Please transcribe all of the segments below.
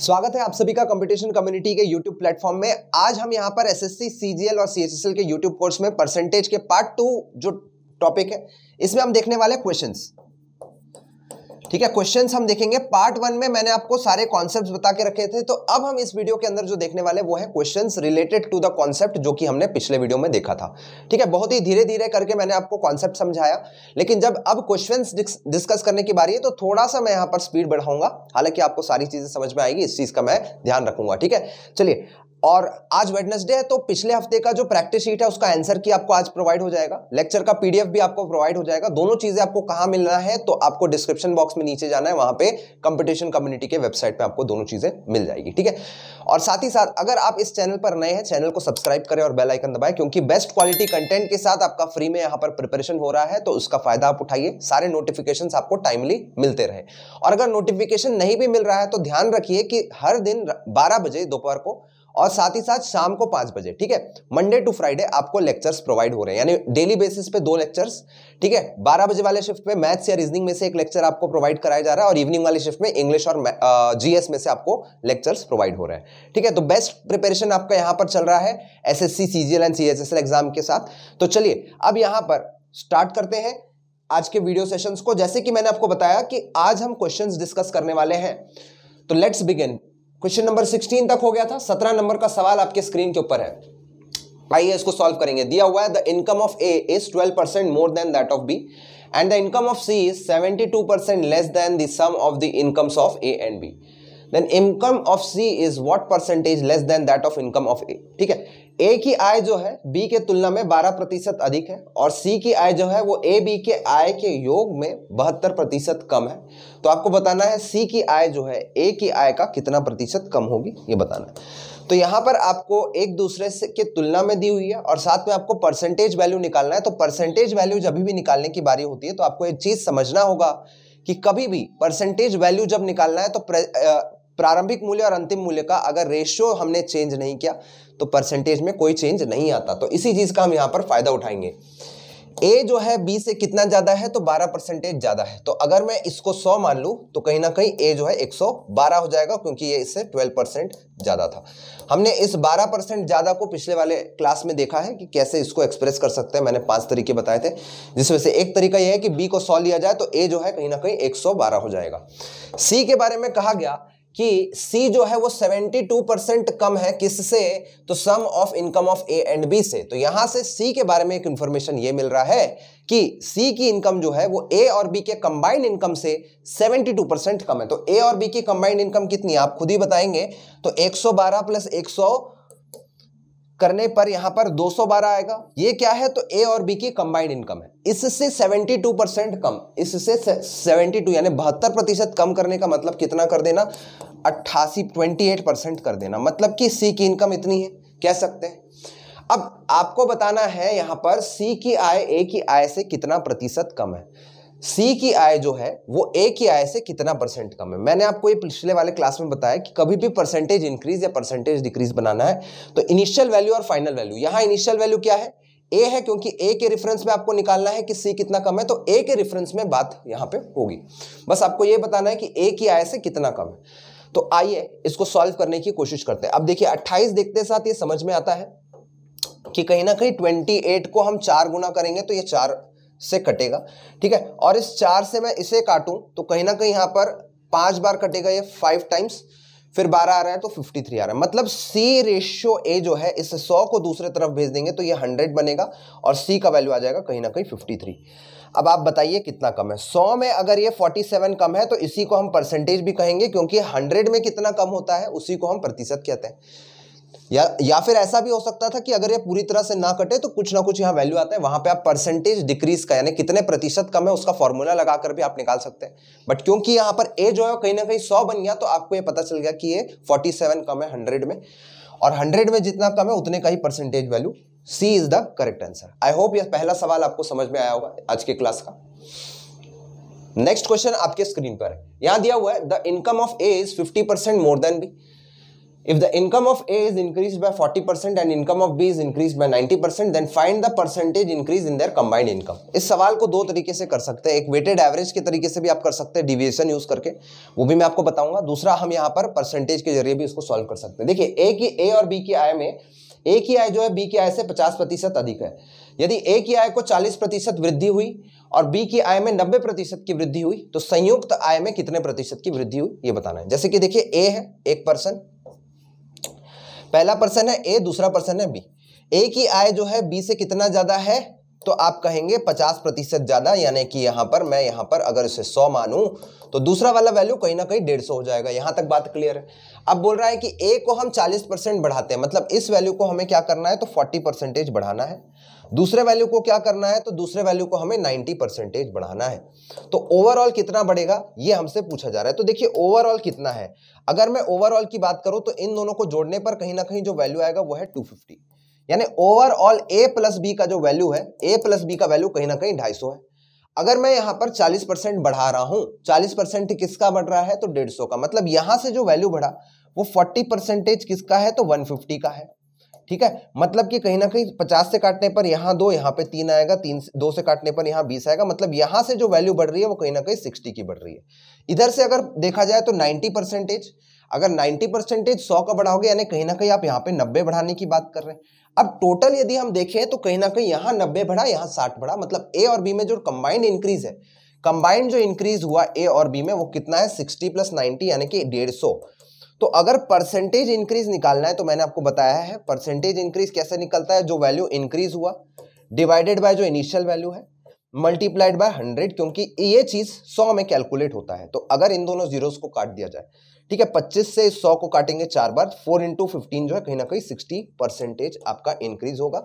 स्वागत है आप सभी का कंपटीशन कम्युनिटी के यूट्यूब प्लेटफॉर्म में आज हम यहाँ पर एसएससी, सीजीएल और सीएचएसएल के यूट्यूब कोर्स में परसेंटेज के पार्ट टू जो टॉपिक है इसमें हम देखने वाले क्वेश्चंस ठीक है क्वेश्चन हम देखेंगे पार्ट वन में मैंने आपको सारे कॉन्सेप्ट बता के रखे थे तो अब हम इस वीडियो के अंदर जो देखने वाले वो है question related to the concept जो कि हमने पिछले वीडियो में देखा था ठीक है बहुत ही धीरे धीरे करके मैंने आपको कॉन्सेप्ट समझाया लेकिन जब अब क्वेश्चन डिस्कस करने की बारी है तो थोड़ा सा मैं यहाँ पर स्पीड बढ़ाऊंगा हालांकि आपको सारी चीजें समझ में आएगी इस चीज का मैं ध्यान रखूंगा ठीक है चलिए और आज वेडनेसडे है तो पिछले हफ्ते का जो प्रैक्टिस शीट है उसका आंसर की आपको आज प्रोवाइड हो जाएगा लेक्चर का पीडीएफ भी आपको प्रोवाइड हो जाएगा दोनों चीजें आपको कहाँ मिलना है तो आपको डिस्क्रिप्शन बॉक्स में नीचे जाना है वहां पे कंपटीशन कम्युनिटी के वेबसाइट पे आपको दोनों चीजें मिल जाएगी ठीक है और साथ ही साथ अगर आप इस चैनल पर नए हैं चैनल को सब्सक्राइब करें और बेलाइकन दबाए क्योंकि बेस्ट क्वालिटी कंटेंट के साथ आपका फ्री में यहाँ पर प्रिपरेशन हो रहा है तो उसका फायदा आप उठाइए सारे नोटिफिकेशन आपको टाइमली मिलते रहे और अगर नोटिफिकेशन नहीं भी मिल रहा है तो ध्यान रखिए कि हर दिन बारह बजे दोपहर को और साथ ही साथ शाम को पांच बजे ठीक है मंडे टू फ्राइडे आपको लेक्चर्स प्रोवाइड हो रहे हैं यानी डेली बेसिस पे दो लेक्चर्स ठीक है बारह बजे वाले शिफ्ट में मैथ्स या रीजनिंग में से एक लेक्चर आपको प्रोवाइड कराया जा रहा है और इवनिंग वाले शिफ्ट में इंग्लिश और जीएस में से आपको लेक्चर्स प्रोवाइड हो रहे हैं ठीक है तो बेस्ट प्रिपेरेशन आपका यहां पर चल रहा है S S and C exam के साथ तो चलिए अब यहां पर स्टार्ट करते हैं आज के वीडियो सेशंस को जैसे कि मैंने आपको बताया कि आज हम क्वेश्चंस डिस्कस करने वाले हैं तो let's begin question number sixteen तक हो गया था सत्रह नंबर का सवाल आपके स्क्रीन के ऊपर है आइए इसको सॉल्व करेंगे दिया हुआ है the income of A is twelve percent more than that of B and the income of C is seventy two percent less than the sum of the incomes of A and B then income of C is what percentage less than that of income of A ठीक है ए की आय जो है B के तुलना में 12 प्रतिशत अधिक है और सी की आय जो है वो ए बी के आय के योग में बहत्तर प्रतिशत कम है तो आपको बताना है सी की आय जो है ए की आय का कितना प्रतिशत कम होगी ये बताना है तो यहाँ पर आपको एक दूसरे से के तुलना में दी हुई है और साथ में आपको परसेंटेज वैल्यू निकालना है तो परसेंटेज वैल्यू जब भी निकालने की बारी होती है तो आपको एक चीज़ समझना होगा कि कभी भी परसेंटेज वैल्यू जब निकालना है तो प्रारंभिक मूल्य और अंतिम मूल्य का अगर रेशियो हमने चेंज नहीं किया तो परसेंटेज में कोई चेंज नहीं आता तो इसी चीज़ का हम यहाँ पर फ़ायदा उठाएंगे ए जो है बी से कितना ज़्यादा है तो 12 परसेंटेज ज़्यादा है तो अगर मैं इसको 100 मान लू तो कहीं ना कहीं ए जो है 112 हो जाएगा क्योंकि ये इससे 12 परसेंट ज़्यादा था हमने इस 12 परसेंट ज़्यादा को पिछले वाले क्लास में देखा है कि कैसे इसको एक्सप्रेस कर सकते हैं मैंने पांच तरीके बताए थे जिसमें से एक तरीका यह है कि बी को सौ लिया जाए तो ए जो है कहीं ना कहीं एक हो जाएगा सी के बारे में कहा गया कि सी जो है वो 72 कम है किससे तो sum of income of A and B से तो यहां से सी के बारे में एक इंफॉर्मेशन ये मिल रहा है कि सी की इनकम जो है वो ए और बी के कंबाइंड इनकम से 72 कम है तो ए और बी की कंबाइंड इनकम कितनी आप खुद ही बताएंगे तो 112 प्लस 100 करने पर यहां पर 212 आएगा ये क्या है तो ए और बी की कंबाइंड इनकम है इससे 72 परसेंट कम इससे 72 यानी बहत्तर प्रतिशत कम करने का मतलब कितना कर देना अट्ठासी ट्वेंटी एट परसेंट कर देना मतलब कि सी की इनकम इतनी है कह सकते हैं अब आपको बताना है यहाँ पर सी की आय ए की आय से कितना प्रतिशत कम है सी की आय जो है वो ए की आय से कितना परसेंट कम है मैंने आपको ये पिछले वाले क्लास में बताया कि कभी भी परसेंटेज इंक्रीज या परसेंटेज डिक्रीज बनाना है तो इनिशियल वैल्यू और फाइनल वैल्यू यहाँ इनिशियल वैल्यू क्या है ए है क्योंकि ए के रेफरेंस में आपको निकालना है कि सी कितना कम है तो ए के रेफरेंस में बात यहाँ पे होगी बस आपको ये बताना है कि ए की आय से कितना कम है तो आइए इसको सॉल्व करने की कोशिश करते हैं अब देखिए 28 देखते साथ ये समझ में आता है कि कहीं ना कहीं 28 को हम चार गुना करेंगे तो ये चार से कटेगा ठीक है और इस चार से मैं इसे काटूं तो कहीं ना कहीं यहां पर पांच बार कटेगा ये फाइव टाइम्स फिर बारह आ रहा है तो फिफ्टी थ्री आ रहा है मतलब सी रेशियो ए जो है इस सौ को दूसरे तरफ भेज देंगे तो ये हंड्रेड बनेगा और सी का वैल्यू आ जाएगा कहीं ना कहीं फिफ्टी थ्री अब आप बताइए कितना कम है सौ में अगर ये फोर्टी सेवन कम है तो इसी को हम परसेंटेज भी कहेंगे क्योंकि हंड्रेड में कितना कम होता है उसी को हम प्रतिशत कहते हैं या या फिर ऐसा भी हो सकता था कि अगर ये पूरी तरह से ना कटे तो कुछ ना कुछ यहाँ वैल्यू आता है वहां पे आप परसेंटेज डिक्रीज का यानी कितने प्रतिशत कम है उसका फॉर्मूला लगाकर भी आप निकाल सकते हैं बट क्योंकि यहाँ पर ए जो है कहीं ना कहीं सौ बन गया तो आपको ये पता चल गया कि ये फोर्टी सेवन कम है हंड्रेड में और हंड्रेड में जितना कम है उतने का ही percentage value C is the correct answer I hope यह पहला सवाल आपको समझ में आया होगा आज के क्लास का नेक्स्ट क्वेश्चन आपके स्क्रीन पर है यहां दिया हुआ है the income of A is fifty percent more than B if the income of A is increase by forty percent and income of B is increase by ninety percent then find the percentage increase in their combined income इस सवाल को दो तरीके से कर सकते हैं एक वेटेड एवरेज के तरीके से भी आप कर सकते हैं डिविएशन यूज करके वो भी मैं आपको बताऊंगा दूसरा हम यहाँ पर परसेंटेज के जरिए भी इसको सॉल्व कर सकते हैं देखिए ए की ए और बी की आय में ए की आय जो है बी की आय से पचास प्रतिशत अधिक है यदि ए की आय को चालीस प्रतिशत वृद्धि हुई और बी की आय में नब्बे प्रतिशत की वृद्धि हुई तो संयुक्त आय में कितने प्रतिशत की वृद्धि हुई ये बताना है जैसे कि देखिए ए है एक पर्सन पहला पर्सन है ए दूसरा पर्सन है बी ए की आय जो है बी से कितना ज्यादा है तो आप कहेंगे 50 प्रतिशत ज़्यादा यानी कि यहाँ पर मैं यहाँ पर अगर इसे 100 मानूं तो दूसरा वाला वैल्यू कहीं ना कहीं डेढ़ सौ हो जाएगा यहाँ तक बात क्लियर है अब बोल रहा है कि ए को हम 40 परसेंट बढ़ाते हैं मतलब इस वैल्यू को हमें क्या करना है तो 40 परसेंटेज बढ़ाना है दूसरे वैल्यू को क्या करना है तो दूसरे वैल्यू को हमें नाइन्टी परसेंटेज बढ़ाना है तो ओवरऑल कितना बढ़ेगा ये हमसे पूछा जा रहा है तो देखिए ओवरऑल कितना है अगर मैं ओवरऑल की बात करूँ तो इन दोनों को जोड़ने पर कहीं ना कहीं जो वैल्यू आएगा वो है टू यानी ओवरऑल ए प्लस बी का जो वैल्यू है ए प्लस बी का वैल्यू कहीं ना कहीं ढाई है अगर मैं यहां पर 40 परसेंट बढ़ा रहा हूं 40 परसेंट किसका बढ़ रहा है तो डेढ़ सौ का मतलब यहां से जो वैल्यू बढ़ा वो 40 परसेंटेज किसका है तो 150 का है ठीक है मतलब कि कहीं ना कहीं 50 से काटने पर यहां दो यहां पे तीन आएगा तीन दो से काटने पर यहां बीस आएगा मतलब यहां से जो वैल्यू बढ़ रही है वो कहीं ना कहीं सिक्सटी की बढ़ रही है इधर से अगर देखा जाए तो नाइन्टी अगर 90 परसेंटेज सौ का बढ़ाओगे यानी कहीं ना कहीं आप यहाँ पे 90 बढ़ाने की बात कर रहे हैं अब टोटल यदि हम देखें तो कहीं ना कहीं यहाँ 90 बढ़ा यहाँ 60 बढ़ा मतलब ए और बी में जो कंबाइंड इंक्रीज है कंबाइंड जो इंक्रीज हुआ ए और बी में वो कितना है सिक्सटी प्लस नाइन्टी यानी कि डेढ़ सौ तो अगर परसेंटेज इंक्रीज निकालना है तो मैंने आपको बताया है परसेंटेज इंक्रीज कैसे निकलता है जो वैल्यू इंक्रीज हुआ डिवाइडेड बाय जो इनिशियल वैल्यू है मल्टीप्लाइड बाय हंड्रेड क्योंकि ये चीज़ सौ में कैलकुलेट होता है तो अगर इन दोनों जीरोस को काट दिया जाए ठीक है पच्चीस से सौ को काटेंगे चार बार फोर इंटू फिफ्टीन जो है कहीं ना कहीं सिक्सटी परसेंटेज आपका इंक्रीज होगा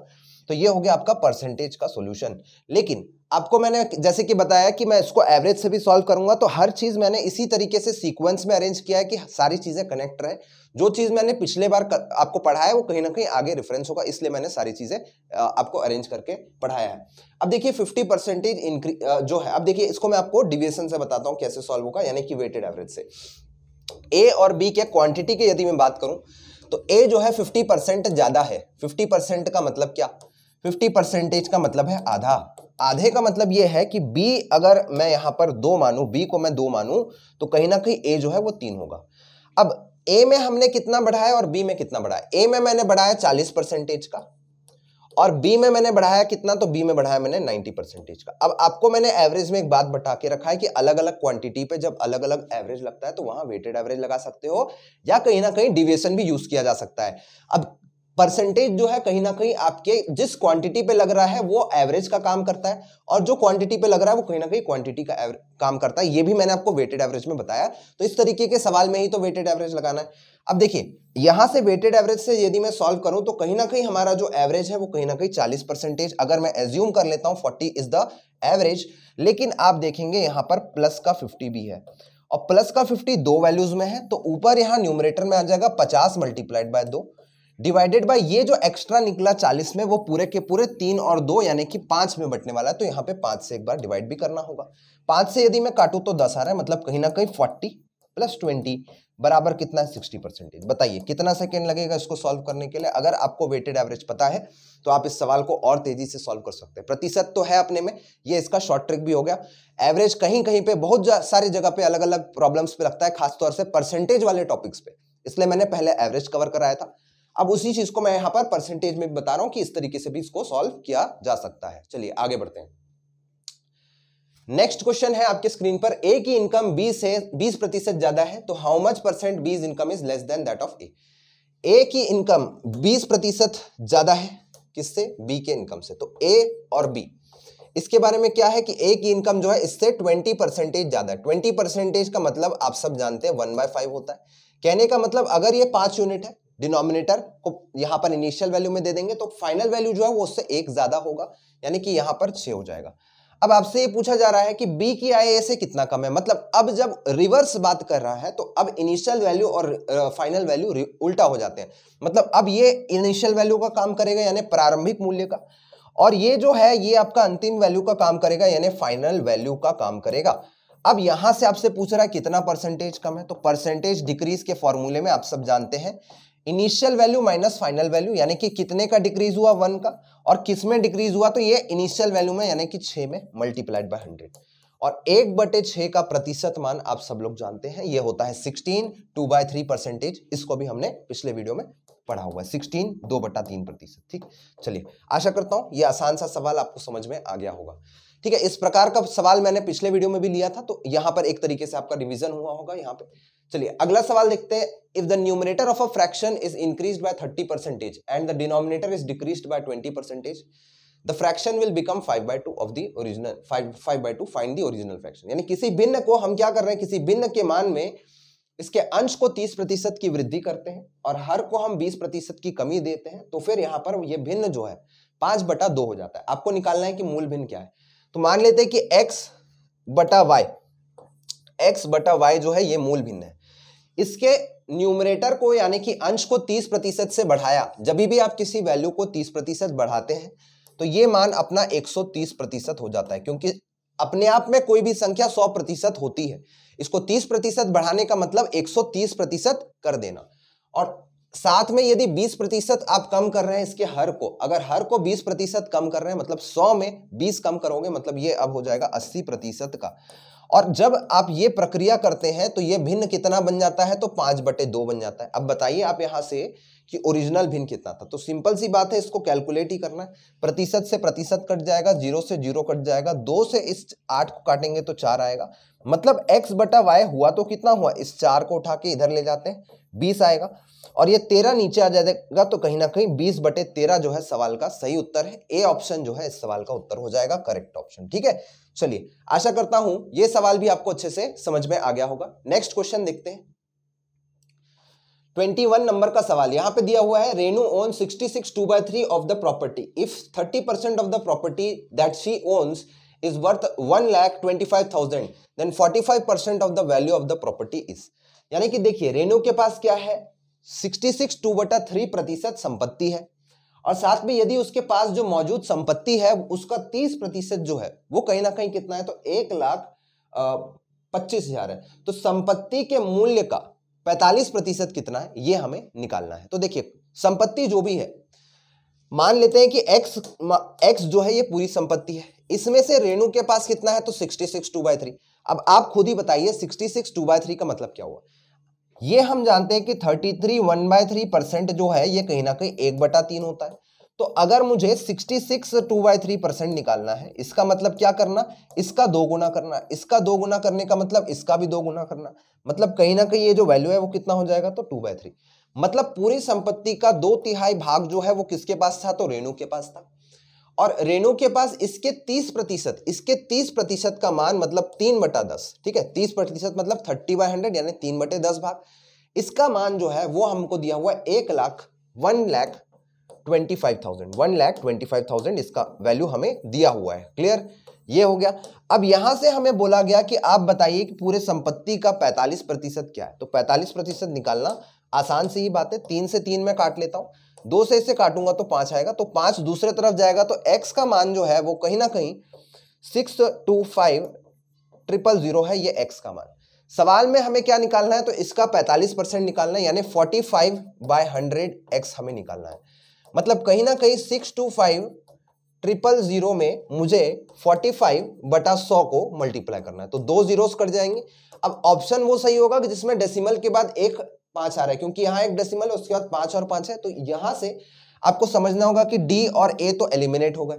तो ये हो गया आपका परसेंटेज का सोल्यूशन लेकिन आपको मैंने जैसे कि बताया कि मैं इसको एवरेज से भी सॉल्व करूंगा तो हर चीज़ मैंने इसी तरीके से सीक्वेंस में अरेंज किया है कि सारी चीज़ें कनेक्ट रहे जो चीज़ मैंने पिछले बार कर, आपको पढ़ाया है वो कहीं ना कहीं आगे रेफरेंस होगा इसलिए मैंने सारी चीज़ें आपको अरेंज करके पढ़ाया है अब देखिए फिफ्टी परसेंटेज जो है अब देखिए इसको मैं आपको डिविएशन से बताता हूँ कैसे सॉल्व होगा यानी कि वेटेड एवरेज से ए और बी के क्वांटिटी की यदि मैं बात करूं तो ए जो है 50 परसेंट ज़्यादा है 50 परसेंट का मतलब क्या 50 परसेंटेज का मतलब है आधा आधे का मतलब यह है कि बी अगर मैं यहां पर दो मानू बी को मैं दो मानू तो कहीं ना कहीं ए जो है वो तीन होगा अब ए में हमने कितना बढ़ाया और बी में कितना बढ़ाया ए में मैंने बढ़ाया चालीस परसेंटेज का और बी में मैंने बढ़ाया कितना तो बी में बढ़ाया मैंने 90 परसेंटेज का अब आपको मैंने एवरेज में एक बात बता के रखा है कि अलग अलग क्वांटिटी पे जब अलग अलग एवरेज लगता है तो वहां वेटेड एवरेज लगा सकते हो या कहीं ना कहीं डिविएशन भी यूज किया जा सकता है अब परसेंटेज जो है कहीं ना कहीं आपके जिस क्वांटिटी पे लग रहा है वो एवरेज का काम करता है और जो क्वांटिटी पे लग रहा है वो कहीं ना कहीं क्वांटिटी का काम करता है ये भी मैंने आपको वेटेड एवरेज में बताया तो इस तरीके के सवाल में ही तो वेटेड एवरेज लगाना है अब देखिए यहां से वेटेड एवरेज से यदि मैं सॉल्व करूं तो कहीं ना कहीं हमारा जो एवरेज है वो कहीं ना कहीं 40 परसेंटेज अगर मैं एज्यूम कर लेता हूं 40 इज द एवरेज लेकिन आप देखेंगे यहां पर प्लस का 50 भी है और प्लस का 50 दो वैल्यूज में है तो ऊपर यहाँ न्यूमरेटर में आ जाएगा 50 मल्टीप्लाइड बाय दो डिवाइडेड बाय ये जो एक्स्ट्रा निकला 40 में वो पूरे के पूरे तीन और दो यानी कि पांच में बटने वाला है तो यहाँ पे पांच से एक बार डिवाइड भी करना होगा पांच से यदि मैं काटू तो दस आ रहा है मतलब कहीं ना कहीं फोर्टी प्लस ट्वेंटी बराबर कितना है सिक्सटी परसेंटेज बताइए कितना सेकेंड लगेगा इसको सॉल्व करने के लिए अगर आपको वेटेड एवरेज पता है तो आप इस सवाल को और तेजी से सॉल्व कर सकते हैं प्रतिशत तो है अपने में ये इसका शॉर्ट ट्रिक भी हो गया एवरेज कहीं कहीं पे बहुत सारी जगह पे अलग अलग प्रॉब्लम्स पे लगता है खासतौर से परसेंटेज वाले टॉपिक्स पे इसलिए मैंने पहले एवरेज कवर कराया था अब उसी चीज को मैं यहाँ पर परसेंटेज में भी बता रहा हूँ कि इस तरीके से भी इसको सॉल्व किया जा सकता है चलिए आगे बढ़ते हैं नेक्स्ट क्वेश्चन है आपके स्क्रीन पर ए की इनकम 20 है 20 प्रतिशत ज्यादा है तो how much percent B's income is less than that of A A की इनकम 20 प्रतिशत ज्यादा है किससे बी के इनकम से तो ए और बी इसके बारे में क्या है कि ए की इनकम जो है इससे 20 परसेंटेज ज्यादा ट्वेंटी परसेंटेज का मतलब आप सब जानते हैं वन बाय फाइव होता है कहने का मतलब अगर ये पांच यूनिट है डिनोमिनेटर को यहां पर इनिशियल वैल्यू में दे देंगे तो फाइनल वैल्यू जो है वो उससे एक ज्यादा होगा यानी कि यहां पर छः हो जाएगा अब आपसे ये पूछा जा रहा है कि बी की आई से कितना कम है मतलब अब जब रिवर्स बात कर रहा है तो अब इनिशियल वैल्यू और फाइनल वैल्यू उल्टा हो जाते हैं मतलब अब ये इनिशियल वैल्यू का काम करेगा यानी प्रारंभिक मूल्य का और ये जो है ये आपका अंतिम वैल्यू का काम करेगा यानी फाइनल वैल्यू का काम करेगा अब यहां से आपसे पूछ रहा है कितना परसेंटेज कम है तो परसेंटेज डिक्रीज के फॉर्मूले में आप सब जानते हैं initial value minus final value यानी कि कितने का डिक्रीज हुआ वन का और किस में डिक्रीज हुआ तो ये इनिशियल वैल्यू में यानी कि छ में मल्टीप्लाइड बाय हंड्रेड और एक बटे छ का प्रतिशत मान आप सब लोग जानते हैं ये होता है sixteen two by three percentage इसको भी हमने पिछले वीडियो में पढ़ा हुआ है सिक्सटीन दो बटा तीन प्रतिशत ठीक चलिए आशा करता हूं ये आसान सा सवाल आपको समझ में आ गया होगा ठीक है इस प्रकार का सवाल मैंने पिछले वीडियो में भी लिया था तो यहां पर एक तरीके से आपका रिवीजन हुआ होगा यहाँ पे चलिए अगला सवाल देखते हैं if the numerator of a fraction is increase by thirty percentage and the denominator is decrease by twenty percentage the fraction will become five by two of the original five five by two find the original fraction यानी किसी भिन्न को हम क्या कर रहे हैं किसी भिन्न के मान में इसके अंश को 30 प्रतिशत की वृद्धि करते हैं और हर को हम 20 प्रतिशत की कमी देते हैं तो फिर यहाँ पर ये भिन्न जो है पांच बटा दो हो जाता है आपको निकालना है कि मूल भिन्न क्या है तो मान लेते हैं कि x बटा y x बटा y जो है ये मूल भिन्न है इसके न्यूमरेटर को यानी कि अंश को 30 प्रतिशत से बढ़ाया जब भी आप किसी वैल्यू को 30 प्रतिशत बढ़ाते हैं तो ये मान अपना 130 प्रतिशत हो जाता है क्योंकि अपने आप में कोई भी संख्या 100 प्रतिशत होती है इसको 30 प्रतिशत बढ़ाने का मतलब 130 प्रतिशत कर देना और साथ में यदि 20 प्रतिशत आप कम कर रहे हैं इसके हर को अगर हर को 20 प्रतिशत कम कर रहे हैं मतलब 100 में 20 कम करोगे मतलब ये अब हो जाएगा 80 प्रतिशत का और जब आप ये प्रक्रिया करते हैं तो ये भिन्न कितना बन जाता है तो पाँच बटे दो बन जाता है अब बताइए आप यहाँ से कि ओरिजिनल भिन्न कितना था तो सिंपल सी बात है इसको कैलकुलेट ही करना है प्रतिशत से प्रतिशत कट जाएगा जीरो से जीरो कट जाएगा दो से इस आठ को काटेंगे तो चार आएगा मतलब एक्स बटा वाई हुआ तो कितना हुआ इस चार को उठा के इधर ले जाते हैं बीस आएगा और ये तेरह नीचे आ जाएगा तो कहीं ना कहीं बीस बटे तेरह जो है सवाल का सही उत्तर है ए ऑप्शन जो है इस सवाल का उत्तर हो जाएगा करेक्ट ऑप्शन ठीक है चलिए आशा करता हूं ये सवाल भी आपको अच्छे से समझ में आ गया होगा नेक्स्ट क्वेश्चन देखते हैं 21 नंबर का सवाल यहाँ पे दिया हुआ है Renu own 66 two by three of the property if 30 percent of the property that she owns one worth twenty five 25,000 five 45% of the value of the property is यानी कि देखिए रेनो के पास क्या है सिक्सटी सिक्स टू बटा थ्री प्रतिशत संपत्ति है और साथ में यदि उसके पास जो मौजूद संपत्ति है उसका तीस प्रतिशत जो है वो कहीं ना कहीं कितना है तो एक लाख पच्चीस हजार है तो संपत्ति के मूल्य का पैतालीस प्रतिशत कितना है ये हमें निकालना है तो देखिए संपत्ति जो भी है मान लेते हैं कि एक्स एक्स जो है ये पूरी संपत्ति है इसमें से रेणु के पास कितना है तो sixty six two by three अब आप खुद ही बताइए sixty six two by three का मतलब क्या हुआ ये हम जानते हैं कि thirty three one by three percent जो है ये कहीं ना कहीं एक बटा तीन होता है तो अगर मुझे 66 six two by three percent निकालना है इसका मतलब क्या करना इसका दो गुना करना इसका दो गुना करने का मतलब इसका भी दो गुना करना मतलब कहीं ना कहीं ये जो वैल्यू है वो कितना हो जाएगा तो टू बाय थ्री मतलब पूरी संपत्ति का दो तिहाई भाग जो है वो किसके पास था तो रेणु के पास था और रेनो के पास इसके 30 प्रतिशत इसके 30 प्रतिशत का मान मतलब तीन बटा दस ठीक है 30 प्रतिशत मतलब 30 बाय हंड्रेड यानी तीन बटे दस भाग इसका मान जो है वो हमको दिया हुआ है एक lakh one lakh twenty five thousand one lakh twenty five thousand इसका वैल्यू हमें दिया हुआ है क्लियर ये हो गया अब यहां से हमें बोला गया कि आप बताइए कि पूरे संपत्ति का पैंतालीस प्रतिशत क्या है तो पैंतालीस प्रतिशत निकालना आसान सी ही बात है तीन से तीन में काट लेता हूं दो से इसे काटूंगा तो पांच आएगा तो पांच दूसरे तरफ जाएगा तो एक्स का मान जो है वो कहीं ना कहीं six two five triple zero है ये एक्स का मान सवाल में हमें क्या निकालना है तो इसका 45 परसेंट निकालना है यानी 45 फाइव बाय हंड्रेड एक्स हमें निकालना है मतलब कहीं ना कहीं six two five triple zero में मुझे 45 बटा सौ को मल्टीप्लाई करना है तो दो जीरोस कट जाएंगे अब ऑप्शन वो सही होगा कि जिसमें डेसिमल के बाद एक पांच आ रहा है क्योंकि यहाँ एक डेसिमल है उसके बाद पांच और पांच है तो यहां से आपको समझना होगा कि डी और ए तो एलिमिनेट हो गए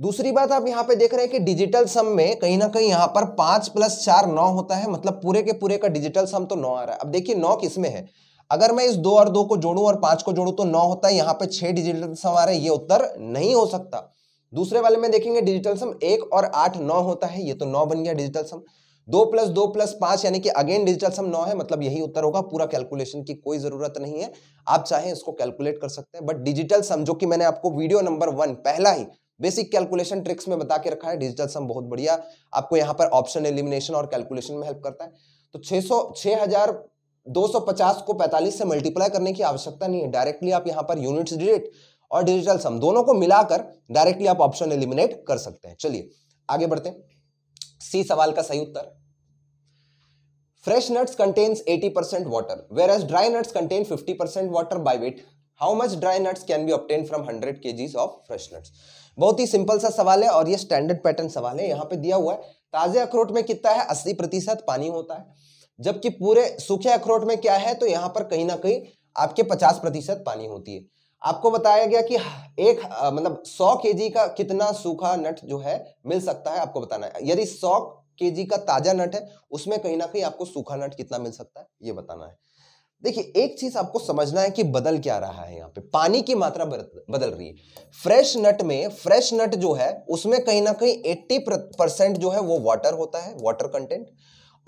दूसरी बात आप यहाँ पे देख रहे हैं कि डिजिटल सम में कहीं ना कहीं यहाँ पर पांच प्लस चार नौ होता है मतलब पूरे के पूरे का डिजिटल सम तो नौ आ रहा है अब देखिए नौ किसमें है अगर मैं इस दो और दो को जोड़ू और पांच को जोड़ू तो नौ होता है यहाँ पे छह डिजिटल सम आ रहे हैं ये उत्तर नहीं हो सकता दूसरे वाले में देखेंगे डिजिटल सम एक और आठ नौ होता है ये तो नौ बन गया डिजिटल सम दो प्लस दो प्लस पांच यानी कि अगेन डिजिटल सम नौ है मतलब यही उत्तर होगा पूरा कैलकुलेशन की कोई जरूरत नहीं है आप चाहे इसको कैलकुलेट कर सकते हैं बट डिजिटल सम जो कि मैंने आपको वीडियो नंबर वन पहला ही बेसिक कैलकुलेशन ट्रिक्स में बता के रखा है डिजिटल सम बहुत बढ़िया आपको यहाँ पर ऑप्शन एलिमिनेशन और कैलकुलेशन में हेल्प करता है तो छह सौ छह हजार को पैंतालीस से मल्टीप्लाई करने की आवश्यकता नहीं है डायरेक्टली आप यहाँ पर यूनिट्स डिजिट और डिजिटल सम दोनों को मिलाकर डायरेक्टली आप ऑप्शन एलिमिनेट कर सकते हैं चलिए आगे बढ़ते हैं सी सवाल का सही उत्तर fresh nuts contains 80 percent water whereas dry nuts contain 50 percent water by weight how much dry nuts can be obtain from 100 kgs of fresh nuts बहुत ही सिंपल सा सवाल है और ये स्टैंडर्ड पैटर्न सवाल है यहाँ पे दिया हुआ है ताजे अखरोट में कितना है अस्सी प्रतिशत पानी होता है जबकि पूरे सूखे अखरोट में क्या है तो यहाँ पर कहीं ना कहीं आपके पचास प्रतिशत पानी होती है आपको बताया गया कि एक मतलब 100 केजी का कितना सूखा नट जो है मिल सकता है आपको बताना है यदि 100 केजी का ताजा नट है उसमें कहीं ना कहीं आपको सूखा नट कितना मिल सकता है ये बताना है देखिए एक चीज आपको समझना है कि बदल क्या रहा है यहाँ पे पानी की मात्रा बदल रही है फ्रेश नट में फ्रेश नट जो है उसमें कहीं ना कहीं एट्टी परसेंट जो है वो वाटर होता है वाटर कंटेंट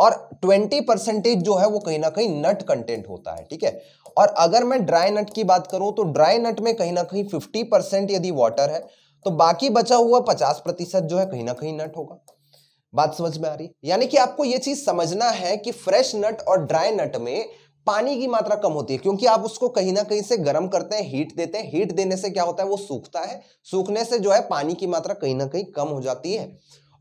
और 20 परसेंटेज जो है वो कहीं ना कहीं नट कंटेंट होता है ठीक है और अगर मैं ड्राई नट की बात करूं तो ड्राई नट में कहीं ना कहीं फिफ्टी परसेंट यदि वाटर है तो बाकी बचा हुआ पचास प्रतिशत जो है कहीं ना कहीं नट होगा बात समझ में आ रही यानी कि आपको यह चीज समझना है कि फ्रेश नट और ड्राई नट में पानी की मात्रा कम होती है क्योंकि आप उसको कहीं ना कहीं से गर्म करते हैं हीट देते हैं हीट देने से क्या होता है वो सूखता है सूखने से जो है पानी की मात्रा कहीं ना कहीं कम हो जाती है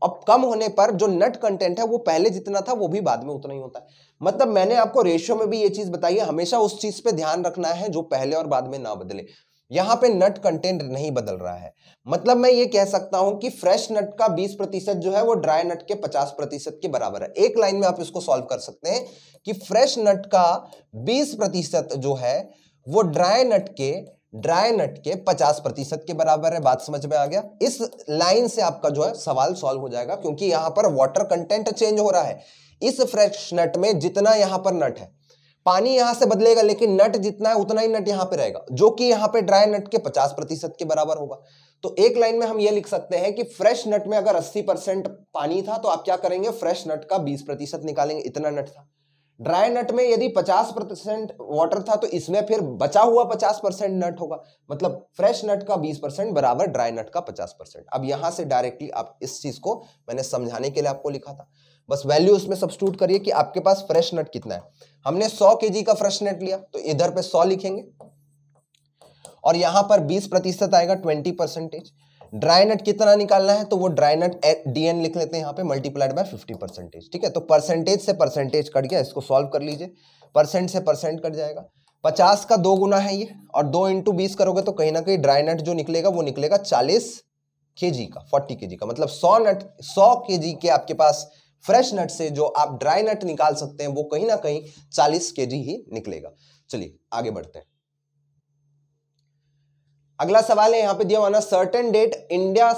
अब कम होने पर जो नट कंटेंट है वो पहले जितना था वो भी बाद में उतना ही होता है मतलब मैंने आपको रेशियो में भी ये चीज बताई है हमेशा उस चीज पे ध्यान रखना है जो पहले और बाद में ना बदले यहां पे नट कंटेंट नहीं बदल रहा है मतलब मैं ये कह सकता हूं कि फ्रेश नट का 20 प्रतिशत जो है वो ड्राई नट के 50 प्रतिशत के बराबर है एक लाइन में आप इसको सॉल्व कर सकते हैं कि फ्रेश नट का 20 प्रतिशत जो है वो ड्राई नट के ड्राई नट के 50 प्रतिशत के बराबर है बात समझ में आ गया इस लाइन से आपका जो है सवाल सॉल्व हो जाएगा क्योंकि यहां पर वाटर कंटेंट चेंज हो रहा है इस फ्रेश नट में जितना यहां पर नट है पानी यहां से बदलेगा लेकिन नट जितना है उतना ही नट यहां पे रहेगा जो कि यहां पे ड्राई नट के 50 प्रतिशत के बराबर होगा तो एक लाइन में हम ये लिख सकते हैं कि फ्रेश नट में अगर 80 परसेंट पानी था तो आप क्या करेंगे फ्रेश नट का 20 प्रतिशत निकालेंगे इतना नट था ड्राई नट में यदि 50 परसेंट वाटर था तो इसमें फिर बचा हुआ 50 परसेंट नट होगा मतलब फ्रेश नट का 20 परसेंट बराबर ड्राई नट का 50 परसेंट अब यहां से डायरेक्टली आप इस चीज को मैंने समझाने के लिए आपको लिखा था बस वैल्यू उसमें सब्सटूट करिए कि आपके पास फ्रेश नट कितना है हमने 100 के का फ्रेश नट लिया तो इधर पे 100 लिखेंगे और यहां पर 20 प्रतिशत आएगा 20 परसेंटेज ड्राई नट कितना निकालना है तो वो ड्राई नट डीएन लिख लेते हैं यहां पे मल्टीप्लाइड बाय 50 परसेंटेज ठीक है तो परसेंटेज से परसेंटेज कट गया इसको सॉल्व कर लीजिए परसेंट से परसेंट कट जाएगा पचास का दो गुना है ये और दो इंटू बीस करोगे तो कहीं ना कहीं ड्राई नट जो निकलेगा वो निकलेगा चालीस के का फोर्टी के का मतलब सौ नट सौ के के आपके पास फ्रेश नट से जो आप ड्राई नट निकाल सकते हैं वो कहीं ना कहीं चालीस के ही निकलेगा चलिए आगे बढ़ते हैं अगला सवाल है यहां पे दिया हुआ certain date India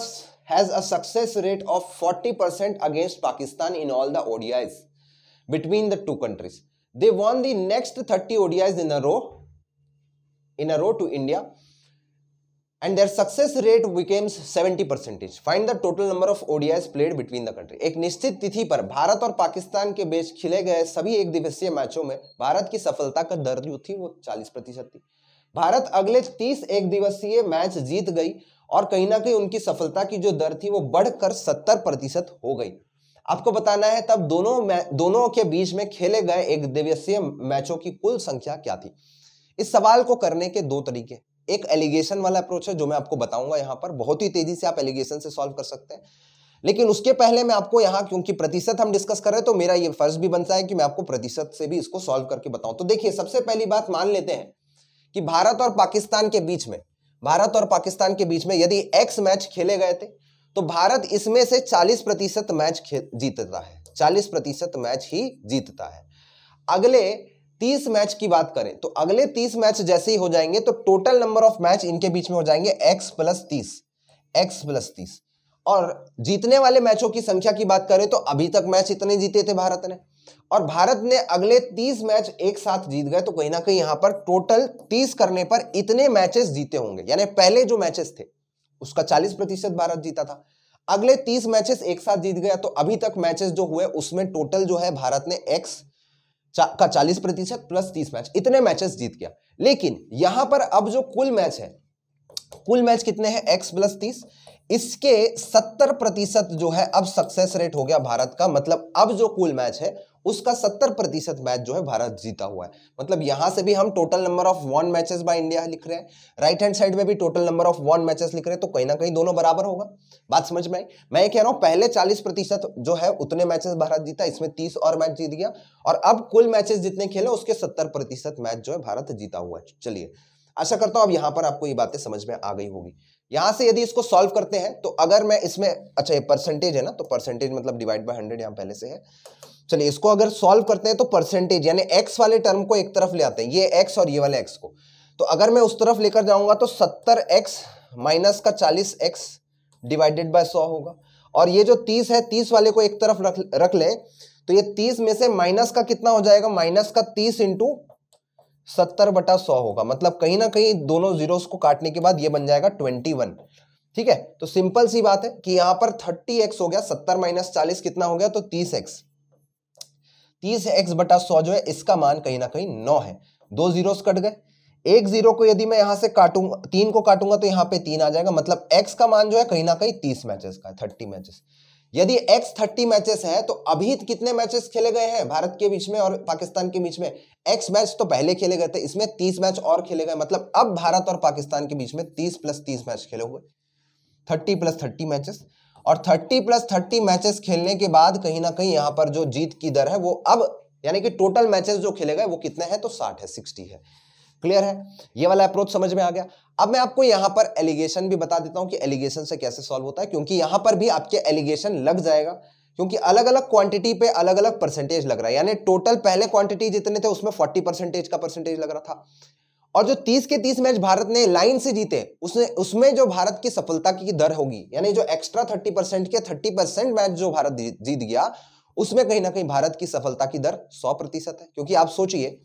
has a success rate of 40 percent against Pakistan in all the ODIs between the two countries they won the next thirty ODIs in a row in a row to India and their success rate becomes 70 percentage Find the total number of ODIs played between the country एक निश्चित तिथि पर भारत और पाकिस्तान के बीच खेले गए सभी एक दिवसीय मैचों में भारत की सफलता का दर जो थी वो 40 प्रतिशत थी भारत अगले 30 एक दिवसीय मैच जीत गई और कहीं ना कहीं उनकी सफलता की जो दर थी वो बढ़कर सत्तर प्रतिशत हो गई आपको बताना है तब दोनों दोनों के बीच में खेले गए एक दिवसीय मैचों की कुल संख्या क्या थी इस सवाल को करने के दो तरीके एक एलिगेशन वाला अप्रोच है जो मैं आपको बताऊंगा यहां पर बहुत ही तेजी से आप एलिगेशन से सॉल्व कर सकते हैं लेकिन उसके पहले मैं आपको यहां क्योंकि प्रतिशत हम डिस्कस कर रहे हैं तो मेरा ये फर्ज भी बनता है कि मैं आपको प्रतिशत से भी इसको सॉल्व करके बताऊं तो देखिए सबसे पहली बात मान लेते हैं कि भारत और पाकिस्तान के बीच में भारत और पाकिस्तान के बीच में यदि एक्स मैच खेले गए थे तो भारत इसमें से चालीस प्रतिशत मैच जीतता है चालीस प्रतिशत मैच ही जीतता है अगले तीस मैच की बात करें तो अगले तीस मैच जैसे ही हो जाएंगे तो टोटल नंबर ऑफ मैच इनके बीच में हो जाएंगे एक्स प्लस तीस एक्स प्लस तीस और जीतने वाले मैचों की संख्या की बात करें तो अभी तक मैच इतने जीते थे भारत ने और भारत ने अगले तीस मैच एक साथ जीत गए तो कहीं ना कहीं यहां पर टोटल तीस करने पर इतने मैचेस जीते होंगे यानी पहले जो मैचेस थे उसका चालीस प्रतिशत भारत जीता था अगले तीस मैचेस एक साथ जीत गया तो अभी तक मैचेस जो हुए उसमें टोटल जो है भारत ने एक्स का चालीस प्रतिशत प्लस तीस मैच इतने मैचेस जीत गया लेकिन यहां पर अब जो कुल मैच है कुल मैच कितने हैं एक्स प्लस तीस इसके 70 प्रतिशत जो है अब सक्सेस रेट हो गया भारत का मतलब अब जो कुल मैच है उसका 70 प्रतिशत मैच जो है भारत जीता हुआ है मतलब यहां से भी हम total number of won matches by India लिख रहे हैं राइट हैंड साइड में भी total number of won matches लिख रहे हैं तो कहीं ना कहीं दोनों बराबर होगा बात समझ में आई मैं ये कह रहा हूं पहले 40 प्रतिशत जो है उतने मैचेस भारत जीता इसमें 30 और मैच जीत गया और अब कुल मैचेस जितने खेले उसके सत्तर प्रतिशत मैच जो है भारत जीता हुआ है चलिए आशा करता हूं अब यहां पर आपको ये बातें समझ में आ गई होगी यहां से यदि इसको सॉल्व करते हैं तो अगर मैं इसमें अच्छा ये परसेंटेज है ना तो परसेंटेज मतलब डिवाइड बाय हंड्रेड यहां पहले से है चलिए इसको अगर सॉल्व करते हैं तो परसेंटेज यानी एक्स वाले टर्म को एक तरफ ले आते हैं ये एक्स और ये वाले एक्स को तो अगर मैं उस तरफ लेकर जाऊंगा तो सत्तर एक्स माइनस का चालीस एक्स डिवाइडेड बाय सौ होगा और ये जो तीस है तीस वाले को एक तरफ रख रख ले तो ये तीस में से माइनस का कितना हो जाएगा माइनस का तीस इंटू सत्तर बटा सौ होगा मतलब कहीं ना कहीं दोनों जीरोस को काटने के बाद ये बन जाएगा ट्वेंटी वन ठीक है तो सिंपल सी बात है कि यहां पर थर्टी एक्स हो गया सत्तर माइनस चालीस कितना हो गया तो तीस एक्स तीस एक्स बटा सौ जो है इसका मान कहीं ना कहीं नौ है दो जीरोस कट गए एक जीरो को यदि मैं यहां से काटूंगा तीन को काटूंगा तो यहां पे तीन आ जाएगा मतलब एक्स का मान जो है कहीं ना कहीं तीस मैचेस का है थर्टी मैचेस यदि एक्स थर्टी मैचेस है तो अभी कितने मैचेस खेले गए हैं भारत के बीच में और पाकिस्तान के बीच में एक्स मैच तो पहले खेले गए थे इसमें तीस मैच और खेले गए मतलब अब भारत और पाकिस्तान के बीच में तीस प्लस तीस मैच खेले हुए थर्टी प्लस थर्टी मैचेस और थर्टी प्लस थर्टी मैचेस खेलने के बाद कहीं ना कहीं यहां पर जो जीत की दर है वो अब यानी कि टोटल मैचेस जो खेले गए वो कितने हैं तो साठ है सिक्सटी है क्लियर है ये वाला अप्रोच समझ में आ गया अब मैं आपको यहां पर एलिगेशन भी बता देता हूं कि एलिगेशन से कैसे सॉल्व होता है क्योंकि यहां पर भी आपके एलिगेशन लग जाएगा क्योंकि अलग अलग क्वांटिटी पे अलग अलग परसेंटेज लग रहा है यानी टोटल पहले क्वांटिटी जितने थे उसमें फोर्टी परसेंटेज का परसेंटेज लग रहा था और जो तीस के तीस मैच भारत ने लाइन से जीते उसने उसमें जो भारत की सफलता की दर होगी यानी जो एक्स्ट्रा थर्टी परसेंट के थर्टी परसेंट मैच जो भारत जीत गया उसमें कहीं ना कहीं भारत की सफलता की दर सौ प्रतिशत है क्योंकि आप सोचिए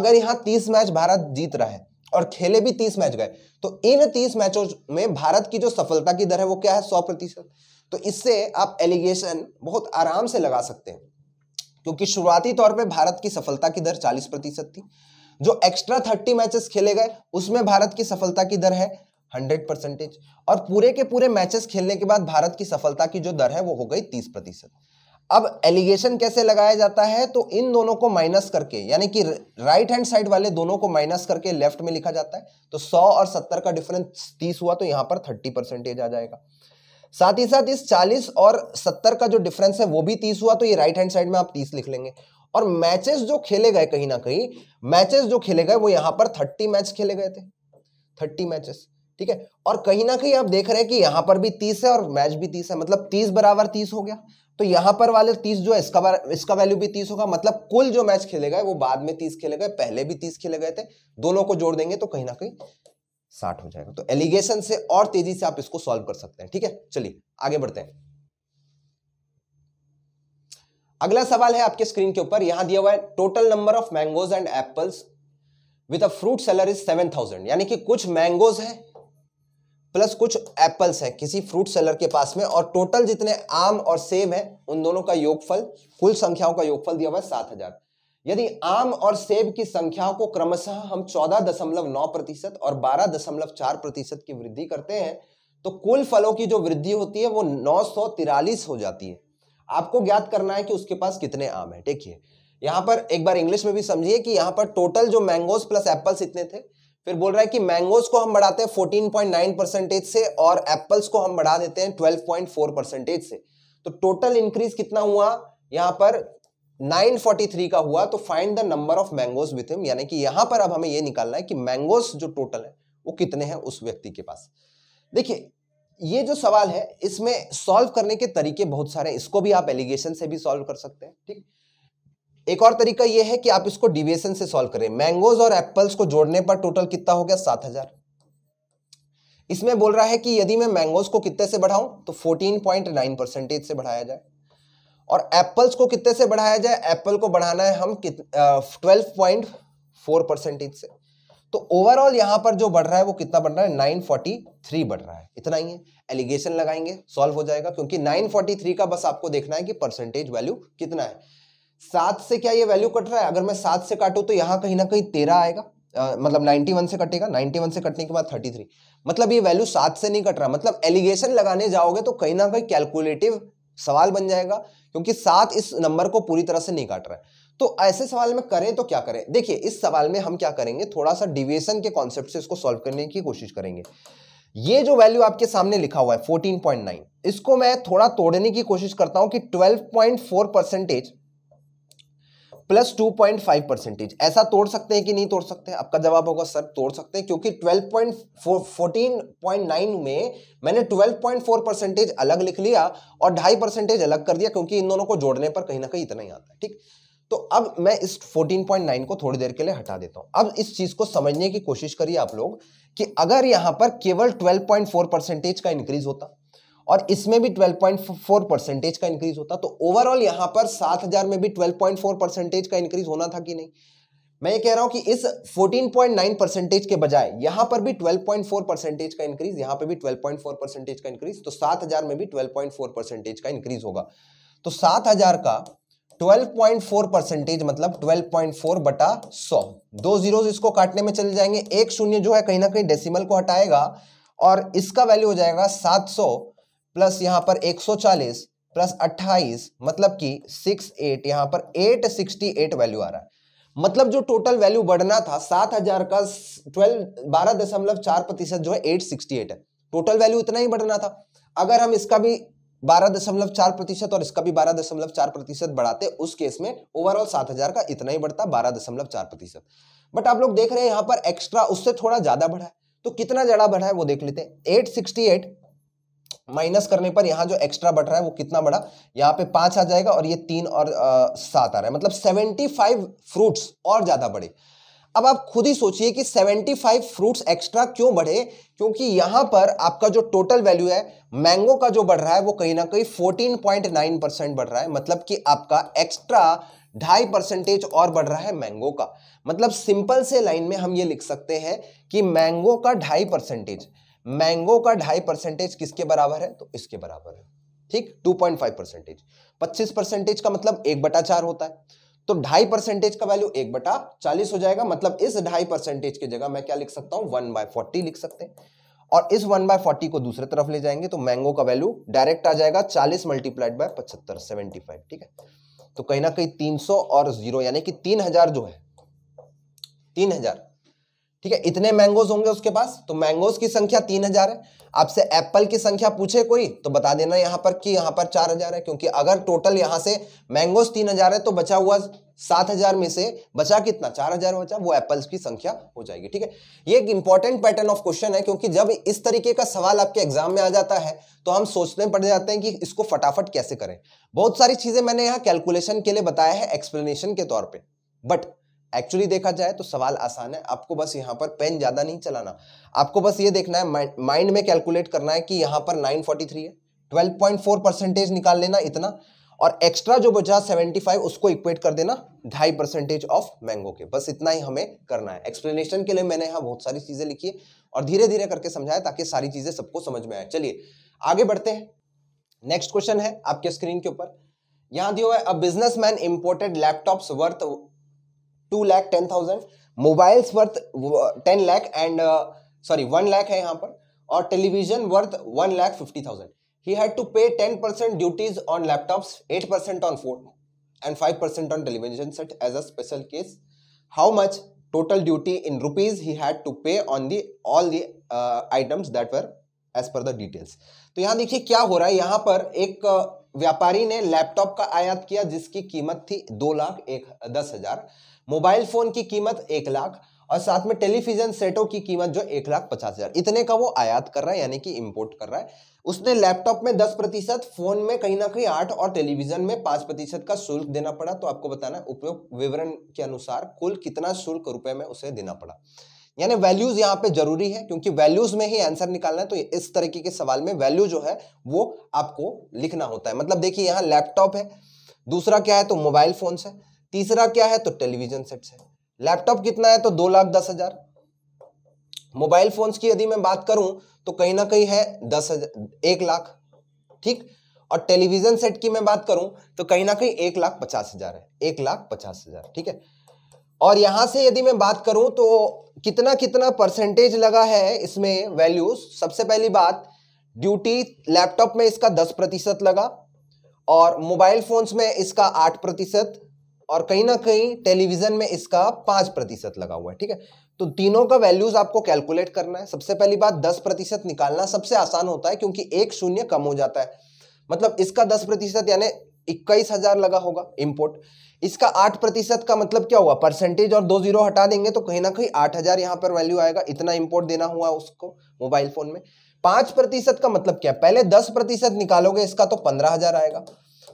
अगर यहाँ तीस मैच भारत जीत रहा है और खेले भी तीस मैच गए तो इन तीस मैचों में भारत की जो सफलता की दर है वो क्या है सौ तो इससे आप एलिगेशन बहुत आराम से लगा सकते हैं क्योंकि शुरुआती तौर पे भारत की सफलता की दर 40 प्रतिशत थी जो एक्स्ट्रा 30 मैचेस खेले गए उसमें भारत की सफलता की दर है 100 परसेंटेज और पूरे के पूरे मैचेस खेलने के बाद भारत की सफलता की जो दर है वो हो गई 30 प्रतिशत अब एलिगेशन कैसे लगाया जाता है तो इन दोनों को माइनस करके यानी कि राइट हैंड साइड वाले दोनों को माइनस करके लेफ्ट में लिखा जाता है तो 100 और 70 का डिफरेंस 30 हुआ तो यहां पर 30 परसेंटेज आ जाएगा साथ ही साथ इस 40 और 70 का जो डिफरेंस है वो भी 30 हुआ तो ये राइट हैंड साइड में आप 30 लिख लेंगे और मैचेस जो खेले गए कहीं ना कहीं मैचेस जो खेले गए वो यहां पर 30 मैच खेले गए थे 30 मैचेस ठीक है और कहीं ना कहीं आप देख रहे हैं कि यहां पर भी 30 है और मैच भी 30 है मतलब 30 बराबर 30 हो गया तो यहां पर वाले 30 जो है इसका इसका वैल्यू भी 30 होगा मतलब कुल जो मैच खेले गए वो बाद में 30 खेले गए पहले भी 30 खेले गए थे दोनों को जोड़ देंगे तो कहीं ना कहीं साठ हो जाएगा तो एलिगेशन से और तेजी से आप इसको सॉल्व कर सकते हैं ठीक है चलिए आगे बढ़ते हैं अगला सवाल है आपके स्क्रीन के ऊपर यहां दिया हुआ है total number of mangoes and apples with a fruit seller is seven thousand यानी कि कुछ मैंगोज है प्लस कुछ एप्पल्स है किसी फ्रूट सेलर के पास में और टोटल जितने आम और सेब है उन दोनों का योगफल कुल संख्याओं का योगफल दिया हुआ है सात हजार यदि आम और सेब की संख्याओं को क्रमशः हम चौदह दशमलव नौ प्रतिशत और बारह दशमलव चार प्रतिशत की वृद्धि करते हैं तो कुल फलों की जो वृद्धि होती है वो नौ सौ तिरालीस हो जाती है आपको ज्ञात करना है कि उसके पास कितने आम है देखिए यहाँ पर एक बार इंग्लिश में भी समझिए कि यहाँ पर टोटल जो मैंगोज प्लस एप्पल्स इतने थे फिर बोल रहा है कि मैंगोज को हम बढ़ाते हैं 14.9 परसेंटेज से और एप्पल्स को हम बढ़ा देते हैं 12.4 परसेंटेज से तो टोटल इंक्रीज कितना हुआ यहाँ पर 943 का हुआ तो find the number of mangoes with him यानी कि यहां पर अब हमें यह निकालना है कि मैंगोज जो टोटल है वो कितने हैं उस व्यक्ति के पास देखिए ये जो सवाल है इसमें सॉल्व करने के तरीके बहुत सारे हैं इसको भी आप एलिगेशन से भी सॉल्व कर सकते हैं ठीक एक और तरीका यह है कि आप इसको डिविएशन से सॉल्व करें मैंगोज और एप्पल्स को जोड़ने पर टोटल कितना हो गया सात हजार इसमें बोल रहा है कि यदि मैं मैंगोज को कितने से बढ़ाऊं तो 14.9 परसेंटेज से बढ़ाया जाए और एप्पल्स को कितने से बढ़ाया जाए एप्पल को बढ़ाना है हम ट्वेल्व पॉइंट फोर परसेंटेज से तो ओवरऑल यहाँ पर जो बढ़ रहा है वो कितना बढ़ रहा है नाइन फोर्टी थ्री बढ़ रहा है इतना ही है एलिगेशन लगाएंगे सॉल्व हो जाएगा क्योंकि नाइन फोर्टी थ्री का बस आपको देखना है कि परसेंटेज वैल्यू कितना है सात से क्या ये वैल्यू कट रहा है अगर मैं सात से काटू तो यहाँ कहीं ना कहीं तेरह आएगा Uh, मतलब 91 से कटेगा 91 से कटने के बाद 33 मतलब ये वैल्यू सात से नहीं कट रहा मतलब एलिगेशन लगाने जाओगे तो कहीं ना कहीं कैलकुलेटिव सवाल बन जाएगा क्योंकि सात इस नंबर को पूरी तरह से नहीं काट रहा है तो ऐसे सवाल में करें तो क्या करें देखिए इस सवाल में हम क्या करेंगे थोड़ा सा डिविएशन के कॉन्सेप्ट से इसको सॉल्व करने की कोशिश करेंगे ये जो वैल्यू आपके सामने लिखा हुआ है 14.9 इसको मैं थोड़ा तोड़ने की कोशिश करता हूं कि 12.4 percentage plus two point five percentage ऐसा तोड़ सकते हैं कि नहीं तोड़ सकते आपका जवाब होगा सर तोड़ सकते हैं क्योंकि twelve point fourteen point nine में मैंने ट्वेल्व पॉइंट फोर परसेंटेज अलग लिख लिया और ढाई परसेंटेज अलग कर दिया क्योंकि इन दोनों को जोड़ने पर कहीं ना कहीं इतना ही आता है ठीक तो अब मैं इस 14.9 को थोड़ी देर के लिए हटा देता हूं अब इस चीज को समझने की कोशिश करिए आप लोग कि अगर यहां पर केवल 12.4 परसेंटेज का इंक्रीज होता और इसमें भी 12.4 परसेंटेज का इंक्रीज होता तो ओवरऑल यहां पर 7000 में भी 12.4 परसेंटेज का इंक्रीज होना था कि नहीं मैं ये कह रहा हूं कि इस 14.9 परसेंटेज के बजाय यहां पर भी 12.4 परसेंटेज का इंक्रीज यहां पर भी 12.4 परसेंटेज का इंक्रीज तो 7000 में भी 12.4 परसेंटेज का इंक्रीज होगा तो 7000 का 12.4 परसेंटेज मतलब 12.4 बटा 100 दो जीरो इसको काटने में चले जाएंगे एक शून्य जो है कहीं ना कहीं डेसिमल को हटाएगा और इसका वैल्यू हो जाएगा 700 प्लस यहाँ पर 140 प्लस 28 मतलब कि 68 यहाँ पर 868 वैल्यू आ रहा है मतलब जो टोटल वैल्यू बढ़ना था 7000 का 12 बारह दशमलव चार प्रतिशत जो है 868 है टोटल वैल्यू इतना ही बढ़ना था अगर हम इसका भी बारह दशमलव चार प्रतिशत और इसका भी बारह दशमलव चार प्रतिशत बढ़ाते उस केस में ओवरऑल सात हजार का इतना ही बढ़ता बारह दशमलव चार प्रतिशत बट आप लोग देख रहे हैं यहाँ पर एक्स्ट्रा उससे थोड़ा ज्यादा बढ़ा है तो कितना ज्यादा बढ़ा है वो देख लेते हैं एट सिक्सटी एट माइनस करने पर यहाँ जो एक्स्ट्रा बढ़ रहा है वो कितना बड़ा यहाँ पे पांच आ जाएगा और ये तीन और सात आ रहा है मतलब सेवेंटी फाइव फ्रूट्स और ज़्यादा बढ़े अब आप खुद ही सोचिए कि सेवेंटी फाइव फ्रूट्स एक्स्ट्रा क्यों बढ़े क्योंकि यहां पर आपका जो टोटल वैल्यू है मैंगो का जो बढ़ रहा है वो कहीं ना कहीं 14.9 परसेंट बढ़ रहा है मतलब कि आपका एक्स्ट्रा ढाई परसेंटेज और बढ़ रहा है मैंगो का मतलब सिंपल से लाइन में हम ये लिख सकते हैं कि मैंगो का ढाई परसेंटेज मैंगो का ढाई परसेंटेज किसके बराबर है तो इसके बराबर है ठीक 2.5 परसेंटेज पच्चीस परसेंटेज का मतलब एक बटा चार होता है तो ढाई परसेंटेज का वैल्यू एक बटा चालीस हो जाएगा मतलब इस ढाई परसेंटेज की जगह मैं क्या लिख सकता हूं वन बाय फोर्टी लिख सकते हैं और इस वन बाय फोर्टी को दूसरे तरफ ले जाएंगे तो मैंगो का वैल्यू डायरेक्ट आ जाएगा चालीस मल्टीप्लाइड बाय पचहत्तर सेवेंटी फाइव ठीक है तो कहीं ना कहीं तीन सौ और जीरो यानी कि तीन हजार जो है तीन हजार ठीक है इतने मैंगोज होंगे उसके पास तो मैंगोज की संख्या तीन हजार है आपसे एप्पल की संख्या पूछे कोई तो बता देना यहां पर कि यहां पर चार हजार है क्योंकि अगर टोटल यहां से मैंगोज तीन हजार है तो बचा हुआ सात हजार में से बचा कितना चार हजार बचा वो एप्पल्स की संख्या हो जाएगी ठीक है ये एक इंपॉर्टेंट पैटर्न ऑफ क्वेश्चन है क्योंकि जब इस तरीके का सवाल आपके एग्जाम में आ जाता है तो हम सोचने पड़ जाते हैं कि इसको फटाफट कैसे करें बहुत सारी चीजें मैंने यहां कैलकुलेशन के लिए बताया है एक्सप्लेनेशन के तौर पर बट एक्चुअली देखा जाए तो सवाल आसान है आपको बस यहाँ पर पेन ज़्यादा नहीं चलाना आपको बस ये देखना है माइंड में कैलकुलेट करना है कि यहाँ पर 943 है 12.4 परसेंटेज निकाल लेना इतना और एक्स्ट्रा जो बचा 75 उसको इक्वेट कर देना ढाई परसेंटेज ऑफ मैंगो के बस इतना ही हमें करना है एक्सप्लेनेशन के लिए मैंने यहाँ बहुत सारी चीज़ें लिखी है और धीरे धीरे करके समझाया ताकि सारी चीज़ें सबको समझ में आए चलिए आगे बढ़ते हैं नेक्स्ट क्वेश्चन है आपके स्क्रीन के ऊपर यहाँ दिया हुआ है a businessman imported laptops worth two lakh ten thousand mobiles worth ten lakh and sorry one lakh है यहाँ पर और television worth one lakh fifty thousand he had to pay ten percent duties on laptops eight percent on phone and five percent on television set as a special case how much total duty in rupees he had to pay on the all the items that were as per the details तो यहाँ देखिए क्या हो रहा है यहाँ पर एक uh, व्यापारी ने लैपटॉप का आयात किया जिसकी कीमत थी दो लाख एक दस हजार मोबाइल फोन की कीमत एक लाख और साथ में टेलीविजन सेटों की कीमत जो एक लाख पचास हजार इतने का वो आयात कर रहा है यानी कि इंपोर्ट कर रहा है उसने लैपटॉप में दस प्रतिशत फोन में कहीं ना कहीं आठ और टेलीविजन में पांच प्रतिशत का शुल्क देना पड़ा तो आपको बताना उपयोग विवरण के अनुसार कुल कितना शुल्क रुपए में उसे देना पड़ा यानी वैल्यूज यहाँ पे जरूरी है क्योंकि वैल्यूज में ही आंसर निकालना है तो इस तरीके के सवाल में वैल्यू जो है वो आपको लिखना होता है मतलब देखिए यहाँ लैपटॉप है दूसरा क्या है तो मोबाइल फोन है तीसरा क्या है तो टेलीविजन सेट्स है लैपटॉप कितना है तो दो लाख दस हजार मोबाइल फोन्स की यदि मैं बात करूं तो कहीं ना कहीं है दस हजार एक लाख ठीक और टेलीविजन सेट की मैं बात करूं तो कहीं ना कहीं एक लाख पचास हजार है एक लाख पचास हजार ठीक है और यहां से यदि मैं बात करूं तो कितना कितना परसेंटेज लगा है इसमें वैल्यूज सबसे पहली बात ड्यूटी लैपटॉप में इसका दस लगा और मोबाइल फोन्स में इसका आठ और कहीं ना कहीं टेलीविजन में इसका पांच प्रतिशत लगा हुआ है ठीक है तो तीनों का वैल्यूज आपको कैलकुलेट करना है सबसे पहली बात दस प्रतिशत निकालना सबसे आसान होता है क्योंकि एक शून्य कम हो जाता है मतलब इसका दस प्रतिशत यानी इक्कीस हजार लगा होगा इम्पोर्ट इसका आठ प्रतिशत का मतलब क्या हुआ परसेंटेज और दो जीरो हटा देंगे तो कहीं ना कहीं आठ हजार यहां पर वैल्यू आएगा इतना इम्पोर्ट देना हुआ उसको मोबाइल फोन में पांच प्रतिशत का मतलब क्या पहले दस प्रतिशत निकालोगे इसका तो पंद्रह हजार आएगा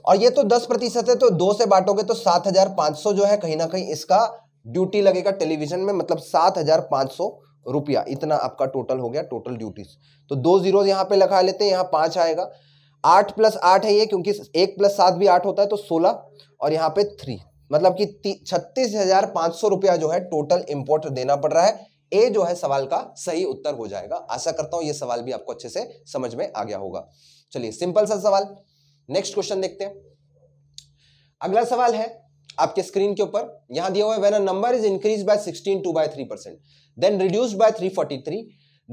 और ये तो दस प्रतिशत है तो दो से बांटोगे तो सात हजार पांच सौ जो है कहीं ना कहीं इसका ड्यूटी लगेगा टेलीविजन में मतलब सात हजार पांच सौ रुपया इतना आपका टोटल हो गया टोटल ड्यूटीज तो दो जीरो यहाँ पे लगा लेते हैं यहाँ पांच आएगा आठ प्लस आठ है ये क्योंकि एक प्लस सात भी आठ होता है तो सोलह और यहाँ पे थ्री मतलब कि छत्तीस हजार पांच सौ रुपया जो है टोटल इम्पोर्ट देना पड़ रहा है ए जो है सवाल का सही उत्तर हो जाएगा आशा करता हूं ये सवाल भी आपको अच्छे से समझ में आ गया होगा चलिए सिंपल सा सवाल नेक्स्ट क्वेश्चन देखते हैं अगला सवाल है आपके स्क्रीन के ऊपर यहां दिया हुआ है when a number is increase by 16 two by 3 percent then reduced by 343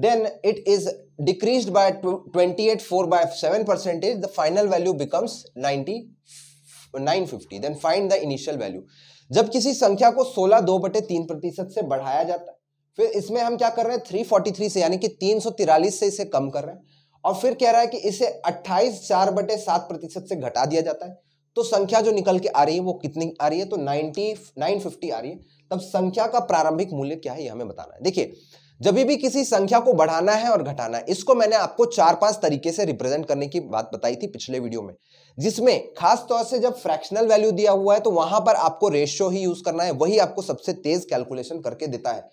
then it is decreased by 28 4 by 7 percentage the final value becomes 90 950 then find the initial value जब किसी संख्या को 16 दो बटे तीन प्रतिशत से बढ़ाया जाता है फिर इसमें हम क्या कर रहे हैं 343 से यानी कि तीन से इसे कम कर रहे हैं और फिर कह रहा है कि इसे 28 चार बटे सात प्रतिशत से घटा दिया जाता है तो संख्या जो निकल के आ रही है वो कितनी आ रही है तो 90 950 आ रही है तब संख्या का प्रारंभिक मूल्य क्या है ये हमें बताना है देखिए जब भी किसी संख्या को बढ़ाना है और घटाना है इसको मैंने आपको चार पांच तरीके से रिप्रेजेंट करने की बात बताई थी पिछले वीडियो में जिसमें खास तौर से जब फ्रैक्शनल वैल्यू दिया हुआ है तो वहां पर आपको रेशियो ही यूज करना है वही आपको सबसे तेज कैलकुलेशन करके देता है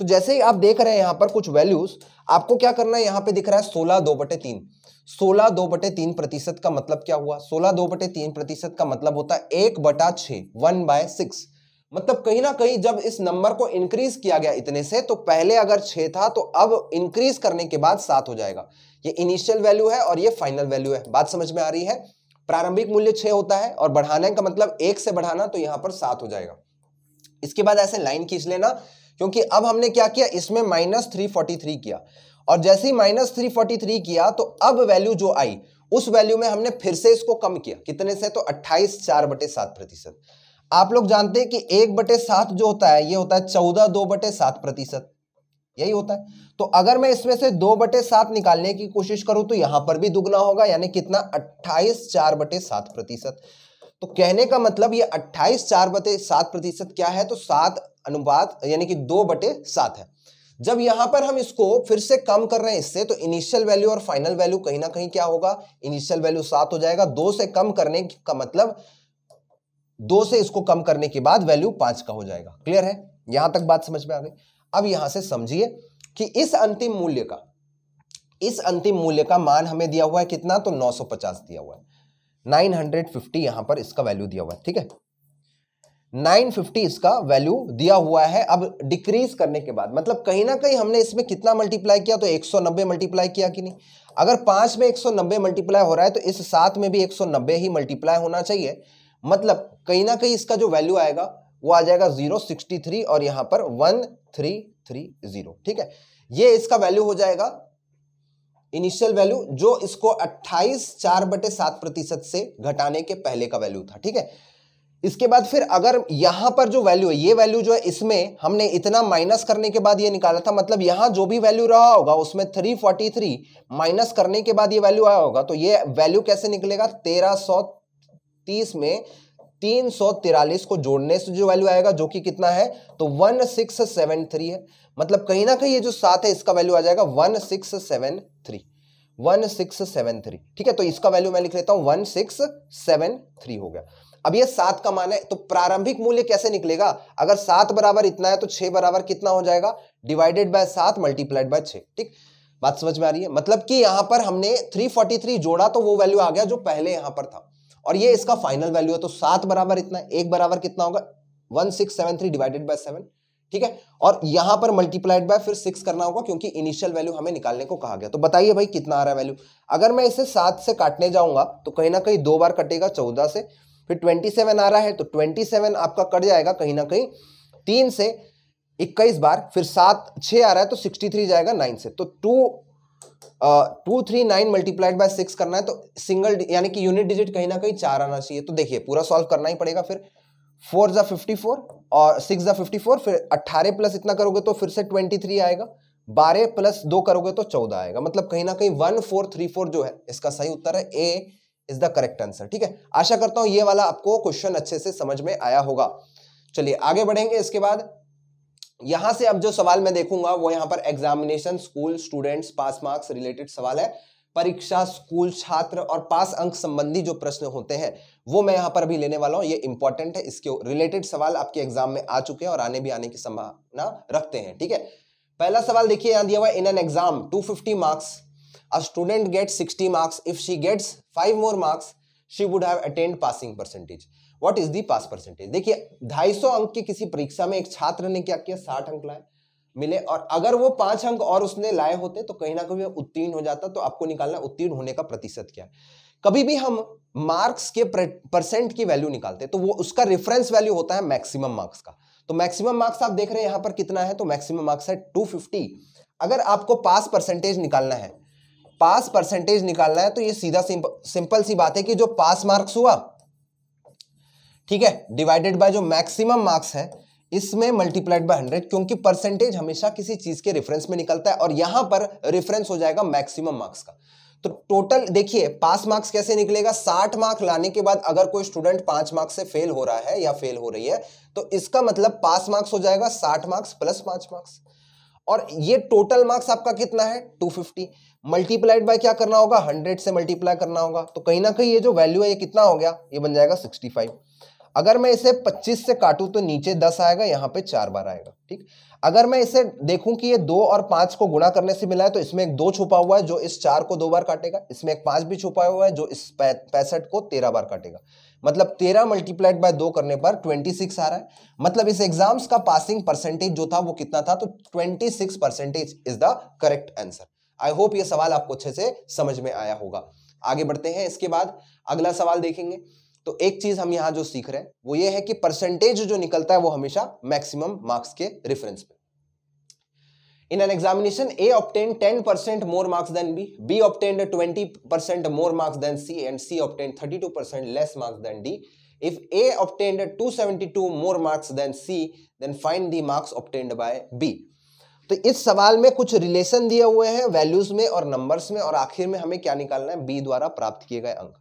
तो जैसे ही आप देख रहे हैं यहां पर कुछ वैल्यूज आपको क्या करना है यहां पे दिख रहा है सोलह दो बटे तीन सोलह दो बटे तीन प्रतिशत का मतलब क्या हुआ सोलह दो बटे तीन प्रतिशत का मतलब होता है एक बटा छ वन बाय सिक्स मतलब कहीं ना कहीं जब इस नंबर को इंक्रीज किया गया इतने से तो पहले अगर छ था तो अब इंक्रीज करने के बाद सात हो जाएगा ये इनिशियल वैल्यू है और ये फाइनल वैल्यू है बात समझ में आ रही है प्रारंभिक मूल्य छे होता है और बढ़ाने का मतलब एक से बढ़ाना तो यहां पर सात हो जाएगा इसके बाद ऐसे लाइन खींच लेना क्योंकि अब हमने क्या किया इसमें माइनस थ्री फोर्टी थ्री किया और जैसे ही माइनस थ्री फोर्टी थ्री किया तो अब वैल्यू जो आई उस वैल्यू में हमने फिर से इसको कम किया कितने से तो अट्ठाईस चार बटे सात प्रतिशत आप लोग जानते हैं कि एक बटे सात जो होता है ये होता है चौदह दो बटे सात प्रतिशत यही होता है तो अगर मैं इसमें से दो बटे सात निकालने की कोशिश करूं तो यहां पर भी दुगना होगा यानी कितना अट्ठाईस चार बटे सात प्रतिशत तो कहने का मतलब ये 28 चार बटे सात प्रतिशत क्या है तो सात अनुपात यानी कि दो बटे सात है जब यहां पर हम इसको फिर से कम कर रहे हैं इससे तो इनिशियल वैल्यू और फाइनल वैल्यू कहीं ना कहीं क्या होगा इनिशियल वैल्यू सात हो जाएगा दो से कम करने का मतलब दो से इसको कम करने के बाद वैल्यू पांच का हो जाएगा क्लियर है यहां तक बात समझ में आ गई अब यहां से समझिए कि इस अंतिम मूल्य का इस अंतिम मूल्य का मान हमें दिया हुआ है कितना तो 950 दिया हुआ है नाइन हंड्रेड फिफ्टी यहां पर इसका वैल्यू दिया हुआ है ठीक है नाइन फिफ्टी इसका वैल्यू दिया हुआ है अब डिक्रीज करने के बाद मतलब कहीं ना कहीं हमने इसमें कितना मल्टीप्लाई किया तो एक सौ नब्बे मल्टीप्लाई किया कि नहीं अगर पांच में एक सौ नब्बे मल्टीप्लाई हो रहा है तो इस सात में भी एक सौ नब्बे ही मल्टीप्लाई होना चाहिए मतलब कहीं ना कहीं इसका जो वैल्यू आएगा वो आ जाएगा जीरो सिक्सटी थ्री और यहां पर वन थ्री थ्री जीरो ठीक है ये इसका वैल्यू हो जाएगा इनिशियल वैल्यू जो इसको 28 चार बटे सात प्रतिशत से घटाने के पहले का वैल्यू था ठीक है इसके बाद फिर अगर यहां पर जो वैल्यू है ये वैल्यू जो है इसमें हमने इतना माइनस करने के बाद ये निकाला था मतलब यहां जो भी वैल्यू रहा होगा उसमें 343 माइनस करने के बाद ये वैल्यू आया होगा तो ये वैल्यू कैसे निकलेगा तीस में तीन सौ तिरालीस को जोड़ने से जो वैल्यू आएगा जो कि कितना है तो वन सिक्स सेवन थ्री है मतलब कहीं ना कहीं ये जो सात है इसका वैल्यू आ जाएगा one six seven three one six seven three ठीक है तो इसका वैल्यू मैं लिख लेता हूं वन सिक्स सेवन थ्री हो गया अब ये सात का मान है तो प्रारंभिक मूल्य कैसे निकलेगा अगर सात बराबर इतना है तो छह बराबर कितना हो जाएगा डिवाइडेड बाय सात मल्टीप्लाइड बाय छह ठीक बात समझ में आ रही है मतलब कि यहां पर हमने 343 जोड़ा तो वो वैल्यू आ गया जो पहले यहां पर था और ये इसका फाइनल वैल्यू है तो सात बराबर इतना एक बराबर कितना होगा one six seven three divided by seven ठीक है और यहां पर मल्टीप्लाइड बाय फिर सिक्स करना होगा क्योंकि इनिशियल वैल्यू हमें निकालने को कहा गया तो बताइए भाई कितना आ रहा है वैल्यू अगर मैं इसे सात से काटने जाऊंगा तो कहीं ना कहीं दो बार कटेगा चौदह से फिर ट्वेंटी सेवन आ रहा है तो ट्वेंटी सेवन आपका कट जाएगा कहीं ना कहीं तीन से इक्कीस बार फिर सात छः आ रहा है तो सिक्सटी थ्री जाएगा नाइन से तो two two three nine multiplied by six करना है तो सिंगल यानी कि यूनिट डिजिट कहीं ना कहीं चार आना चाहिए तो देखिए पूरा सॉल्व करना ही पड़ेगा फिर फोर ज़ा फिफ्टी फोर और सिक्स ज़ा फिफ्टी फोर फिर अट्ठारह प्लस इतना करोगे तो फिर से ट्वेंटी थ्री आएगा बारह प्लस दो करोगे तो चौदह आएगा मतलब कहीं ना कहीं वन फोर थ्री फोर जो है इसका सही उत्तर है A is the correct answer ठीक है आशा करता हूं ये वाला आपको क्वेश्चन अच्छे से समझ में आया होगा चलिए आगे बढ़ेंगे इसके बाद यहां से अब जो सवाल मैं देखूंगा वो यहाँ पर examination school students pass marks related सवाल है परीक्षा स्कूल छात्र और पास अंक संबंधी जो प्रश्न होते हैं वो मैं यहां पर भी लेने वाला हूं ये इंपॉर्टेंट है इसके रिलेटेड सवाल आपके एग्जाम में आ चुके हैं और आने भी आने की संभावना रखते हैं ठीक है पहला सवाल देखिए यहां दिया हुआ in an exam 250 marks a student get sixty marks if she gets five more marks she would have attend passing percentage what is the pass percentage देखिए 250 अंक की किसी परीक्षा में एक छात्र ने क्या किया साठ अंक लाए मिले और अगर वो पांच अंक और उसने लाए होते तो कहीं ना कहीं उत्तीर्ण हो जाता तो आपको निकालना उत्तीर्ण होने का प्रतिशत क्या है कभी भी हम मार्क्स के परसेंट की वैल्यू निकालते तो वो उसका रेफरेंस वैल्यू होता है मैक्सिमम मार्क्स का तो मैक्सिमम मार्क्स आप देख रहे हैं यहां पर कितना है तो मैक्सिमम मार्क्स है 250 अगर आपको पास परसेंटेज निकालना है पास परसेंटेज निकालना है तो ये सीधा सिंपल सी बात है कि जो पास मार्क्स हुआ ठीक है डिवाइडेड बाय जो मैक्सिमम मार्क्स है इसमें मल्टीप्लाइड बाय हंड्रेड क्योंकि परसेंटेज हमेशा किसी चीज के रेफरेंस में निकलता है और यहां पर रेफरेंस हो जाएगा मैक्सिमम मार्क्स का तो टोटल देखिए पास मार्क्स कैसे निकलेगा साठ मार्क्स लाने के बाद अगर कोई स्टूडेंट पांच मार्क्स से फेल हो रहा है या फेल हो रही है तो इसका मतलब पास मार्क्स हो जाएगा साठ मार्क्स प्लस पांच मार्क्स और ये टोटल मार्क्स आपका कितना है 250 मल्टीप्लाइड बाय क्या करना होगा 100 से मल्टीप्लाई करना होगा तो कहीं ना कहीं ये जो वैल्यू है ये कितना हो गया ये बन जाएगा 65 अगर मैं इसे 25 से काटूं तो नीचे 10 आएगा यहाँ पे चार बार आएगा ठीक अगर मैं इसे देखूं कि ये दो और पांच को गुणा करने से मिला है तो इसमें एक दो छुपा हुआ है जो इस चार को दो बार काटेगा इसमें एक पांच भी छुपा हुआ है जो इस पैंसठ को तेरह बार काटेगा मतलब तेरह मल्टीप्लाइड बाय दो करने पर ट्वेंटी सिक्स आ रहा है मतलब इस एग्जाम्स का पासिंग परसेंटेज जो था वो कितना था तो twenty six percentage is the correct answer I hope ये सवाल आपको अच्छे से समझ में आया होगा आगे बढ़ते हैं इसके बाद अगला सवाल देखेंगे तो एक चीज हम यहां जो सीख रहे हैं वो ये है कि परसेंटेज जो निकलता है वो हमेशा मैक्सिमम मार्क्स के रेफरेंस पे in an examination A obtained 10 percent more marks than B B obtained 20 percent more marks than C and C obtained 32 percent less marks than D if A obtained 272 more marks than C then find the marks obtained by B तो इस सवाल में कुछ relation दिए हुए हैं values में और नंबर्स में और आखिर में हमें क्या निकालना है बी द्वारा प्राप्त किए गए अंक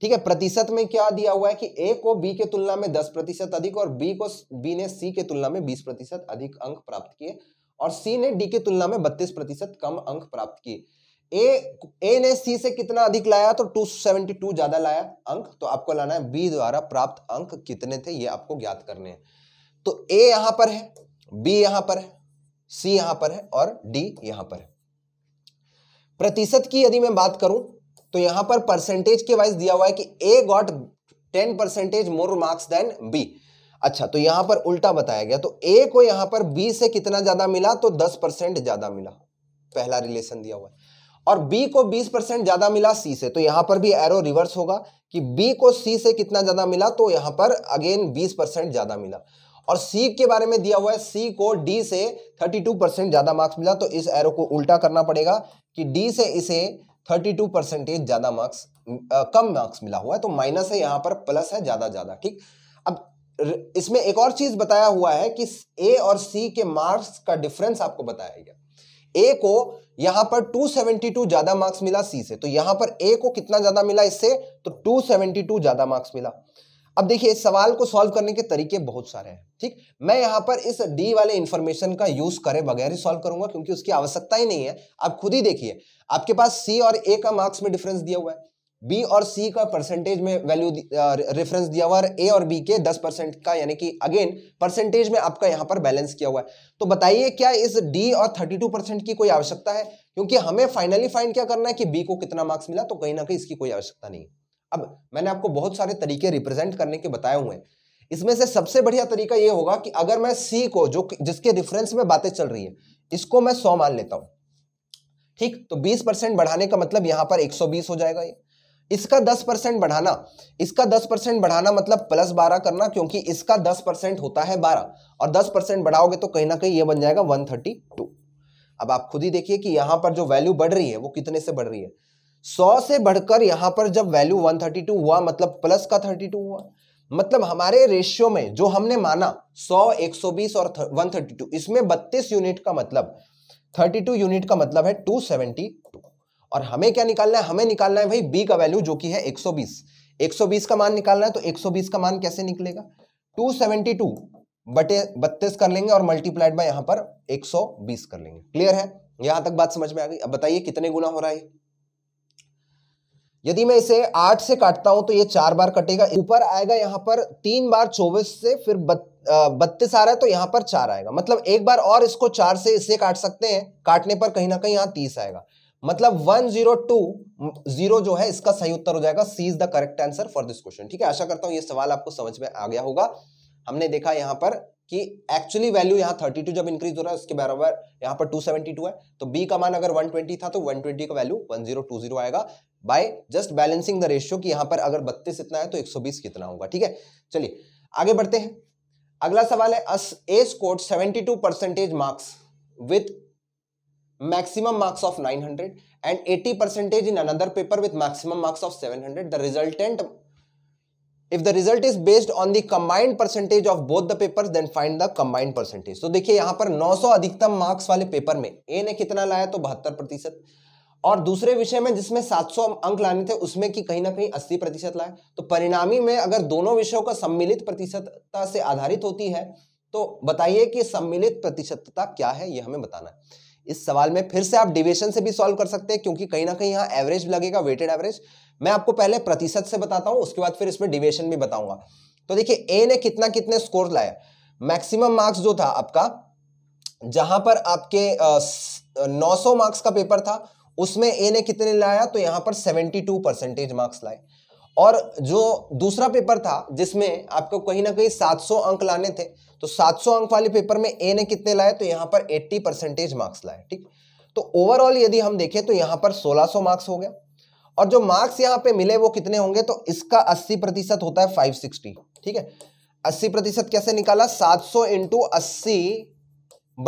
ठीक है प्रतिशत में क्या दिया हुआ है कि ए को बी के तुलना में दस प्रतिशत अधिक और बी को बी ने सी के तुलना में बीस प्रतिशत अधिक अंक प्राप्त किए और सी ने डी के तुलना में बत्तीस प्रतिशत कम अंक प्राप्त किए ए ए ने सी से कितना अधिक लाया तो 272 ज्यादा लाया अंक तो आपको लाना है बी द्वारा प्राप्त अंक कितने थे ये आपको ज्ञात करने हैं तो ए यहां पर है बी यहां पर है सी यहां पर है और डी यहां पर है प्रतिशत की यदि मैं बात करूं तो यहां पर परसेंटेज के वाइज दिया हुआ है कि A got ten percentage more marks than B अच्छा तो यहां पर उल्टा बताया गया तो ए को यहां पर बी से कितना ज्यादा मिला तो दस परसेंट ज्यादा मिला पहला रिलेशन दिया हुआ है और बी को बीस परसेंट ज्यादा मिला सी से तो यहां पर भी एरो रिवर्स होगा कि बी को सी से कितना ज्यादा मिला तो यहां पर अगेन बीस परसेंट ज्यादा मिला और सी के बारे में दिया हुआ है सी को डी से थर्टी टू परसेंट ज्यादा मार्क्स मिला तो इस एरो को उल्टा करना पड़ेगा कि डी से इसे थर्टी टू परसेंटेज ज्यादा मार्क्स कम मार्क्स मिला हुआ है तो माइनस है यहाँ पर प्लस है ज्यादा ज्यादा ठीक अब इसमें एक और चीज बताया हुआ है कि ए और सी के मार्क्स का डिफरेंस आपको बताया गया ए को यहां पर 272 ज्यादा मार्क्स मिला सी से तो यहां पर ए को कितना ज्यादा मिला इससे तो 272 ज्यादा मार्क्स मिला अब देखिए इस सवाल को सॉल्व करने के तरीके बहुत सारे हैं ठीक मैं यहां पर इस डी वाले इंफॉर्मेशन का यूज करे बगैर ही सॉल्व करूंगा क्योंकि उसकी आवश्यकता ही नहीं है आप खुद ही देखिए आपके पास सी और ए का मार्क्स में डिफरेंस दिया हुआ है बी और सी का परसेंटेज में वैल्यू रेफरेंस दिया हुआ है ए और बी के 10 परसेंट का यानी कि अगेन परसेंटेज में आपका यहां पर बैलेंस किया हुआ है तो बताइए क्या इस डी और 32 परसेंट की कोई आवश्यकता है क्योंकि हमें फाइनली फाइंड क्या करना है कि बी को कितना मार्क्स मिला तो कहीं ना कहीं इसकी कोई आवश्यकता नहीं है अब मैंने आपको बहुत सारे तरीके रिप्रेजेंट करने के बताए हुए हैं इसमें से सबसे बढ़िया तरीका यह होगा कि अगर मैं सी को जो जिसके रिफरेंस में बातें चल रही है इसको मैं सौ मान लेता हूं ठीक तो बीस परसेंट बढ़ाने का मतलब यहां पर एक सौ बीस हो जाएगा ये इसका दस परसेंट बढ़ाना इसका दस परसेंट बढ़ाना मतलब प्लस बारह करना क्योंकि इसका दस परसेंट होता है बारह और दस परसेंट बढ़ाओगे तो कहीं ना कहीं ये बन जाएगा वन थर्टी टू अब आप खुद ही देखिए कि यहां पर जो वैल्यू बढ़ रही है वो कितने से बढ़ रही है सौ से बढ़कर यहां पर जब वैल्यू 132 हुआ मतलब प्लस का 32 हुआ मतलब हमारे रेशियो में जो हमने माना 100, 120 और 132 इसमें 32 यूनिट का मतलब 32 यूनिट का मतलब है 272 और हमें क्या निकालना है हमें निकालना है भाई बी का वैल्यू जो कि है 120 120 का मान निकालना है तो 120 का मान कैसे निकलेगा 272 बटे बत्तीस कर लेंगे और मल्टीप्लाइड बाय यहां पर 120 कर लेंगे क्लियर है यहां तक बात समझ में आ गई अब बताइए कितने गुना हो रहा है यदि मैं इसे आठ से काटता हूं तो ये चार बार कटेगा ऊपर आएगा यहाँ पर तीन बार चौबीस से फिर बत्तीस आ रहा है तो यहाँ पर चार आएगा मतलब एक बार और इसको चार से इसे काट सकते हैं काटने पर कहीं ना कहीं यहाँ तीस आएगा मतलब वन जीरो टू जीरो जो है इसका सही उत्तर हो जाएगा C is the correct answer for this question ठीक है आशा करता हूँ ये सवाल आपको समझ में आ गया होगा हमने देखा यहाँ पर कि एक्चुअली वैल्यू यहाँ 32 जब इंक्रीज हो रहा है उसके बराबर यहां पर 272 है तो बी का मान अगर 120 था तो 120 का वैल्यू 1020 आएगा by just balancing the ratio कि यहां पर अगर बत्तीस इतना है तो 120 कितना होगा ठीक है चलिए आगे बढ़ते हैं अगला सवाल है as a score 72 two percentage marks with maximum marks of 900 and 80 percentage in another paper with maximum marks of 700 the resultant if the result is based on the combined percentage of both the paper then find the combined percentage तो देखिए यहां पर 900 अधिकतम marks वाले paper में ए ने कितना लाया तो बहत्तर प्रतिशत और दूसरे विषय में जिसमें 700 अंक लाने थे उसमें कि कहीं ना कहीं 80 प्रतिशत लाए तो परिणामी में अगर दोनों विषयों का सम्मिलित प्रतिशतता से आधारित होती है तो बताइए कि सम्मिलित प्रतिशतता क्या है यह हमें बताना है इस सवाल में फिर से आप डिविजन से भी सॉल्व कर सकते हैं क्योंकि कहीं ना कहीं यहाँ एवरेज लगेगा वेटेड एवरेज मैं आपको पहले प्रतिशत से बताता हूँ उसके बाद फिर इसमें डिवेशन भी बताऊंगा तो देखिए ए ने कितना कितने स्कोर लाया मैक्सिमम मार्क्स जो था आपका जहां पर आपके नौ सौ मार्क्स का पेपर था उसमें ए ने कितने लाया तो यहाँ पर 72 परसेंटेज मार्क्स लाए और जो दूसरा पेपर था जिसमें आपको कहीं ना कहीं 700 अंक लाने थे तो 700 अंक वाले पेपर में ए ने कितने लाए तो यहाँ पर 80 परसेंटेज मार्क्स लाए ठीक तो ओवरऑल यदि हम देखें तो यहाँ पर 1600 मार्क्स हो गया और जो मार्क्स यहाँ पे मिले वो कितने होंगे तो इसका 80 प्रतिशत होता है 560 ठीक है 80 प्रतिशत कैसे निकाला 700 सौ इंटू अस्सी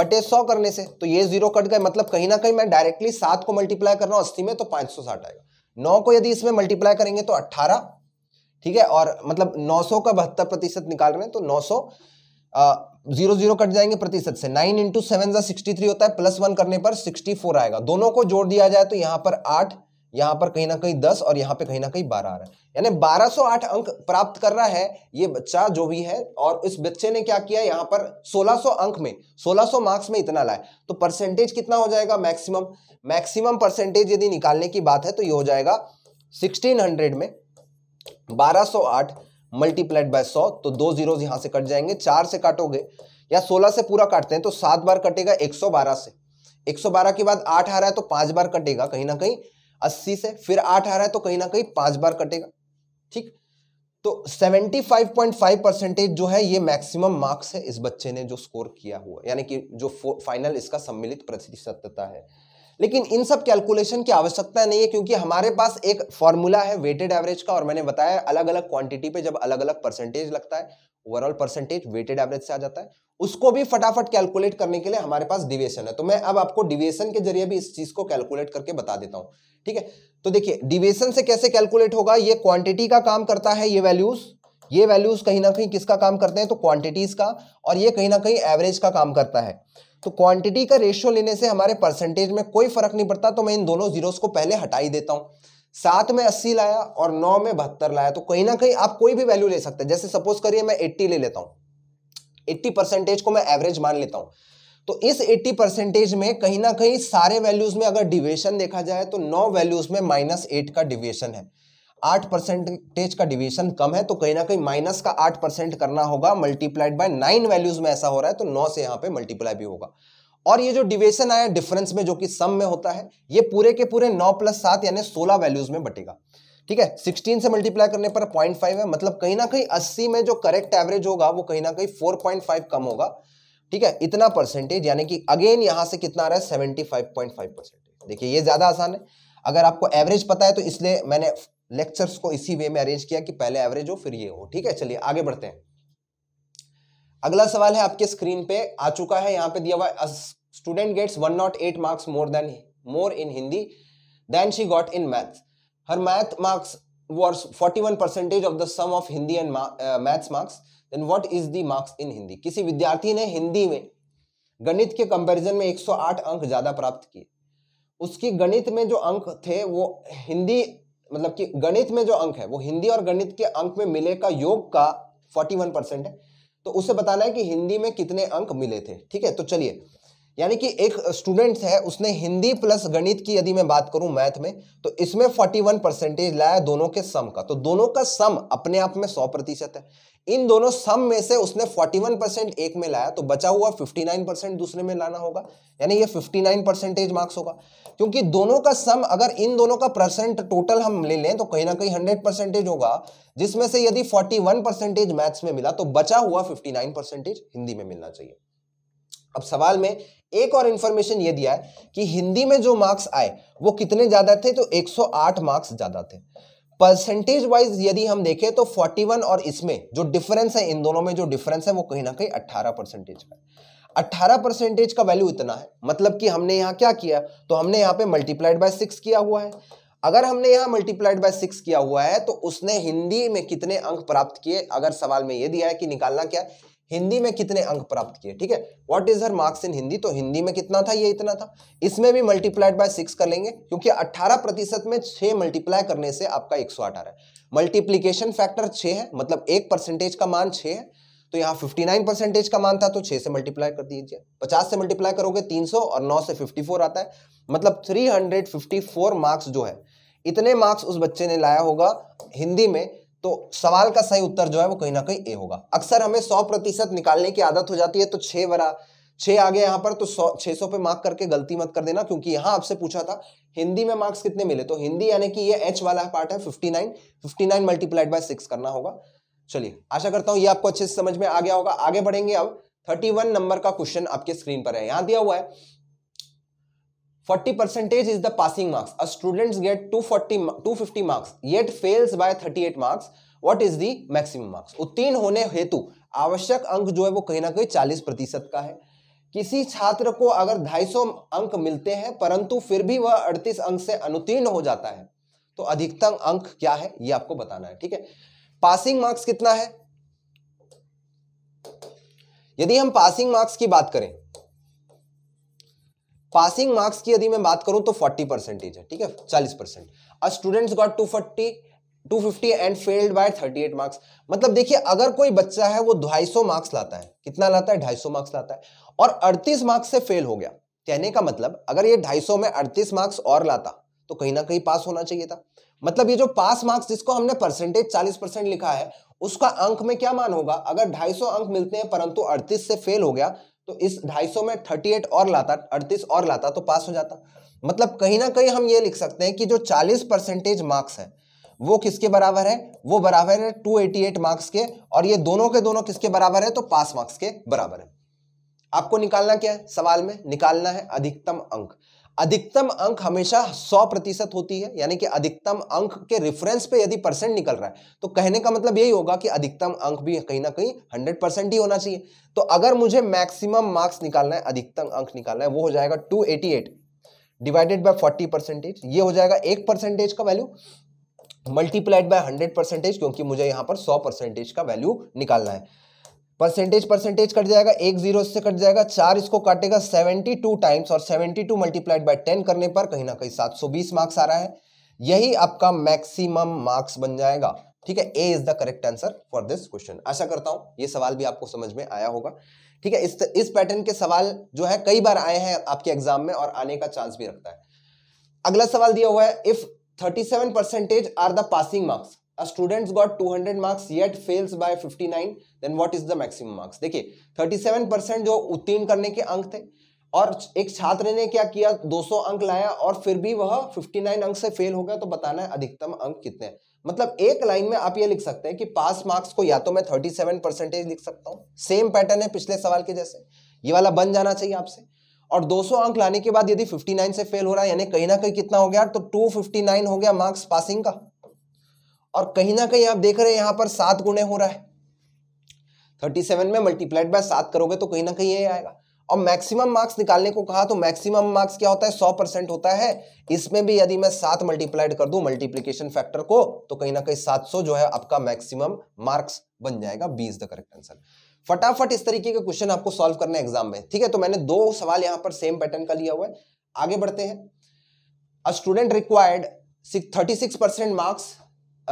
बटे सौ करने से तो ये जीरो कट गए मतलब कहीं ना कहीं मैं डायरेक्टली सात को मल्टीप्लाई कर रहा हूं अस्सी में तो पांच सौ साठ आएगा नौ को यदि इसमें मल्टीप्लाई करेंगे तो अट्ठारह ठीक है और मतलब नौ सौ का बहत्तर प्रतिशत निकाल रहे हैं तो नौ सौ जीरो जीरो कट जाएंगे प्रतिशत से nine into seven sixty three होता है प्लस वन करने पर सिक्सटी फोर आएगा दोनों को जोड़ दिया जाए तो यहां पर आठ यहाँ पर कहीं ना कहीं दस और यहाँ पे कहीं ना कहीं बारह आ रहा है यानी आठ अंक प्राप्त कर रहा है ये बच्चा जो भी है और इस बच्चे ने क्या किया यहाँ पर सोलह सो अंक में सोलह सो मार्क्स में इतना लाए तो परसेंटेज कितना हो जाएगा मैक्सिमम मैक्सिमम परसेंटेज यदि निकालने की बात है तो ये हो जाएगा 1600 में 1208 मल्टीप्लाइड बाय सौ तो दो जीरोज यहां से कट जाएंगे चार से काटोगे या सोलह से पूरा काटते हैं तो सात बार कटेगा एक सौ बारह से एक सौ बारह के बाद आठ आ रहा है तो पांच बार कटेगा कहीं ना कहीं अस्सी से फिर आठ आ रहा है तो कहीं ना कहीं पांच बार कटेगा ठीक तो 75.5 परसेंटेज जो है ये मैक्सिमम मार्क्स है इस बच्चे ने जो स्कोर किया हुआ यानी कि जो फाइनल इसका सम्मिलित प्रतिशतता है लेकिन इन सब कैलकुलेशन की आवश्यकता नहीं है क्योंकि हमारे पास एक फॉर्मूला है वेटेड एवरेज का और मैंने बताया अलग अलग क्वांटिटी पे जब अलग अलग परसेंटेज लगता है ओवरऑल परसेंटेज वेटेड एवरेज से आ जाता है उसको भी फटाफट कैलकुलेट करने के लिए हमारे पास डिवेशन है तो मैं अब आपको डिवेशन के जरिए भी इस चीज को कैलकुलेट करके बता देता हूं ठीक है तो देखिए डिवेशन से कैसे कैलकुलेट होगा ये क्वांटिटी का काम करता है ये वैल्यूज ये वैल्यूज कहीं ना कहीं किसका काम करते हैं तो क्वांटिटीज का और ये कहीं ना कहीं एवरेज का काम करता है तो क्वांटिटी का रेशियो लेने से हमारे परसेंटेज में कोई फर्क नहीं पड़ता तो मैं इन दोनों जीरोस को पहले हटा ही देता हूं सात में अस्सी लाया और नौ में बहत्तर लाया तो कहीं ना कहीं आप कोई भी वैल्यू ले सकते हैं जैसे सपोज करिए मैं एट्टी ले लेता हूँ एट्टी परसेंटेज को मैं एवरेज मान लेता हूं तो इस एट्टी परसेंटेज में कहीं ना कहीं सारे वैल्यूज में अगर डिविएशन देखा जाए तो नौ वैल्यूज में माइनस एट का डिविएशन है आठ परसेंटेज का डिविएशन कम है तो कहीं ना कहीं माइनस का आठ परसेंट करना होगा मल्टीप्लाइड बाय नाइन वैल्यूज में ऐसा हो रहा है तो नौ से यहाँ पे मल्टीप्लाई भी होगा और ये जो डिवेशन आया डिफरेंस में जो कि सम में होता है ये पूरे के पूरे नौ प्लस सात यानी सोलह वैल्यूज में बटेगा ठीक है सिक्सटीन से मल्टीप्लाई करने पर पॉइंट फाइव है मतलब कहीं ना कहीं अस्सी में जो करेक्ट एवरेज होगा वो कहीं ना कहीं फोर पॉइंट फाइव कम होगा ठीक है इतना परसेंटेज यानी कि अगेन यहां से कितना आ रहा है seventy five point five percentage देखिए ये ज्यादा आसान है अगर आपको एवरेज पता है तो इसलिए मैंने लेक्चर्स को इसी वे में अरेंज किया कि पहले एवरेज हो फिर ये हो ठीक है चलिए आगे बढ़ते हैं अगला सवाल है आपके स्क्रीन पे आ चुका है यहाँ पे दिया हुआ student gets one not eight marks more than more in Hindi than she got in math her math marks forty one percentage of the sum of Hindi and maths marks then what is the marks in Hindi किसी विद्यार्थी ने हिंदी में गणित के comparison में 108 अंक ज्यादा प्राप्त किए उसकी गणित में जो अंक थे वो हिंदी मतलब कि गणित में जो अंक है वो हिंदी और गणित के अंक में मिले का योग का फोर्टी वन परसेंट है तो उसे बताना है कि हिंदी में कितने अंक मिले थे ठीक है तो चलिए यानी कि एक स्टूडेंट है उसने हिंदी प्लस गणित की यदि मैं बात करूं मैथ में तो इसमें 41 परसेंटेज लाया दोनों के सम का तो दोनों का सम अपने आप में 100 प्रतिशत है इन दोनों सम में से उसने 41 परसेंट एक में लाया तो बचा हुआ 59 परसेंट दूसरे में लाना होगा यानी ये 59 परसेंटेज मार्क्स होगा क्योंकि दोनों का सम अगर इन दोनों का परसेंट टोटल हम ले लें तो कहीं ना कहीं हंड्रेड परसेंटेज होगा जिसमें से यदि फोर्टी परसेंटेज मैथ्स में मिला तो बचा हुआ फिफ्टी परसेंटेज हिंदी में मिलना चाहिए अब सवाल में एक और इंफॉर्मेशन ये दिया है कि हिंदी में जो मार्क्स आए वो कितने ज़्यादा थे तो 108 मार्क्स ज़्यादा थे परसेंटेज वाइज यदि हम देखें तो 41 और इसमें जो डिफरेंस है इन दोनों में जो डिफरेंस है वो कहीं ना कहीं 18 परसेंटेज का है 18 परसेंटेज का वैल्यू इतना है मतलब कि हमने यहाँ क्या किया तो हमने यहाँ पे मल्टीप्लाइड बाय सिक्स किया हुआ है अगर हमने यहाँ मल्टीप्लाइड बाय सिक्स किया हुआ है तो उसने हिंदी में कितने अंक प्राप्त किए अगर सवाल में ये दिया है कि निकालना क्या है हिंदी में कितने अंक प्राप्त किए ठीक है what is her marks in Hindi तो हिंदी में कितना था ये इतना था इसमें भी मल्टीप्लाइड बाय सिक्स कर लेंगे क्योंकि अट्ठारह प्रतिशत में छह मल्टीप्लाई करने से आपका एक सौ अठारह मल्टीप्लीकेशन फैक्टर छः है मतलब एक परसेंटेज का मान छः है तो यहाँ फिफ्टी नाइन परसेंटेज का मान था तो छह से मल्टीप्लाई कर दीजिए पचास से मल्टीप्लाई करोगे तीन सौ और नौ से फिफ्टी फोर आता है मतलब three hundred fifty four marks जो है इतने मार्क्स उस बच्चे ने लाया होगा हिंदी में तो सवाल का सही उत्तर जो है वो कहीं ना कहीं ए होगा अक्सर हमें सौ प्रतिशत निकालने की आदत हो जाती है तो छह बरा छह आ गया पर तो सौ छह सौ पे मार्क करके गलती मत कर देना क्योंकि यहां आपसे पूछा था हिंदी में मार्क्स कितने मिले तो हिंदी यानी कि ये एच वाला पार्ट है fifty nine fifty nine multiplied by six करना होगा चलिए आशा करता हूं ये आपको अच्छे से समझ में आ गया होगा आगे बढ़ेंगे अब थर्टी वन नंबर का क्वेश्चन आपके स्क्रीन पर है यहां दिया हुआ है 40 percentage is the passing marks a students get 240 250 marks yet fails by 38 marks what is the maximum marks उत्तीर्ण होने हेतु आवश्यक अंक जो है वो कहीं ना कहीं 40 प्रतिशत का है किसी छात्र को अगर 250 अंक मिलते हैं परंतु फिर भी वह 38 अंक से अनुत्तीर्ण हो जाता है तो अधिकतम अंक क्या है ये आपको बताना है ठीक है पासिंग मार्क्स कितना है यदि हम पासिंग मार्क्स की बात करें पासिंग मार्क्स की यदि मैं बात करूं तो 40 परसेंटेज है ठीक है 40 परसेंट और students got 240 250 and failed by 38 marks मतलब देखिए अगर कोई बच्चा है वो 250 मार्क्स लाता है कितना लाता है 250 मार्क्स लाता है और 38 मार्क्स से फेल हो गया कहने का मतलब अगर ये 250 में 38 मार्क्स और लाता तो कहीं ना कहीं पास होना चाहिए था मतलब ये जो पास मार्क्स जिसको हमने परसेंटेज 40 परसेंट लिखा है उसका अंक में क्या मान होगा अगर ढाई अंक मिलते हैं परंतु अड़तीस से फेल हो गया तो इस 250 में 38 और लाता 38 और लाता तो पास हो जाता मतलब कहीं ना कहीं हम ये लिख सकते हैं कि जो 40 परसेंटेज मार्क्स है वो किसके बराबर है वो बराबर है 288 मार्क्स के और ये दोनों के दोनों किसके बराबर है तो पास मार्क्स के बराबर है आपको निकालना क्या है सवाल में निकालना है अधिकतम अंक अधिकतम अंक हमेशा 100 प्रतिशत होती है यानी कि अधिकतम अंक के रेफरेंस पे यदि परसेंट निकल रहा है तो कहने का मतलब यही होगा कि अधिकतम अंक भी कहीं ना कहीं 100 परसेंट ही होना चाहिए तो अगर मुझे मैक्सिमम मार्क्स निकालना है अधिकतम अंक निकालना है वो हो जाएगा 288 डिवाइडेड बाय 40 परसेंटेज ये हो जाएगा एक परसेंटेज का value multiplied by hundred percentage क्योंकि मुझे यहाँ पर सौ परसेंटेज का वैल्यू निकालना है परसेंटेज परसेंटेज कट जाएगा एक जीरो से कट जाएगा चार इसको काटेगा सेवेंटी टू टाइम्स और seventy two multiplied by ten करने पर कहीं ना कहीं सात सौ बीस मार्क्स आ रहा है यही आपका मैक्सिमम मार्क्स बन जाएगा ठीक है A is the correct answer for this question आशा करता हूं ये सवाल भी आपको समझ में आया होगा ठीक है इस इस पैटर्न के सवाल जो है कई बार आए हैं आपके एग्जाम में और आने का चांस भी रखता है अगला सवाल दिया हुआ है if seven percentage are the passing marks a student got 200 marks yet fails by 59 then what is the maximum marks देखिए 37 परसेंट जो उत्तीर्ण करने के अंक थे और एक छात्र ने क्या किया 200 अंक लाया और फिर भी वह 59 अंक से फेल हो गया तो बताना है अधिकतम अंक कितने हैं मतलब एक लाइन में आप ये लिख सकते हैं कि पास मार्क्स को या तो मैं 37 परसेंटेज लिख सकता हूं सेम पैटर्न है पिछले सवाल के जैसे ये वाला बन जाना चाहिए आपसे और 200 अंक लाने के बाद यदि 59 से फेल हो रहा है यानी कहीं ना कहीं कितना हो गया तो टू हो गया मार्क्स पासिंग का और कहीं ना कहीं आप देख रहे हैं यहां पर सात गुणे हो रहा है थर्टी सेवन में मल्टीप्लाइड बाय सात करोगे तो कहीं ना कहीं यही आएगा और मैक्सिमम मार्क्स निकालने को कहा तो मैक्सिमम मार्क्स क्या होता है सौ परसेंट होता है इसमें भी यदि मैं सात मल्टीप्लाइड कर दूं मल्टीप्लीकेशन फैक्टर को तो कहीं ना कहीं सात सौ जो है आपका मैक्सिमम मार्क्स बन जाएगा B is the correct answer फटाफट इस तरीके के क्वेश्चन आपको सॉल्व करने एग्जाम में ठीक है तो मैंने दो सवाल यहां पर सेम पैटर्न का लिया हुआ है आगे बढ़ते हैं a student required thirty six percent marks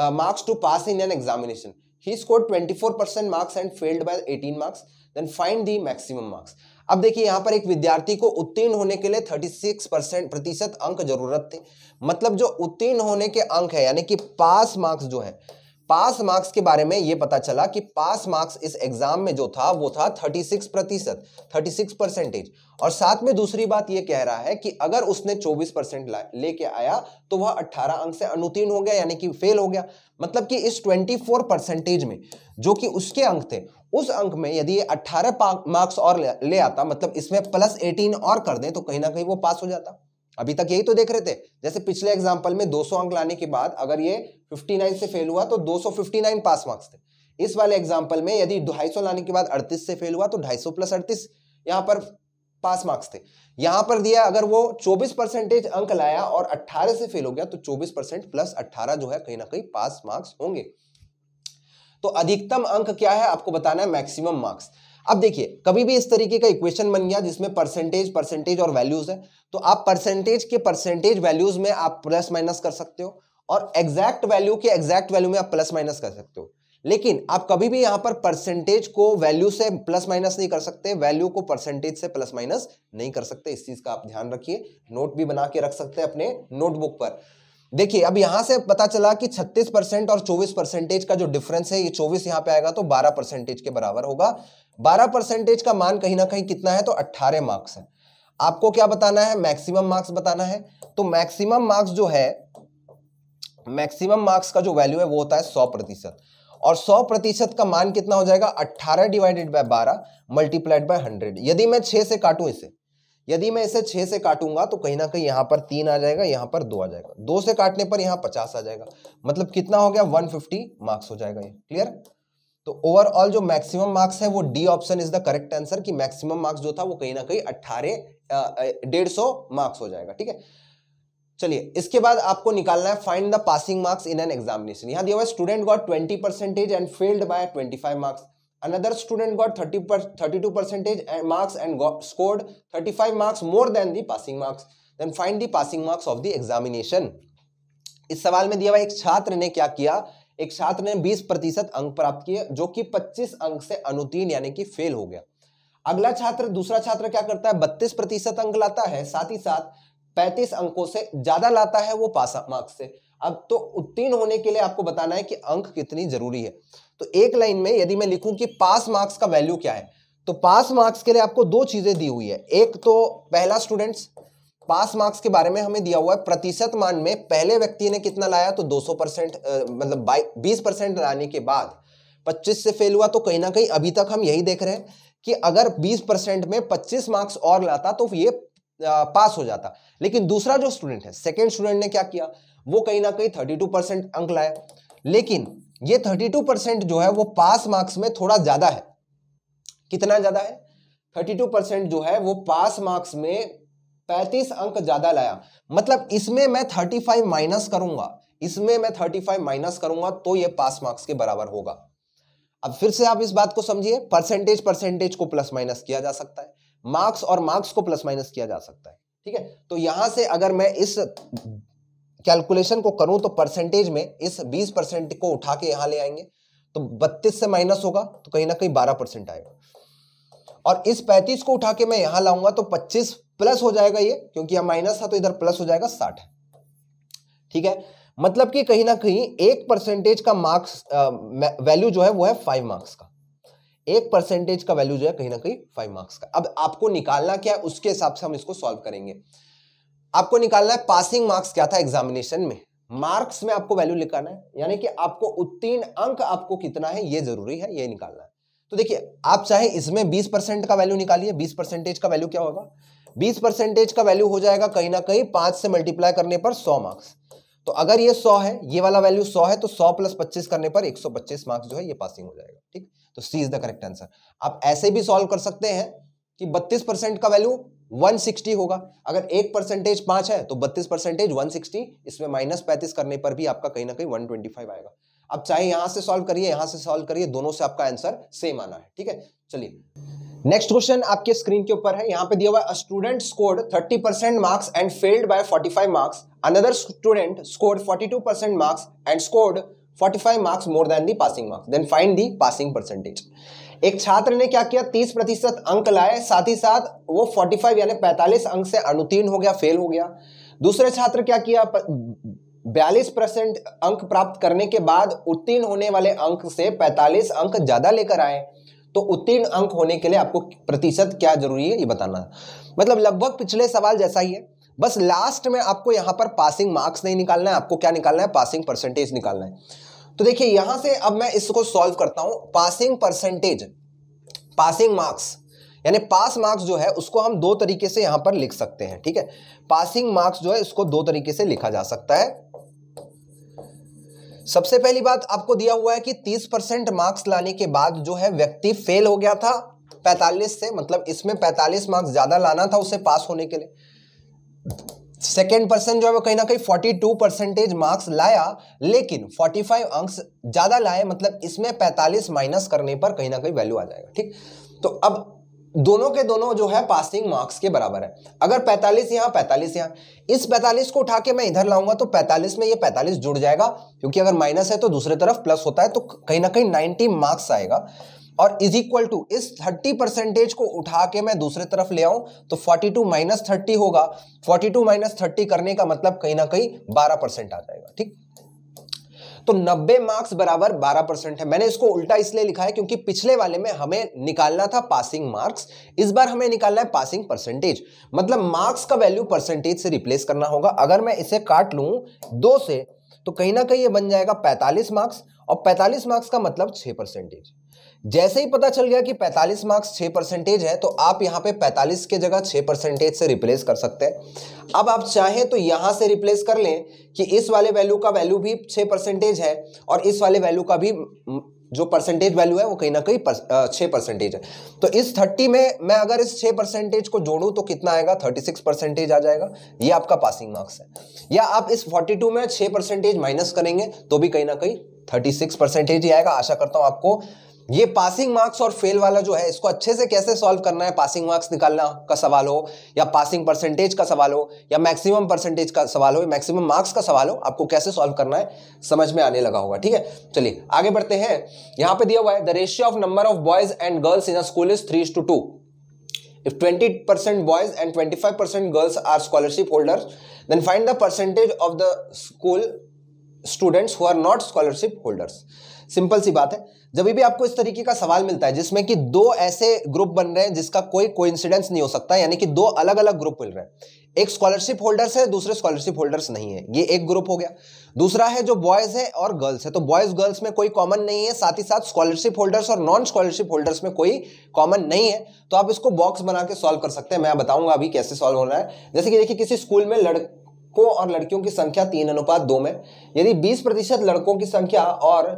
marks to pass in an examination. He scored 24% marks and failed by 18 marks. Then find the maximum marks. अब देखिए यहाँ पर एक विद्यार्थी को उत्तीर्ण होने के लिए 36 परसेंट प्रतिशत अंक जरूरत थे मतलब जो उत्तीर्ण होने के अंक है यानी कि पास मार्क्स जो है पास मार्क्स के बारे में ये पता चला कि पास मार्क्स इस एग्जाम में जो था वो था 36 प्रतिशत थर्टी परसेंटेज और साथ में दूसरी बात ये कह रहा है कि अगर उसने 24 परसेंट लेके आया तो वह 18 अंक से अनुतीर्ण हो गया यानी कि फेल हो गया मतलब कि इस 24 परसेंटेज में जो कि उसके अंक थे उस अंक में यदि ये 18 मार्क्स और ले आता मतलब इसमें प्लस एटीन और कर दें तो कहीं ना कहीं वो पास हो जाता अभी तक यही तो देख रहे थे जैसे पिछले एग्जाम्पल में 200 अंक लाने के बाद अगर ये 59 से फेल हुआ तो 259 पास मार्क्स थे इस वाले एग्जाम्पल में यदि ढाई लाने के बाद 38 से फेल हुआ तो 250 प्लस अड़तीस यहाँ पर पास मार्क्स थे यहाँ पर दिया अगर वो 24 परसेंटेज अंक लाया और 18 से फेल हो गया तो 24 परसेंट प्लस 18 जो है कहीं ना कहीं पास मार्क्स होंगे तो अधिकतम अंक क्या है आपको बताना है मैक्सिमम मार्क्स अब देखिए कभी भी इस तरीके का इक्वेशन बन गया जिसमें परसेंटेज परसेंटेज और वैल्यूज है तो आप परसेंटेज के परसेंटेज वैल्यूज में आप प्लस माइनस कर सकते हो और एग्जैक्ट वैल्यू के एग्जैक्ट वैल्यू में आप प्लस माइनस कर सकते हो लेकिन आप कभी भी यहां पर परसेंटेज को वैल्यू से प्लस माइनस नहीं कर सकते वैल्यू को परसेंटेज से प्लस माइनस नहीं कर सकते इस चीज का आप ध्यान रखिए नोट भी बना के रख सकते हैं अपने नोटबुक पर देखिए अब यहां से पता चला कि 36 परसेंट और 24 परसेंटेज का जो डिफरेंस है ये 24 यहां पे आएगा तो 12 परसेंटेज के बराबर होगा 12 परसेंटेज का मान कहीं ना कहीं कितना है तो 18 मार्क्स है आपको क्या बताना है मैक्सिमम मार्क्स बताना है तो मैक्सिमम मार्क्स जो है मैक्सिमम मार्क्स का जो वैल्यू है वो होता है सौ प्रतिशत और सौ प्रतिशत का मान कितना हो जाएगा अट्ठारह डिवाइडेड बाय बारह मल्टीप्लाइड बाय हंड्रेड यदि मैं छः से काटूं इसे यदि मैं इसे छः से काटूंगा तो कहीं ना कहीं यहाँ पर तीन आ जाएगा यहाँ पर दो आ जाएगा दो से काटने पर यहाँ पचास आ जाएगा मतलब कितना हो गया वन फिफ्टी मार्क्स हो जाएगा ये क्लियर तो ओवरऑल जो मैक्सिमम मार्क्स है वो D option is the correct answer कि मैक्सिमम मार्क्स जो था वो कहीं ना कहीं अट्ठारह डेढ़ सौ मार्क्स हो जाएगा ठीक है चलिए इसके बाद आपको निकालना है find the passing marks in an examination यहाँ दिया हुआ student got twenty percentage and failed by twenty five marks another another student got thirty two percentage and marks and got thirty five marks more than the passing marks then find the passing marks of the examination इस सवाल में दिया हुआ एक छात्र ने क्या किया एक छात्र ने 20 प्रतिशत अंक प्राप्त किए जो कि 25 अंक से अनुतीर्ण यानी कि फेल हो गया अगला छात्र दूसरा छात्र क्या करता है 32 प्रतिशत अंक लाता है साथ ही साथ पैंतीस अंकों से ज्यादा लाता है वो पास मार्क्स से अब तो उत्तीर्ण होने के लिए आपको बताना है कि अंक कितनी जरूरी है तो एक लाइन में यदि मैं लिखूं कि पास मार्क्स का वैल्यू क्या है तो पास मार्क्स के लिए आपको दो चीजें दी हुई है एक तो पहला स्टूडेंट्स पास मार्क्स के बारे में हमें दिया हुआ है प्रतिशत मान में पहले व्यक्ति ने कितना लाया तो 200 परसेंट मतलब बीस परसेंट लाने के बाद 25 से फेल हुआ तो कहीं ना कहीं अभी तक हम यही देख रहे हैं कि अगर 20 परसेंट में 25 मार्क्स और लाता तो ये पास हो जाता लेकिन दूसरा जो स्टूडेंट है सेकेंड स्टूडेंट ने क्या किया वो कहीं ना कहीं थर्टी टू परसेंट अंक लाया लेकिन ये थर्टी टू परसेंट जो है वो पास मार्क्स में थोड़ा ज़्यादा है कितना ज़्यादा है थर्टी टू परसेंट जो है वो पास मार्क्स में पैंतीस अंक ज़्यादा लाया मतलब इसमें मैं थर्टी फाइव माइनस करूंगा इसमें मैं थर्टी फाइव माइनस करूंगा तो ये पास मार्क्स के बराबर होगा अब फिर से आप इस बात को समझिए परसेंटेज परसेंटेज को प्लस माइनस किया जा सकता है मार्क्स और मार्क्स को प्लस माइनस किया जा सकता है ठीक है तो यहां से अगर मैं इस कैलकुलेशन को करूं तो परसेंटेज में इस 20 परसेंट को उठा के यहां ले आएंगे तो 32 से माइनस होगा तो कहीं ना कहीं 12 परसेंट आएगा और इस 35 को उठा के मैं यहां लाऊंगा तो 25 प्लस हो जाएगा ये क्योंकि यहां माइनस था तो इधर प्लस हो जाएगा 60 ठीक है मतलब कि कहीं ना कहीं एक परसेंटेज का मार्क्स वैल्यू जो है वो है फाइव मार्क्स का एक परसेंटेज का वैल्यू जो है कहीं ना कहीं फाइव मार्क्स का अब आपको निकालना क्या है उसके हिसाब से हम इसको सॉल्व करेंगे आपको निकालना है पासिंग मार्क्स क्या था एग्जामिनेशन में मार्क्स में आपको वैल्यू निकालना है यानी कि आपको उत्तीर्ण अंक आपको कितना है ये जरूरी है ये निकालना है तो देखिए आप चाहे इसमें बीस परसेंट का वैल्यू निकालिए बीस परसेंटेज का वैल्यू क्या होगा बीस परसेंटेज का वैल्यू हो जाएगा कहीं ना कहीं पांच से मल्टीप्लाई करने पर सौ मार्क्स तो अगर ये सौ है ये वाला वैल्यू सौ है तो सौ प्लस पच्चीस करने पर एक सौ पच्चीस मार्क्स जो है ये पासिंग हो जाएगा ठीक तो C is the correct answer आप ऐसे भी सॉल्व कर सकते हैं कि 32 परसेंट का वैल्यू 160 होगा अगर एक परसेंटेज पांच है तो 32 परसेंटेज वन इसमें माइनस पैंतीस करने पर भी आपका कहीं ना कहीं 125 आएगा अब चाहे यहां से सॉल्व करिए यहां से सॉल्व करिए दोनों से आपका आंसर सेम आना है ठीक है चलिए नेक्स्ट क्वेश्चन आपके स्क्रीन के ऊपर है यहां पे दिया हुआ है student scored 30 percent marks and failed by 45 marks another student scored 42 percent marks and scored 45 marks more than the passing marks then find the passing percentage एक छात्र ने क्या किया 30 प्रतिशत अंक लाए साथ ही साथ वो 45 यानी 45 अंक से अनुतीर्ण हो गया फेल हो गया दूसरे छात्र क्या किया बयालीस परसेंट अंक प्राप्त करने के बाद उत्तीर्ण होने वाले अंक से 45 अंक ज़्यादा लेकर आए तो उत्तीर्ण अंक होने के लिए आपको प्रतिशत क्या जरूरी है ये बताना मतलब लगभग पिछले सवाल जैसा ही है बस लास्ट में आपको यहां पर पासिंग मार्क्स नहीं निकालना है आपको क्या निकालना है पासिंग परसेंटेज निकालना है तो देखिए यहां से अब मैं इसको सॉल्व करता हूं पासिंग परसेंटेज पासिंग मार्क्स यानी पास मार्क्स जो है उसको हम दो तरीके से यहां पर लिख सकते हैं ठीक है पासिंग मार्क्स जो है इसको दो तरीके से लिखा जा सकता है सबसे पहली बात आपको दिया हुआ है कि 30 परसेंट मार्क्स लाने के बाद जो है व्यक्ति फेल हो गया था 45 से मतलब इसमें 45 मार्क्स ज्यादा लाना था उसे पास होने के लिए सेकेंड पर्सन जो है वो कहीं ना कहीं 42 परसेंटेज मार्क्स लाया लेकिन 45 अंक ज़्यादा लाए मतलब इसमें 45 माइनस करने पर कहीं ना कहीं वैल्यू आ जाएगा ठीक तो अब दोनों के दोनों जो है पासिंग मार्क्स के बराबर है अगर 45 यहाँ 45 यहाँ इस 45 को उठा के मैं इधर लाऊंगा तो 45 में ये 45 जुड़ जाएगा क्योंकि अगर माइनस है तो दूसरे तरफ प्लस होता है तो कहीं ना कहीं 90 मार्क्स आएगा और इज इक्वल टू इस 30 परसेंटेज को उठा के मैं दूसरे तरफ ले आऊं तो 42 टू माइनस थर्टी होगा 42 टू माइनस थर्टी करने का मतलब कहीं ना कहीं 12 परसेंट आ जाएगा ठीक तो 90 मार्क्स बराबर 12 परसेंट है मैंने इसको उल्टा इसलिए लिखा है क्योंकि पिछले वाले में हमें निकालना था पासिंग मार्क्स इस बार हमें निकालना है पासिंग परसेंटेज मतलब मार्क्स का वैल्यू परसेंटेज से रिप्लेस करना होगा अगर मैं इसे काट लू दो से तो कहीं ना कहीं ये बन जाएगा 45 मार्क्स और 45 मार्क्स का मतलब 6 परसेंटेज जैसे ही पता चल गया कि 45 मार्क्स 6 परसेंटेज है तो आप यहां पे 45 के जगह 6 परसेंटेज से रिप्लेस कर सकते हैं अब आप चाहें तो यहां से रिप्लेस कर लें कि इस वाले वैल्यू का वैल्यू भी 6 परसेंटेज है और इस वाले वैल्यू का भी जो परसेंटेज वैल्यू है वो कहीं ना कहीं पर, छः परसेंटेज है तो इस थर्टी में मैं अगर इस छः परसेंटेज को जोड़ूँ तो कितना आएगा थर्टी सिक्स परसेंटेज आ जाएगा ये आपका पासिंग मार्क्स है या आप इस फोर्टी टू में छः परसेंटेज माइनस करेंगे तो भी कहीं ना कहीं थर्टी सिक्स परसेंटेज ही आएगा आशा करता हूं आपको ये पासिंग मार्क्स और फेल वाला जो है इसको अच्छे से कैसे सॉल्व करना है पासिंग मार्क्स निकालना का सवाल हो या पासिंग परसेंटेज का सवाल हो या मैक्सिमम परसेंटेज का सवाल हो मैक्सिमम मार्क्स का सवाल हो आपको कैसे सॉल्व करना है समझ में आने लगा होगा ठीक है चलिए आगे बढ़ते हैं यहां पे दिया हुआ है the ratio of number of boys and girls in a school is three to two if 20% boys and percent girls are scholarship holder then find the percentage of the school students who are not scholarship holders simple सी बात है जब भी आपको इस तरीके का सवाल मिलता है जिसमें कि दो ऐसे ग्रुप बन रहे हैं जिसका कोई कोइंसिडेंस नहीं हो सकता यानी कि दो अलग अलग ग्रुप मिल रहे हैं एक स्कॉलरशिप होल्डर्स है दूसरे स्कॉलरशिप होल्डर्स नहीं है ये एक ग्रुप हो गया दूसरा है जो बॉयज है और गर्ल्स है तो बॉयज गर्ल्स में कोई कॉमन नहीं है साथ ही साथ स्कॉलरशिप होल्डर्स और नॉन स्कॉलरशिप होल्डर्स में कोई कॉमन नहीं है तो आप इसको बॉक्स बना के सॉल्व कर सकते हैं मैं बताऊंगा अभी कैसे सॉल्व हो रहा है जैसे कि देखिए किसी स्कूल में लड़कों और लड़कियों की संख्या तीन अनुपात दो में यदि बीस प्रतिशत लड़कों की संख्या और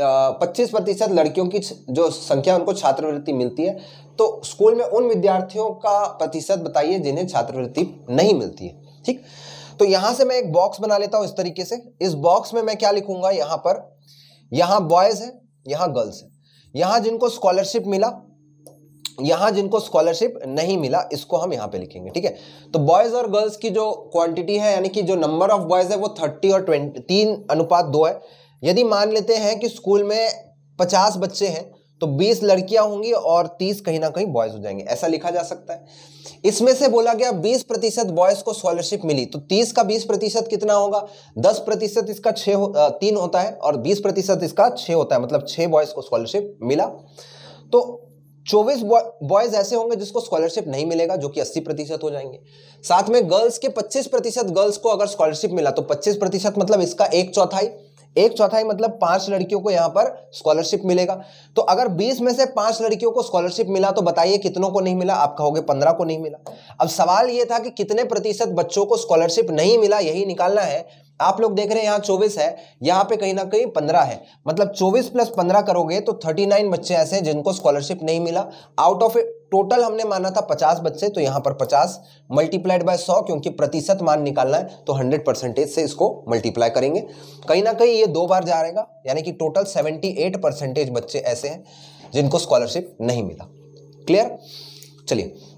पच्चीस प्रतिशत लड़कियों की जो संख्या उनको छात्रवृत्ति मिलती है तो स्कूल में उन विद्यार्थियों का प्रतिशत बताइए जिन्हें छात्रवृत्ति नहीं मिलती है ठीक तो यहां से मैं एक बॉक्स बना लेता हूं इस तरीके से इस बॉक्स में मैं क्या लिखूंगा यहां पर यहां बॉयज़ है यहां गर्ल्स है यहां जिनको स्कॉलरशिप मिला यहां जिनको स्कॉलरशिप नहीं मिला इसको हम यहाँ पे लिखेंगे ठीक है तो बॉयज़ और गर्ल्स की जो क्वांटिटी है यानी कि जो नंबर ऑफ बॉयज़ है वो थर्टी और ट्वेंटी तीन अनुपात दो है यदि मान लेते हैं कि स्कूल में पचास बच्चे हैं तो 20 लड़कियां होंगी और 30 कहीं ना कहीं बॉयज हो जाएंगे ऐसा लिखा जा सकता है इसमें से बोला गया 20 प्रतिशत बॉयज को स्कॉलरशिप मिली तो 30 का 20 प्रतिशत कितना होगा 10 प्रतिशत इसका छः हो, तीन होता है और 20 प्रतिशत इसका छ होता है मतलब छह बॉयज को स्कॉलरशिप मिला तो चौबीस बॉयज ऐसे होंगे जिसको स्कॉलरशिप नहीं मिलेगा जो कि 80 प्रतिशत हो जाएंगे साथ में गर्ल्स के 25 प्रतिशत गर्ल्स को अगर स्कॉलरशिप मिला तो 25 प्रतिशत मतलब इसका एक चौथाई एक चौथाई मतलब पांच लड़कियों को यहां पर स्कॉलरशिप मिलेगा तो अगर बीस में से पांच लड़कियों को स्कॉलरशिप मिला तो बताइए कितनों को नहीं मिला आप कहोगे पंद्रह को नहीं मिला अब सवाल यह था कि कितने प्रतिशत बच्चों को स्कॉलरशिप नहीं मिला यही निकालना है आप लोग देख रहे हैं यहाँ चौबीस है यहाँ पे कहीं ना कहीं पंद्रह है मतलब चौबीस प्लस पंद्रह करोगे तो थर्टी नाइन बच्चे ऐसे हैं जिनको स्कॉलरशिप नहीं मिला आउट ऑफ टोटल हमने माना था पचास बच्चे तो यहाँ पर पचास मल्टीप्लाइड बाय सौ क्योंकि प्रतिशत मान निकालना है तो हंड्रेड परसेंटेज से इसको मल्टीप्लाई करेंगे कहीं ना कहीं ये दो बार जा रहेगा यानी कि टोटल सेवेंटी एट परसेंटेज बच्चे ऐसे हैं जिनको स्कॉलरशिप नहीं मिला क्लियर चलिए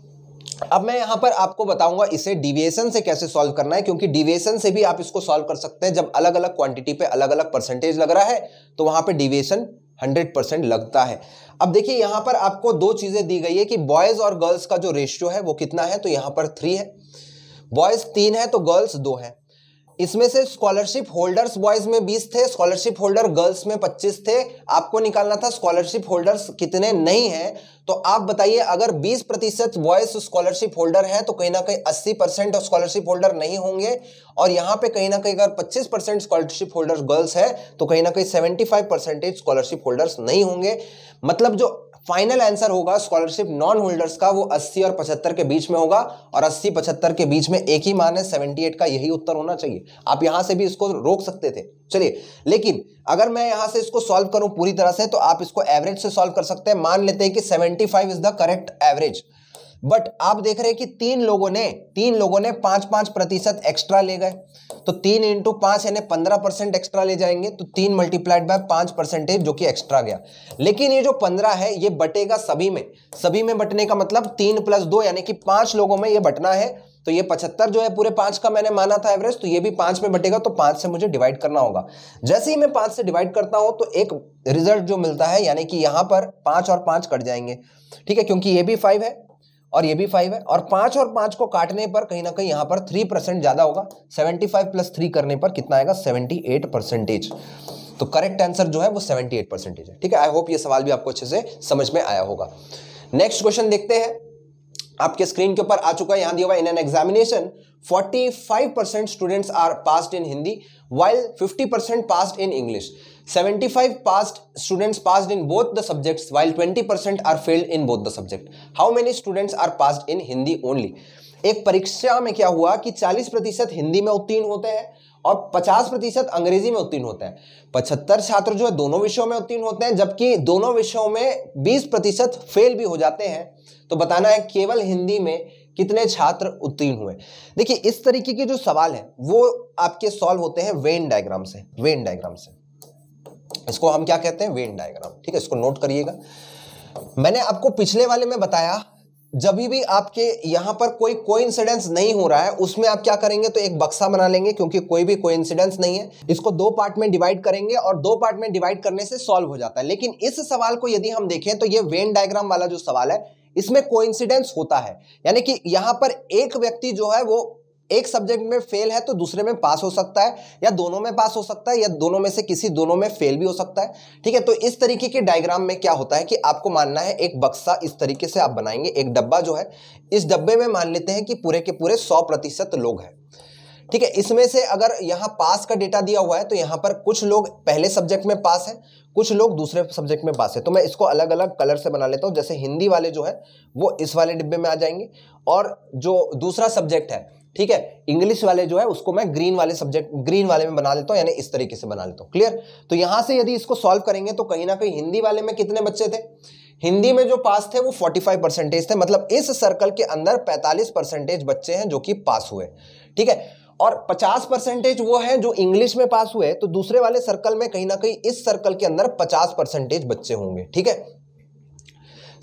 अब मैं यहां पर आपको बताऊंगा इसे डिविएशन से कैसे सॉल्व करना है क्योंकि डिविएशन से भी आप इसको सॉल्व कर सकते हैं जब अलग अलग क्वांटिटी पे अलग अलग परसेंटेज लग रहा है तो वहां पे डिविएशन 100 परसेंट लगता है अब देखिए यहां पर आपको दो चीज़ें दी गई है कि बॉयज़ और गर्ल्स का जो रेशियो है वो कितना है तो यहां पर थ्री है बॉयज़ तीन है तो गर्ल्स दो है इसमें से स्कॉलरशिप होल्डर्स बॉयज में 20 थे स्कॉलरशिप होल्डर गर्ल्स में 25 थे आपको निकालना था स्कॉलरशिप होल्डर्स कितने नहीं हैं तो आप बताइए अगर 20 प्रतिशत बॉयज स्कॉलरशिप होल्डर हैं तो कहीं ना कहीं 80 परसेंट स्कॉलरशिप होल्डर नहीं होंगे और यहाँ पे कहीं ना कहीं अगर 25 परसेंट स्कॉलरशिप होल्डर गर्ल्स है तो कहीं ना कहीं सेवेंटी परसेंटेज स्कॉलरशिप होल्डर्स नहीं होंगे मतलब जो फाइनल आंसर होगा स्कॉलरशिप नॉन होल्डर्स का वो 80 और 75 के बीच में होगा और 80 75 के बीच में एक ही मान है 78 का यही उत्तर होना चाहिए आप यहां से भी इसको रोक सकते थे चलिए लेकिन अगर मैं यहां से इसको सॉल्व करूं पूरी तरह से तो आप इसको एवरेज से सॉल्व कर सकते हैं मान लेते हैं कि seventy is the correct average but आप देख रहे हैं कि तीन लोगों ने तीन लोगों ने पांच पांच प्रतिशत एक्स्ट्रा ले गए तो तीन इंटू पांच यानी पंद्रह परसेंट एक्स्ट्रा ले जाएंगे तो तीन मल्टीप्लाइड बाय पांच परसेंटेज जो कि एक्स्ट्रा गया लेकिन ये जो पंद्रह है ये बटेगा सभी में सभी में बटने का मतलब तीन प्लस दो यानी कि पांच लोगों में ये बटना है तो ये पचहत्तर जो है पूरे पांच का मैंने माना था एवरेज तो ये भी पांच में बटेगा तो पांच से मुझे डिवाइड करना होगा जैसे ही मैं पांच से डिवाइड करता हूं तो एक रिजल्ट जो मिलता है यानी कि यहां पर पांच और पांच कट जाएंगे ठीक है क्योंकि ये भी फाइव है और ये भी फाइव है और पांच और पांच को काटने पर कहीं ना कहीं यहां पर थ्री परसेंट ज़्यादा होगा सेवेंटी फाइव प्लस थ्री करने पर कितना आएगा सेवेंटी एट परसेंटेज तो करेक्ट आंसर जो है वो सेवेंटी एट परसेंटेज है ठीक है आई होप ये सवाल भी आपको अच्छे से समझ में आया होगा नेक्स्ट क्वेश्चन देखते हैं आपके स्क्रीन के ऊपर आ चुका है यहां दिया हुआ in an examination 45% students are passed in Hindi while 50% passed in English 75 passed students passed in both the subjects while 20% are failed in both the subject how many students are passed in hindi only एक परीक्षा में क्या हुआ कि 40 प्रतिशत हिंदी में उत्तीर्ण होते हैं और 50 प्रतिशत अंग्रेजी में उत्तीर्ण होते हैं पचहत्तर छात्र जो है दोनों विषयों में उत्तीर्ण होते हैं जबकि दोनों विषयों में 20 प्रतिशत फेल भी हो जाते हैं तो बताना है केवल हिंदी में कितने छात्र उत्तीर्ण हुए देखिए इस तरीके के जो सवाल है वो आपके सॉल्व होते हैं वेन डायग्राम से वेन डायग्राम से इसको हम क्या कहते हैं वेन डायग्राम ठीक है इसको नोट करिएगा मैंने आपको पिछले वाले में बताया जब भी आपके यहां पर कोई कोइंसिडेंस नहीं हो रहा है उसमें आप क्या करेंगे तो एक बक्सा बना लेंगे क्योंकि कोई भी कोइंसिडेंस नहीं है इसको दो पार्ट में डिवाइड करेंगे और दो पार्ट में डिवाइड करने से सॉल्व हो जाता है लेकिन इस सवाल को यदि हम देखें तो ये वेन डायग्राम वाला जो सवाल है इसमें कोइंसिडेंस होता है यानी कि यहां पर एक व्यक्ति जो है वो एक सब्जेक्ट में फेल है तो दूसरे में पास हो सकता है या दोनों में पास हो सकता है या दोनों में से किसी दोनों में फेल भी हो सकता है ठीक है तो इस तरीके के डायग्राम में क्या होता है कि आपको मानना है एक बक्सा इस तरीके से आप बनाएंगे एक डब्बा जो है इस डब्बे में मान लेते हैं कि पूरे के पूरे सौ प्रतिशत लोग हैं ठीक है इसमें से अगर यहाँ पास का डेटा दिया हुआ है तो यहाँ पर कुछ लोग पहले सब्जेक्ट में पास है कुछ लोग दूसरे सब्जेक्ट में पास है तो मैं इसको अलग अलग कलर से बना लेता हूँ जैसे हिंदी वाले जो है वो इस वाले डिब्बे में आ जाएंगे और जो दूसरा सब्जेक्ट है ठीक है इंग्लिश वाले जो है उसको मैं ग्रीन वाले सब्जेक्ट ग्रीन वाले में बना लेता हूँ यानी इस तरीके से बना लेता हूँ क्लियर तो यहां से यदि इसको सॉल्व करेंगे तो कहीं ना कहीं हिंदी वाले में कितने बच्चे थे हिंदी में जो पास थे वो 45 परसेंटेज थे मतलब इस सर्कल के अंदर 45 परसेंटेज बच्चे हैं जो कि पास हुए ठीक है और 50 परसेंटेज वो हैं जो इंग्लिश में पास हुए तो दूसरे वाले सर्कल में कहीं ना कहीं इस सर्कल के अंदर 50 परसेंटेज बच्चे होंगे ठीक है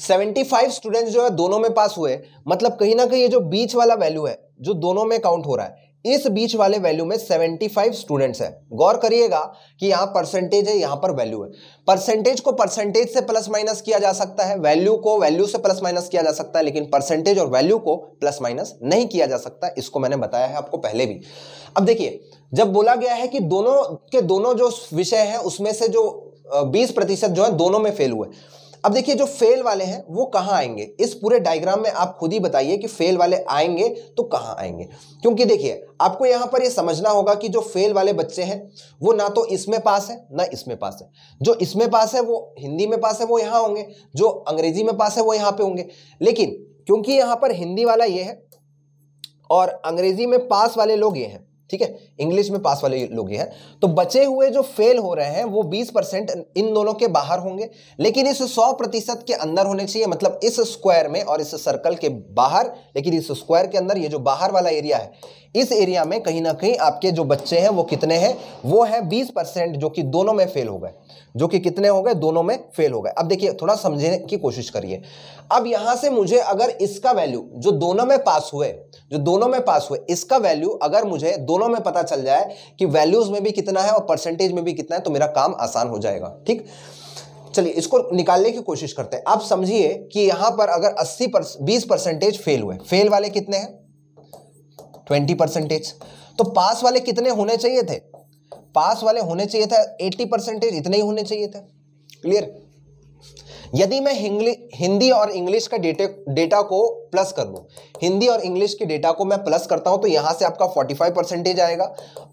75 स्टूडेंट्स जो है दोनों में पास हुए मतलब कहीं ना कहीं ये जो बीच वाला वैल्यू है जो दोनों में काउंट हो रहा है इस बीच वाले वैल्यू में 75 स्टूडेंट्स हैं गौर करिएगा कि यहां परसेंटेज है यहां पर वैल्यू है परसेंटेज को परसेंटेज से प्लस माइनस किया जा सकता है वैल्यू को वैल्यू से प्लस माइनस किया जा सकता है लेकिन परसेंटेज और वैल्यू को प्लस माइनस नहीं किया जा सकता इसको मैंने बताया है आपको पहले भी अब देखिए जब बोला गया है कि दोनों के दोनों जो विषय है उसमें से जो बीस प्रतिशत जो है दोनों में फेल हुए अब देखिए जो फेल वाले हैं वो कहाँ आएंगे इस पूरे डायग्राम में आप खुद ही बताइए कि फेल वाले आएंगे तो कहाँ आएंगे क्योंकि देखिए आपको यहाँ पर ये यह समझना होगा कि जो फेल वाले बच्चे हैं वो ना तो इसमें पास है ना इसमें पास है जो इसमें पास है वो हिंदी में पास है वो यहाँ होंगे जो अंग्रेजी में पास है वो यहाँ पे होंगे लेकिन क्योंकि यहाँ पर हिंदी वाला ये है और अंग्रेजी में पास वाले लोग ये हैं ठीक है इंग्लिश में पास वाले लोग ही हैं तो बचे हुए जो फेल हो रहे हैं वो 20 परसेंट इन दोनों के बाहर होंगे लेकिन इस 100 प्रतिशत के अंदर होने चाहिए मतलब इस स्क्वायर में और इस सर्कल के बाहर लेकिन इस स्क्वायर के अंदर ये जो बाहर वाला एरिया है इस एरिया में कहीं ना कहीं आपके जो बच्चे हैं वो कितने हैं वो है बीस जो कि दोनों में फेल हो गए जो कि कितने हो गए दोनों में फेल हो गए अब देखिए थोड़ा समझने की कोशिश करिए अब यहां से मुझे अगर इसका वैल्यू जो दोनों में पास हुए जो दोनों में पास हुए इसका वैल्यू अगर मुझे दोनों में पता चल जाए कि वैल्यूज में भी कितना है और परसेंटेज में भी कितना है तो मेरा काम आसान हो जाएगा ठीक चलिए इसको निकालने की कोशिश करते हैं आप समझिए कि यहां पर अगर अस्सी बीस परसेंटेज फेल हुए फेल वाले कितने हैं ट्वेंटी परसेंटेज तो पास वाले कितने होने चाहिए थे पास वाले होने चाहिए था एट्टी परसेंटेज इतने ही होने चाहिए थे क्लियर यदि मैं हिंदी और इंग्लिश का डेटा को प्लस कर दूँ हिंदी और इंग्लिश के डेटा को मैं प्लस करता हूँ तो यहाँ से आपका 45 परसेंटेज आएगा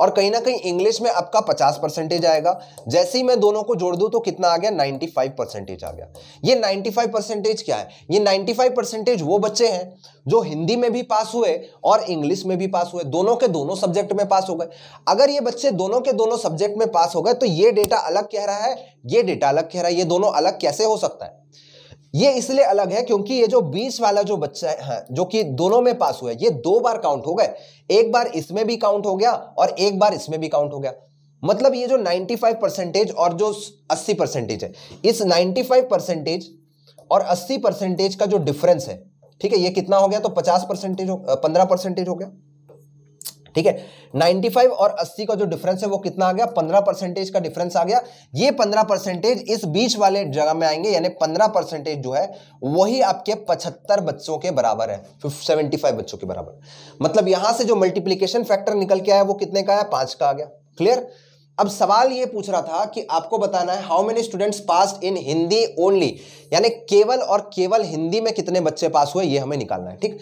और कहीं ना कहीं इंग्लिश में आपका 50 परसेंटेज आएगा जैसे ही मैं दोनों को जोड़ दूँ तो कितना आ गया 95 परसेंटेज आ गया ये 95 परसेंटेज क्या है ये 95 परसेंटेज वो बच्चे हैं जो हिंदी में भी पास हुए और इंग्लिश में भी पास हुए दोनों के दोनों सब्जेक्ट में पास हो गए अगर ये बच्चे दोनों के दोनों सब्जेक्ट में पास हो गए तो ये डेटा अलग कह रहा है ये डेटा अलग कह रहा है ये दोनों अलग कैसे हो सकता है ये इसलिए अलग है क्योंकि ये जो बीस वाला जो बच्चा है जो कि दोनों में पास हुआ है ये दो बार काउंट हो गए एक बार इसमें भी काउंट हो गया और एक बार इसमें भी काउंट हो गया मतलब ये जो 95 परसेंटेज और जो 80 परसेंटेज है इस 95 परसेंटेज और 80 परसेंटेज का जो डिफरेंस है ठीक है ये कितना हो गया तो 50 परसेंटेज पंद्रह परसेंटेज हो गया ठीक है 95 और 80 का जो डिफरेंस है वो कितना आ गया 15 परसेंटेज का डिफरेंस आ गया ये 15 परसेंटेज इस बीच वाले जगह में आएंगे यानी 15 परसेंटेज जो है वही आपके 75 बच्चों के बराबर है 75 बच्चों के बराबर मतलब यहां से जो मल्टीप्लीकेशन फैक्टर निकल के आया वो कितने का आया पांच का आ गया क्लियर अब सवाल ये पूछ रहा था कि आपको बताना है how many students pass in Hindi only यानी केवल और केवल हिंदी में कितने बच्चे पास हुए ये हमें निकालना है ठीक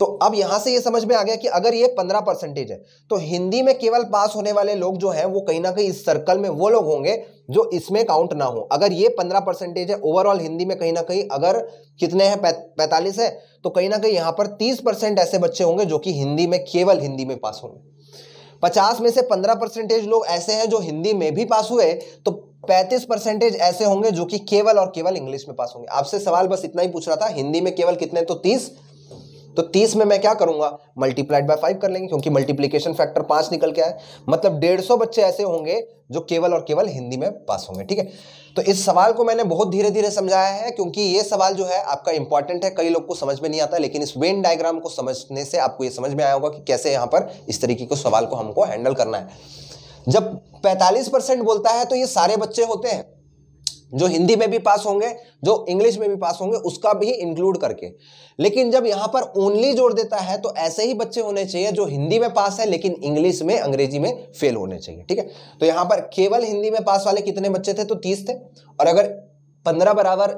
तो अब यहां से ये समझ में आ गया कि अगर ये पंद्रह परसेंटेज है तो हिंदी में केवल पास होने वाले लोग जो हैं वो कहीं ना कहीं इस सर्कल में वो लोग होंगे जो इसमें काउंट ना हो अगर ये पंद्रह परसेंटेज है ओवरऑल हिंदी में कहीं ना कहीं अगर कितने हैं पैंतालीस है तो कहीं ना कहीं यहां पर तीस परसेंट ऐसे बच्चे होंगे जो कि हिंदी में केवल हिंदी में पास होंगे पचास में से पंद्रह परसेंटेज लोग ऐसे हैं जो हिंदी में भी पास हुए तो पैंतीस परसेंटेज ऐसे होंगे जो कि केवल और केवल इंग्लिश में पास होंगे आपसे सवाल बस इतना ही पूछ रहा था हिंदी में केवल कितने तो तीस तो तीस में मैं क्या करूंगा मल्टीप्लाइड बाय फाइव कर लेंगे क्योंकि मल्टीप्लीकेशन फैक्टर पांच निकल के आए मतलब डेढ़ सौ बच्चे ऐसे होंगे जो केवल और केवल हिंदी में पास होंगे ठीक है तो इस सवाल को मैंने बहुत धीरे धीरे समझाया है क्योंकि ये सवाल जो है आपका इंपॉर्टेंट है कई लोग को समझ में नहीं आता लेकिन इस वेन डायग्राम को समझने से आपको ये समझ में आया होगा कि कैसे यहाँ पर इस तरीके के सवाल को हमको हैंडल करना है जब 45 परसेंट बोलता है तो ये सारे बच्चे होते हैं जो हिंदी में भी पास होंगे जो इंग्लिश में भी पास होंगे उसका भी इंक्लूड करके लेकिन जब यहां पर ओनली जोड़ देता है तो ऐसे ही बच्चे होने चाहिए जो हिंदी में पास है लेकिन इंग्लिश में अंग्रेजी में फेल होने चाहिए ठीक है तो यहां पर केवल हिंदी में पास वाले कितने बच्चे थे तो तीस थे और अगर पंद्रह बराबर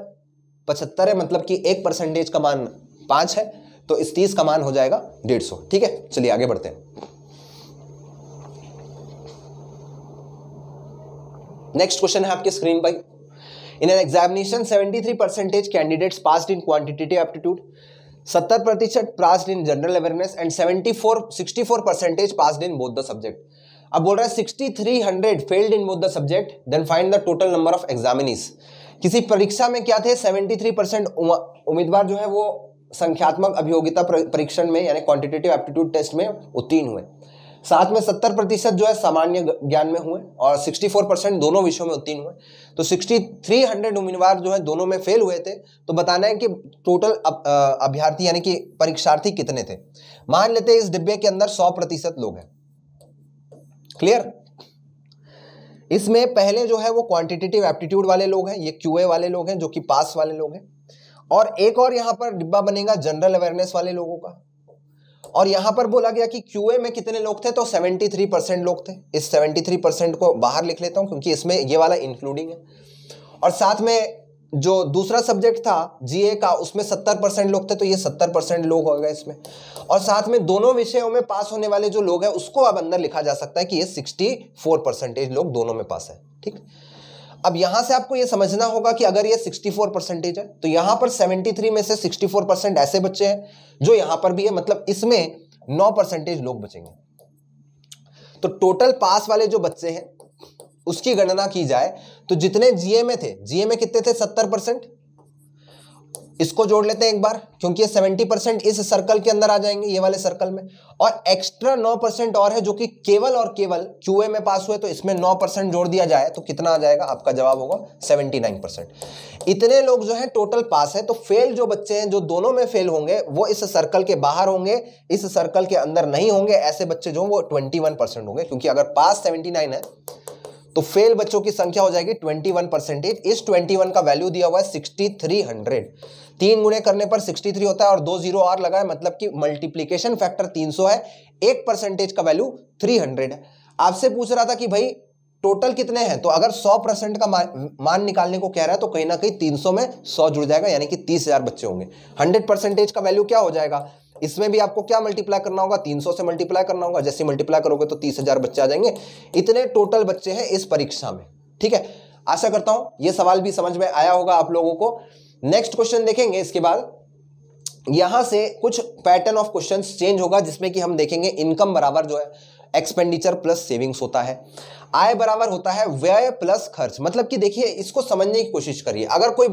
पचहत्तर है मतलब कि एक परसेंटेज का मान पांच है तो इस तीस का मान हो जाएगा डेढ़ सौ ठीक है चलिए आगे बढ़ते हैं नेक्स्ट क्वेश्चन है आपकी स्क्रीन पर in an examination 73 percentage candidates passed in quantitative aptitude 70 प्रतिशत passed in general awareness and 74 64 percentage passed in both the subject अब बोल रहा है sixty three hundred failed in both the subject then find the total number of examinees किसी परीक्षा में क्या थे सेवेंटी थ्री परसेंट उम्मीदवार जो है वो संख्यात्मक अभियोगिता परीक्षण में यानी क्वांटिटेटिव एप्टीट्यूड टेस्ट में उत्तीर्ण हुए साथ में सत्तर प्रतिशत जो है सामान्य ज्ञान में हुए और सिक्सटी फोर परसेंट दोनों विषयों में उत्तीर्ण हुए तो सिक्सटी थ्री हंड्रेड उम्मीदवार जो है दोनों में फेल हुए थे तो बताना है कि टोटल अभ्यर्थी यानी कि परीक्षार्थी कितने थे मान लेते इस डिब्बे के अंदर सौ प्रतिशत लोग हैं क्लियर इसमें पहले जो है वो क्वांटिटेटिव एप्टीट्यूड वाले लोग हैं ये क्यूए वाले लोग हैं जो कि पास वाले लोग हैं और एक और यहाँ पर डिब्बा बनेगा जनरल अवेयरनेस वाले लोगों का और यहाँ पर बोला गया कि क्यूए में कितने लोग थे तो 73 परसेंट लोग थे इस 73 परसेंट को बाहर लिख लेता हूँ क्योंकि इसमें ये वाला इंक्लूडिंग है और साथ में जो दूसरा सब्जेक्ट था जीए का उसमें सत्तर परसेंट लोग थे तो ये सत्तर परसेंट लोग हो गए इसमें और साथ में दोनों विषयों में पास होने वाले जो लोग हैं उसको अब अंदर लिखा जा सकता है कि ये सिक्सटी फोर परसेंटेज लोग दोनों में पास है ठीक अब यहां से आपको यह समझना होगा कि अगर ये 64 परसेंटेज है तो यहां पर 73 में से 64 परसेंट ऐसे बच्चे हैं जो यहां पर भी है मतलब इसमें 9 परसेंटेज लोग बचेंगे तो टोटल पास वाले जो बच्चे हैं उसकी गणना की जाए तो जितने जीएमए थे जीएमए कितने थे सत्तर परसेंट इसको जोड़ लेते हैं एक बार क्योंकि ये 70 परसेंट इस सर्कल के अंदर आ जाएंगे ये वाले सर्कल में और एक्स्ट्रा 9 परसेंट और है जो कि केवल और केवल क्यूए में पास हुए तो इसमें 9 परसेंट जोड़ दिया जाए तो कितना आ जाएगा आपका जवाब होगा 79 इतने लोग जो है टोटल पास है तो फेल जो बच्चे हैं जो दोनों में फेल होंगे वो इस सर्कल के बाहर होंगे इस सर्कल के अंदर नहीं होंगे ऐसे बच्चे जो वो ट्वेंटी होंगे क्योंकि अगर पास सेवेंटी है तो फेल बच्चों की संख्या हो जाएगी 21 परसेंटेज इस 21 का वैल्यू दिया हुआ है 6300 तीन गुणे करने पर 63 होता है और दो जीरो आर लगा है मतलब कि मल्टीप्लीकेशन फैक्टर 300 है एक परसेंटेज का वैल्यू 300 है आपसे पूछ रहा था कि भाई टोटल कितने हैं तो अगर 100 परसेंट का मान निकालने को कह रहा है तो कहीं ना कहीं 300 में 100 जुड़ जाएगा यानी कि 30,000 बच्चे होंगे 100 परसेंटेज का वैल्यू क्या हो जाएगा इसमें भी आपको क्या मल्टीप्लाई करना होगा 300 से मल्टीप्लाई करना होगा जैसे मल्टीप्लाई करोगे तो 30,000 बच्चे आ जाएंगे इतने टोटल बच्चे हैं इस परीक्षा में ठीक है आशा करता हूं ये सवाल भी समझ में आया होगा आप लोगों को नेक्स्ट क्वेश्चन देखेंगे इसके बाद यहां से कुछ पैटर्न ऑफ क्वेश्चन चेंज होगा जिसमें कि हम देखेंगे इनकम बराबर जो है एक्सपेंडिचर प्लस सेविंग्स होता है आय बराबर होता है व्यय प्लस खर्च मतलब कि देखिए इसको समझने की कोशिश करिए अगर कोई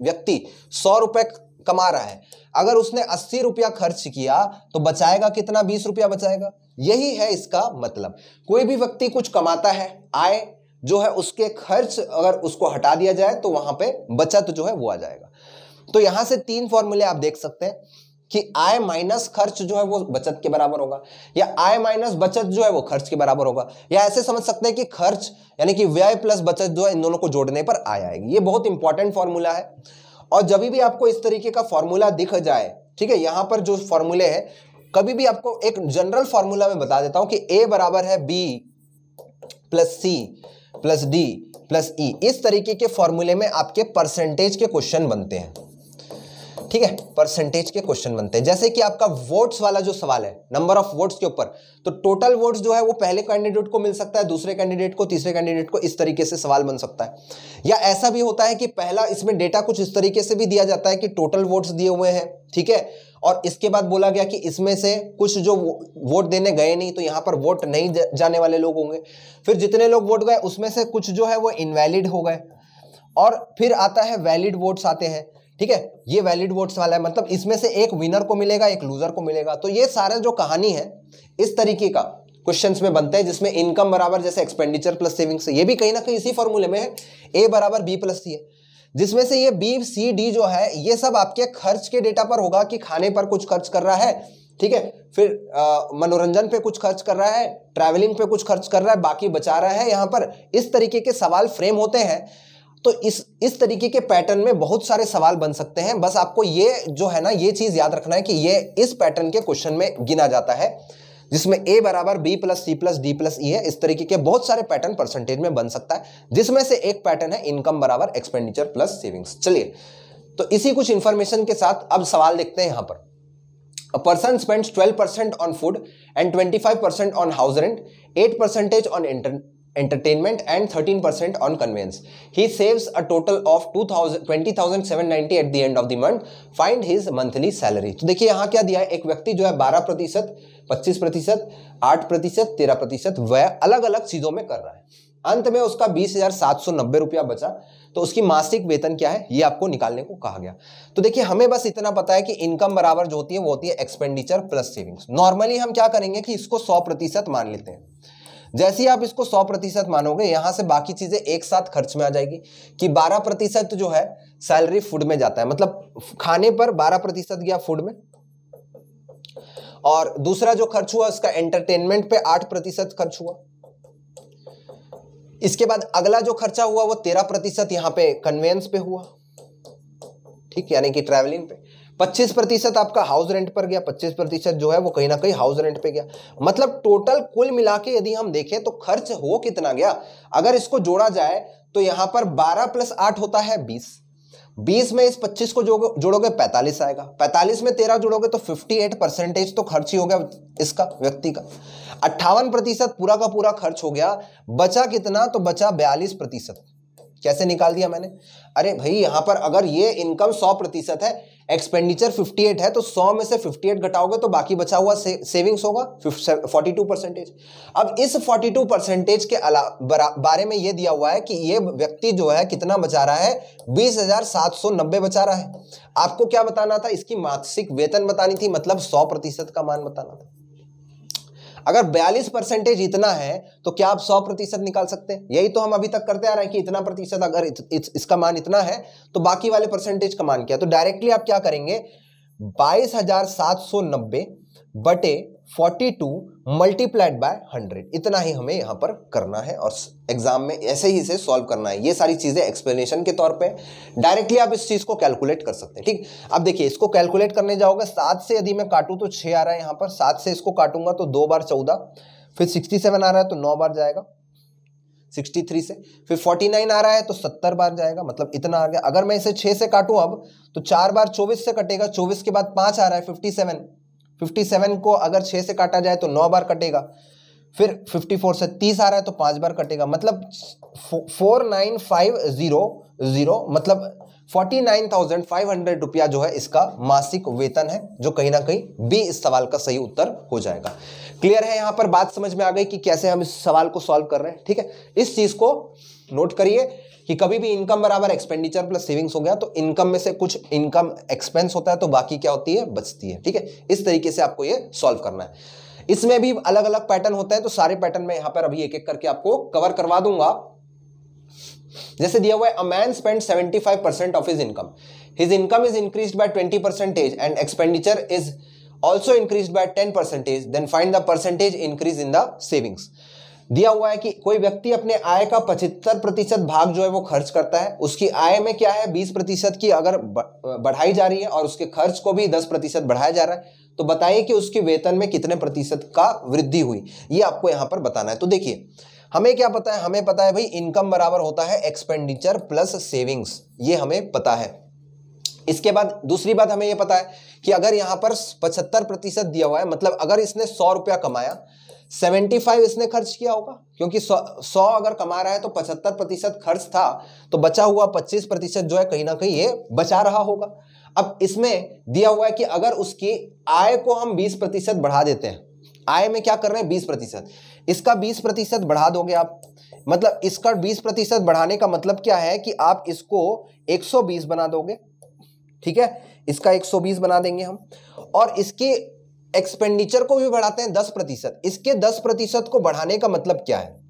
व्यक्ति सौ रुपए कमा रहा है अगर उसने अस्सी रुपया खर्च किया तो बचाएगा कितना बीस रुपया बचाएगा यही है इसका मतलब कोई भी व्यक्ति कुछ कमाता है आय जो है उसके खर्च अगर उसको हटा दिया जाए तो वहां पर बचत जो है वो आ जाएगा तो यहां से तीन फॉर्मूले आप देख सकते हैं कि आय माइनस खर्च जो है वो बचत के बराबर होगा या आय माइनस बचत जो है वो खर्च के बराबर होगा या ऐसे समझ सकते हैं कि खर्च यानी कि व्यय प्लस बचत जो है इन दोनों को जोड़ने पर आय आएगी ये बहुत इंपॉर्टेंट फॉर्मूला है और जब भी आपको इस तरीके का फॉर्मूला दिख जाए ठीक है यहां पर जो फॉर्मूले है कभी भी आपको एक जनरल फॉर्मूला में बता देता हूं कि ए बराबर है B plus C plus D plus E इस तरीके के फॉर्मूले में आपके परसेंटेज के क्वेश्चन बनते हैं ठीक है परसेंटेज के क्वेश्चन बनते हैं जैसे कि आपका वोट्स वाला जो सवाल है नंबर ऑफ वोट्स के ऊपर तो टोटल वोट्स जो है वो पहले कैंडिडेट को मिल सकता है दूसरे कैंडिडेट को तीसरे कैंडिडेट को इस तरीके से सवाल बन सकता है या ऐसा भी होता है कि पहला इसमें डेटा कुछ इस तरीके से भी दिया जाता है कि टोटल वोट्स दिए हुए हैं ठीक है और इसके बाद बोला गया कि इसमें से कुछ जो वोट देने गए नहीं तो यहां पर वोट नहीं जाने वाले लोग होंगे फिर जितने लोग वोट गए उसमें से कुछ जो है वो इनवैलिड हो गए और फिर आता है वैलिड वोट्स आते हैं ठीक है ये वैलिड वोट्स वाला है मतलब इसमें से एक विनर को मिलेगा एक लूजर को मिलेगा तो ये सारे जो कहानी है इस तरीके का क्वेश्चन में बनते हैं जिसमें इनकम बराबर जैसे एक्सपेंडिचर प्लस सेविंग्स ये भी कहीं ना कहीं इसी फॉर्मूले में है ए बराबर बी प्लस सी है जिसमें से ये बी सी डी जो है ये सब आपके खर्च के डेटा पर होगा कि खाने पर कुछ खर्च कर रहा है ठीक है फिर मनोरंजन पे कुछ खर्च कर रहा है ट्रैवलिंग पे कुछ खर्च कर रहा है बाकी बचा रहा है यहाँ पर इस तरीके के सवाल फ्रेम होते हैं तो इस इस तरीके के पैटर्न में बहुत सारे सवाल बन सकते हैं बस आपको ये जो है ना ये चीज़ याद रखना है कि ये इस पैटर्न के क्वेश्चन में गिना जाता है जिसमें ए बराबर B plus C plus D plus E है इस तरीके के बहुत सारे पैटर्न परसेंटेज में बन सकता है जिसमें से एक पैटर्न है इनकम बराबर एक्सपेंडिचर प्लस सेविंग्स चलिए तो इसी कुछ इंफॉर्मेशन के साथ अब सवाल देखते हैं यहां पर A person spends 12% on food and 25% on house rent 8 percentage on entertainment and 13% on conveyance. He saves a total of 20,790 at the end of the month find his monthly salary तो देखिए यहाँ क्या दिया है एक व्यक्ति जो है 12 प्रतिशत पच्चीस प्रतिशत आठ प्रतिशत तेरह प्रतिशत वह अलग अलग चीज़ों में कर रहा है अंत में उसका बीस हजार सात सौ नब्बे रुपया बचा तो उसकी मासिक वेतन क्या है ये आपको निकालने को कहा गया तो देखिए हमें बस इतना पता है कि इनकम बराबर जो होती है वो होती है एक्सपेंडिचर प्लस सेविंग्स नॉर्मली हम क्या करेंगे कि इसको सौ प्रतिशत मान लेते हैं जैसे ही आप इसको सौ प्रतिशत मानोगे यहां से बाकी चीज़ें एक साथ खर्च में आ जाएगी कि बारह प्रतिशत जो है सैलरी फूड में जाता है मतलब खाने पर बारह प्रतिशत गया फूड में और दूसरा जो खर्च हुआ उसका एंटरटेनमेंट पे आठ प्रतिशत खर्च हुआ इसके बाद अगला जो खर्चा हुआ वो तेरह प्रतिशत यहां पर कन्वेंस पे हुआ ठीक यानी कि ट्रेवलिंग पे पच्चीस प्रतिशत आपका हाउस रेंट पर गया पच्चीस प्रतिशत जो है वो कहीं ना कहीं हाउस रेंट पे गया मतलब टोटल कुल मिला के यदि हम देखें तो खर्च हो कितना गया अगर इसको जोड़ा जाए तो यहां पर 12 प्लस 8 होता है 20 20 में इस 25 को जोड़ोगे 45 आएगा 45 में 13 जोड़ोगे तो 58 परसेंटेज तो खर्च ही हो गया इसका व्यक्ति का अट्ठावन प्रतिशत पूरा का पूरा खर्च हो गया बचा कितना तो बचा बयालीस प्रतिशत कैसे निकाल दिया मैंने अरे भाई यहां पर अगर ये इनकम सौ प्रतिशत है एक्सपेंडिचर 58 है तो 100 में से 58 घटाओगे तो बाकी बचा हुआ से, सेविंग्स होगा 42 परसेंटेज अब इस 42 परसेंटेज के अला, बारे में यह दिया हुआ है कि ये व्यक्ति जो है कितना बचा रहा है नब्बे बचा रहा है आपको क्या बताना था इसकी मासिक वेतन बतानी थी मतलब सौ प्रतिशत का मान बताना था अगर 42 परसेंटेज इतना है तो क्या आप 100 प्रतिशत निकाल सकते हैं यही तो हम अभी तक करते आ रहे हैं कि इतना प्रतिशत अगर इत, इत, इसका मान इतना है तो बाकी वाले परसेंटेज का मान क्या तो डायरेक्टली आप क्या करेंगे बाईस हजार सात सौ नब्बे बटे 42 मल्टीप्लाइड बाय 100 इतना ही हमें यहाँ पर करना है और एग्जाम में ऐसे ही इसे सॉल्व करना है ये सारी चीज़ें एक्सप्लेनेशन के तौर पे डायरेक्टली आप इस चीज़ को कैलकुलेट कर सकते हैं ठीक अब देखिए इसको कैलकुलेट करने जाओगे सात से यदि मैं काटूँ तो छः आ रहा है यहाँ पर सात से इसको काटूंगा तो दो बार चौदह फिर सिक्सटी सेवन आ रहा है तो नौ बार जाएगा सिक्सटी थ्री से फिर फोर्टी नाइन आ रहा है तो सत्तर बार जाएगा मतलब इतना आ गया अगर मैं इसे 6 से काटूं अब तो चार बार चौबीस से कटेगा चौबीस के बाद पांच आ रहा है फिफ्टी सेवन 57 को अगर 6 से काटा जाए तो 9 बार कटेगा फिर 54 से 30 आ रहा है तो पांच बार कटेगा मतलब four nine five zero zero मतलब forty nine thousand five hundred रुपया जो है इसका मासिक वेतन है जो कहीं ना कहीं बी इस सवाल का सही उत्तर हो जाएगा क्लियर है यहां पर बात समझ में आ गई कि कैसे हम इस सवाल को सॉल्व कर रहे हैं ठीक है इस चीज को नोट करिए कि कभी भी इनकम बराबर एक्सपेंडिचर प्लस सेविंग्स हो गया तो इनकम में से कुछ इनकम एक्सपेंस होता है तो बाकी क्या होती है बचती है ठीक है इस तरीके से आपको ये सॉल्व करना है इसमें भी अलग अलग पैटर्न होता है तो सारे पैटर्न में यहां पर अभी एक एक करके आपको कवर करवा दूंगा जैसे दिया हुआ है a man spend five percent of his income his income is increase by twenty percentage and expenditure is also increase by ten percentage then find the percentage increase in the savings दिया हुआ है कि कोई व्यक्ति अपने आय का पचहत्तर प्रतिशत भाग जो है वो खर्च करता है उसकी आय में क्या है बीस प्रतिशत की अगर बढ़ाई जा रही है और उसके खर्च को भी दस प्रतिशत बढ़ाया जा रहा है तो बताइए कि उसके वेतन में कितने प्रतिशत का वृद्धि हुई ये आपको यहाँ पर बताना है तो देखिए हमें क्या पता है हमें पता है भाई इनकम बराबर होता है एक्सपेंडिचर प्लस सेविंग्स ये हमें पता है इसके बाद दूसरी बात हमें यह पता है कि अगर यहाँ पर पचहत्तर प्रतिशत दिया हुआ है मतलब अगर इसने सौ रुपया कमाया सेवेंटी फाइव इसने खर्च किया होगा क्योंकि सौ अगर कमा रहा है तो पचहत्तर प्रतिशत खर्च था तो बचा हुआ पच्चीस प्रतिशत जो है कहीं ना कहीं ये बचा रहा होगा अब इसमें दिया हुआ है कि अगर उसकी आय को हम बीस प्रतिशत बढ़ा देते हैं आय में क्या कर रहे हैं बीस प्रतिशत इसका बीस प्रतिशत बढ़ा दोगे आप मतलब इसका बीस प्रतिशत बढ़ाने का मतलब क्या है कि आप इसको एक सौ बीस बना दोगे ठीक है इसका एक सौ बीस बना देंगे हम और इसकी एक्सपेंडिचर को भी बढ़ाते हैं दस प्रतिशत इसके दस प्रतिशत को बढ़ाने का मतलब क्या है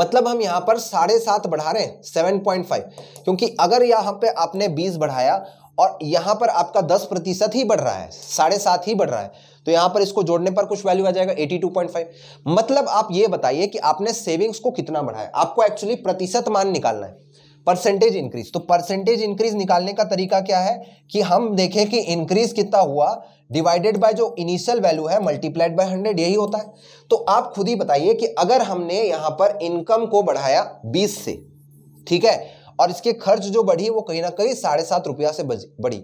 मतलब हम यहां पर साढ़े सात बढ़ा रहे हैं सेवन पॉइंट फाइव क्योंकि अगर यहां पे आपने बीस बढ़ाया और यहां पर आपका दस प्रतिशत ही बढ़ रहा है साढ़े सात ही बढ़ रहा है तो यहां पर इसको जोड़ने पर कुछ वैल्यू आ जाएगा एटी टू पॉइंट फाइव मतलब आप ये बताइए कि आपने सेविंग्स को कितना बढ़ाया आपको एक्चुअली प्रतिशत मान निकालना है परसेंटेज इंक्रीज तो परसेंटेज इंक्रीज निकालने का तरीका क्या है कि हम देखें कि इंक्रीज कितना हुआ डिवाइडेड बाय जो इनिशियल वैल्यू है मल्टीप्लाइड बाय हंड्रेड यही होता है तो आप खुद ही बताइए कि अगर हमने यहां पर इनकम को बढ़ाया बीस से ठीक है और इसके खर्च जो बढ़ी वो कहीं ना कहीं साढ़े सात रुपया से बढ़ी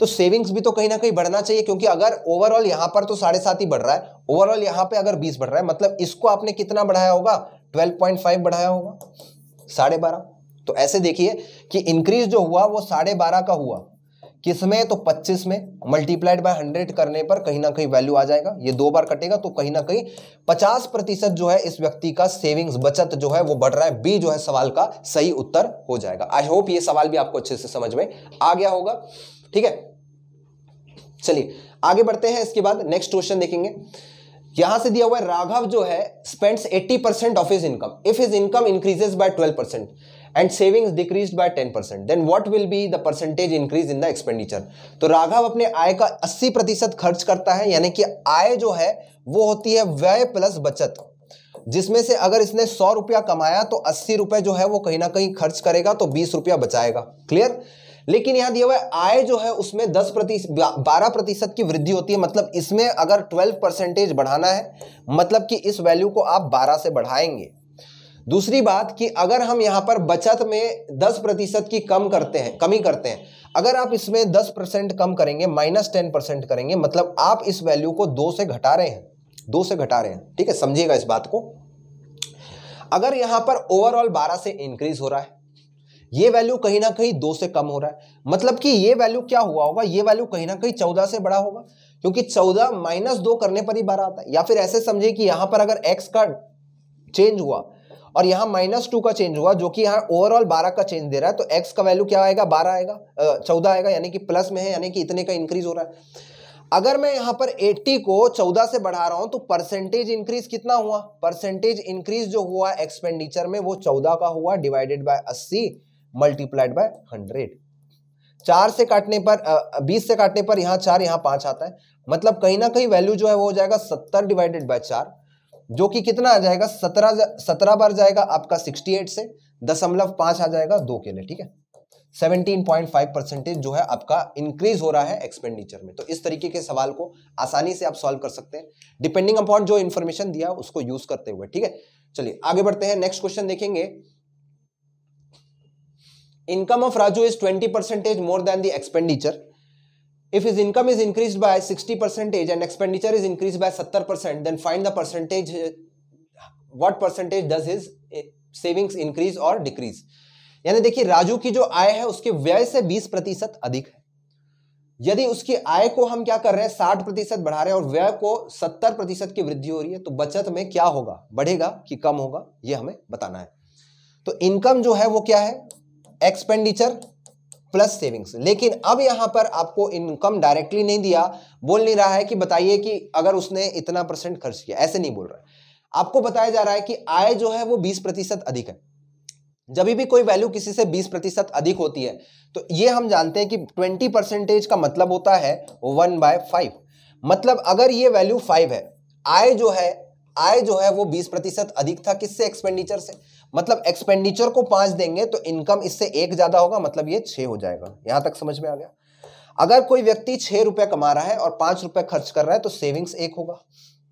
तो सेविंग्स भी तो कहीं ना कहीं बढ़ना चाहिए क्योंकि अगर ओवरऑल यहां पर तो साढ़े सात ही बढ़ रहा है ओवरऑल यहां पे अगर बीस बढ़ रहा है मतलब इसको आपने कितना बढ़ाया होगा ट्वेल्व पॉइंट फाइव बढ़ाया होगा साढ़े बारह तो ऐसे देखिए कि इंक्रीज जो हुआ वो साढ़े बारह का हुआ किसमें तो 25 में मल्टीप्लाइड बाय 100 करने पर कहीं ना कहीं वैल्यू आ जाएगा ये दो बार कटेगा तो कहीं ना कहीं 50 प्रतिशत जो है इस व्यक्ति का सेविंग्स बचत जो है वो बढ़ रहा है बी जो है सवाल का सही उत्तर हो जाएगा आई होप ये सवाल भी आपको अच्छे से समझ में आ गया होगा ठीक है चलिए आगे बढ़ते हैं इसके बाद नेक्स्ट क्वेश्चन देखेंगे यहां से दिया हुआ है राघव जो है spends 80 percent of his income if his income increases by 12 percent and savings decreased by 10% then what will be the percentage increase in the expenditure तो राघव अपने आय का 80 प्रतिशत खर्च करता है यानी कि आय जो है वो होती है व्यय प्लस बचत जिसमें से अगर इसने सौ रुपया कमाया तो अस्सी रुपये जो है वो कहीं ना कहीं खर्च करेगा तो बीस रुपया बचाएगा क्लियर लेकिन यहाँ दिया हुआ है आय जो है उसमें दस प्रतिशत बारह प्रतिशत की वृद्धि होती है मतलब इसमें अगर ट्वेल्व परसेंटेज बढ़ाना है मतलब कि इस वैल्यू को आप बारह से बढ़ाएंगे दूसरी बात कि अगर हम यहाँ पर बचत में दस प्रतिशत की कम करते हैं कमी करते हैं अगर आप इसमें दस परसेंट कम करेंगे माइनस टेन परसेंट करेंगे मतलब आप इस वैल्यू को दो से घटा रहे हैं दो से घटा रहे हैं ठीक है समझिएगा इस बात को अगर यहाँ पर ओवरऑल बारह से इंक्रीज हो रहा है ये वैल्यू कहीं ना कहीं दो से कम हो रहा है मतलब कि ये वैल्यू क्या हुआ होगा ये वैल्यू कहीं ना कहीं चौदह से बड़ा होगा क्योंकि चौदह माइनस दो करने पर ही बारह आता है या फिर ऐसे समझिए कि यहां पर अगर एक्स का चेंज हुआ और यहाँ माइनस टू का चेंज हुआ जो कि यहाँ ओवरऑल बारह का चेंज दे रहा है तो एक्स का वैल्यू क्या आएगा बारह आएगा चौदह आएगा यानी कि प्लस में है यानी कि इतने का इंक्रीज हो रहा है अगर मैं यहाँ पर 80 को 14 से बढ़ा रहा हूँ तो परसेंटेज इंक्रीज कितना हुआ परसेंटेज इंक्रीज जो हुआ एक्सपेंडिचर में वो 14 का हुआ डिवाइडेड बाय 80 मल्टीप्लाइड बाय 100 चार से काटने पर बीस से काटने पर यहाँ चार यहाँ पांच आता है मतलब कहीं ना कहीं वैल्यू जो है वो हो जाएगा सत्तर डिवाइडेड बाय चार जो कि कितना आ जाएगा सत्रह सत्रह बार जाएगा आपका सिक्सटी एट से दशमलव पांच आ जाएगा दो के लिए ठीक है सेवनटीन पॉइंट फाइव परसेंटेज जो है आपका इंक्रीज हो रहा है एक्सपेंडिचर में तो इस तरीके के सवाल को आसानी से आप सॉल्व कर सकते हैं डिपेंडिंग अपॉन जो इन्फॉर्मेशन दिया उसको यूज करते हुए ठीक है चलिए आगे बढ़ते हैं नेक्स्ट क्वेश्चन देखेंगे income of Raju is twenty percentage more than the expenditure If his income is increased by 60 percentage and expenditure is increased by 70 percent, then find the percentage. Uh, what percentage does his savings increase और decrease यानी देखिए राजू की जो आय है उसके व्यय से 20 प्रतिशत अधिक है यदि उसकी आय को हम क्या कर रहे हैं 60 प्रतिशत बढ़ा रहे हैं और व्यय को 70 प्रतिशत की वृद्धि हो रही है तो बचत में क्या होगा बढ़ेगा कि कम होगा यह हमें बताना है तो इनकम जो है वो क्या है एक्सपेंडिचर प्लस सेविंग्स लेकिन अब यहाँ पर आपको इनकम डायरेक्टली नहीं दिया बोल नहीं रहा है कि बताइए कि अगर उसने इतना परसेंट खर्च किया ऐसे नहीं बोल रहा है आपको बताया जा रहा है कि आय जो है वो बीस प्रतिशत अधिक है जब भी कोई वैल्यू किसी से बीस प्रतिशत अधिक होती है तो ये हम जानते हैं कि ट्वेंटी परसेंटेज का मतलब होता है वन बाय फाइव मतलब अगर ये वैल्यू फाइव है आय जो है आय जो है वो बीस प्रतिशत अधिक था किससे एक्सपेंडिचर से मतलब एक्सपेंडिचर को पांच देंगे तो इनकम इससे एक ज्यादा होगा मतलब ये छह हो जाएगा यहां तक समझ में आ गया अगर कोई व्यक्ति छह रुपए कमा रहा है और पांच रुपए खर्च कर रहा है तो सेविंग्स एक होगा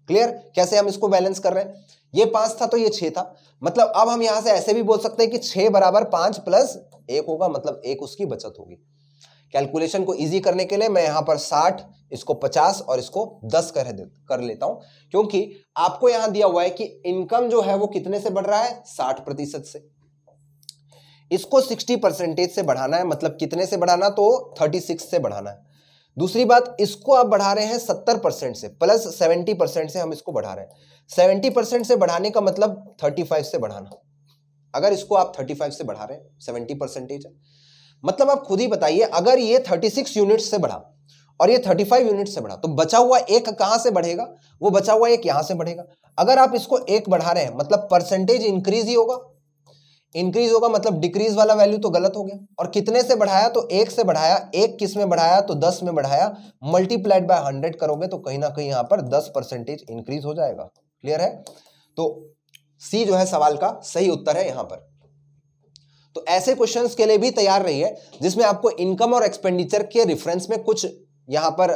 क्लियर कैसे हम इसको बैलेंस कर रहे हैं ये पांच था तो ये छह था मतलब अब हम यहां से ऐसे भी बोल सकते हैं कि छह बराबर पांच प्लस एक होगा मतलब एक उसकी बचत होगी कैलकुलेशन को इजी करने के लिए मैं यहां पर साठ इसको 50 और इसको 10 कर कर लेता हूं क्योंकि आपको यहां दिया हुआ है कि इनकम जो है वो कितने से बढ़ रहा है 60 प्रतिशत से इसको 60 परसेंटेज से बढ़ाना है मतलब कितने से बढ़ाना तो 36 से बढ़ाना है दूसरी बात इसको आप बढ़ा रहे हैं 70 परसेंट से प्लस 70 परसेंट से हम इसको बढ़ा रहे हैं 70 परसेंट से बढ़ाने का मतलब 35 से बढ़ाना अगर इसको आप 35 से बढ़ा रहे हैं 70 परसेंटेज मतलब आप खुद ही बताइए अगर ये 36 यूनिट से बढ़ा और ये 35 यूनिट से बढ़ा तो बचा हुआ एक कहां से बढ़ेगा वो बचा हुआ एक यहां से बढ़ेगा अगर आप इसको एक बढ़ा रहे हैं मतलब परसेंटेज इंक्रीज ही होगा इंक्रीज होगा मतलब डिक्रीज वाला वैल्यू तो गलत हो गया और कितने से बढ़ाया तो एक से बढ़ाया एक किस में बढ़ाया तो दस में बढ़ाया मल्टीप्लाइड बाय हंड्रेड करोगे तो कहीं ना कहीं यहां पर दस परसेंटेज इंक्रीज हो जाएगा क्लियर है तो सी जो है सवाल का सही उत्तर है यहां पर तो ऐसे क्वेश्चंस के लिए भी तैयार रही है जिसमें आपको इनकम और एक्सपेंडिचर के रिफरेंस में कुछ यहाँ पर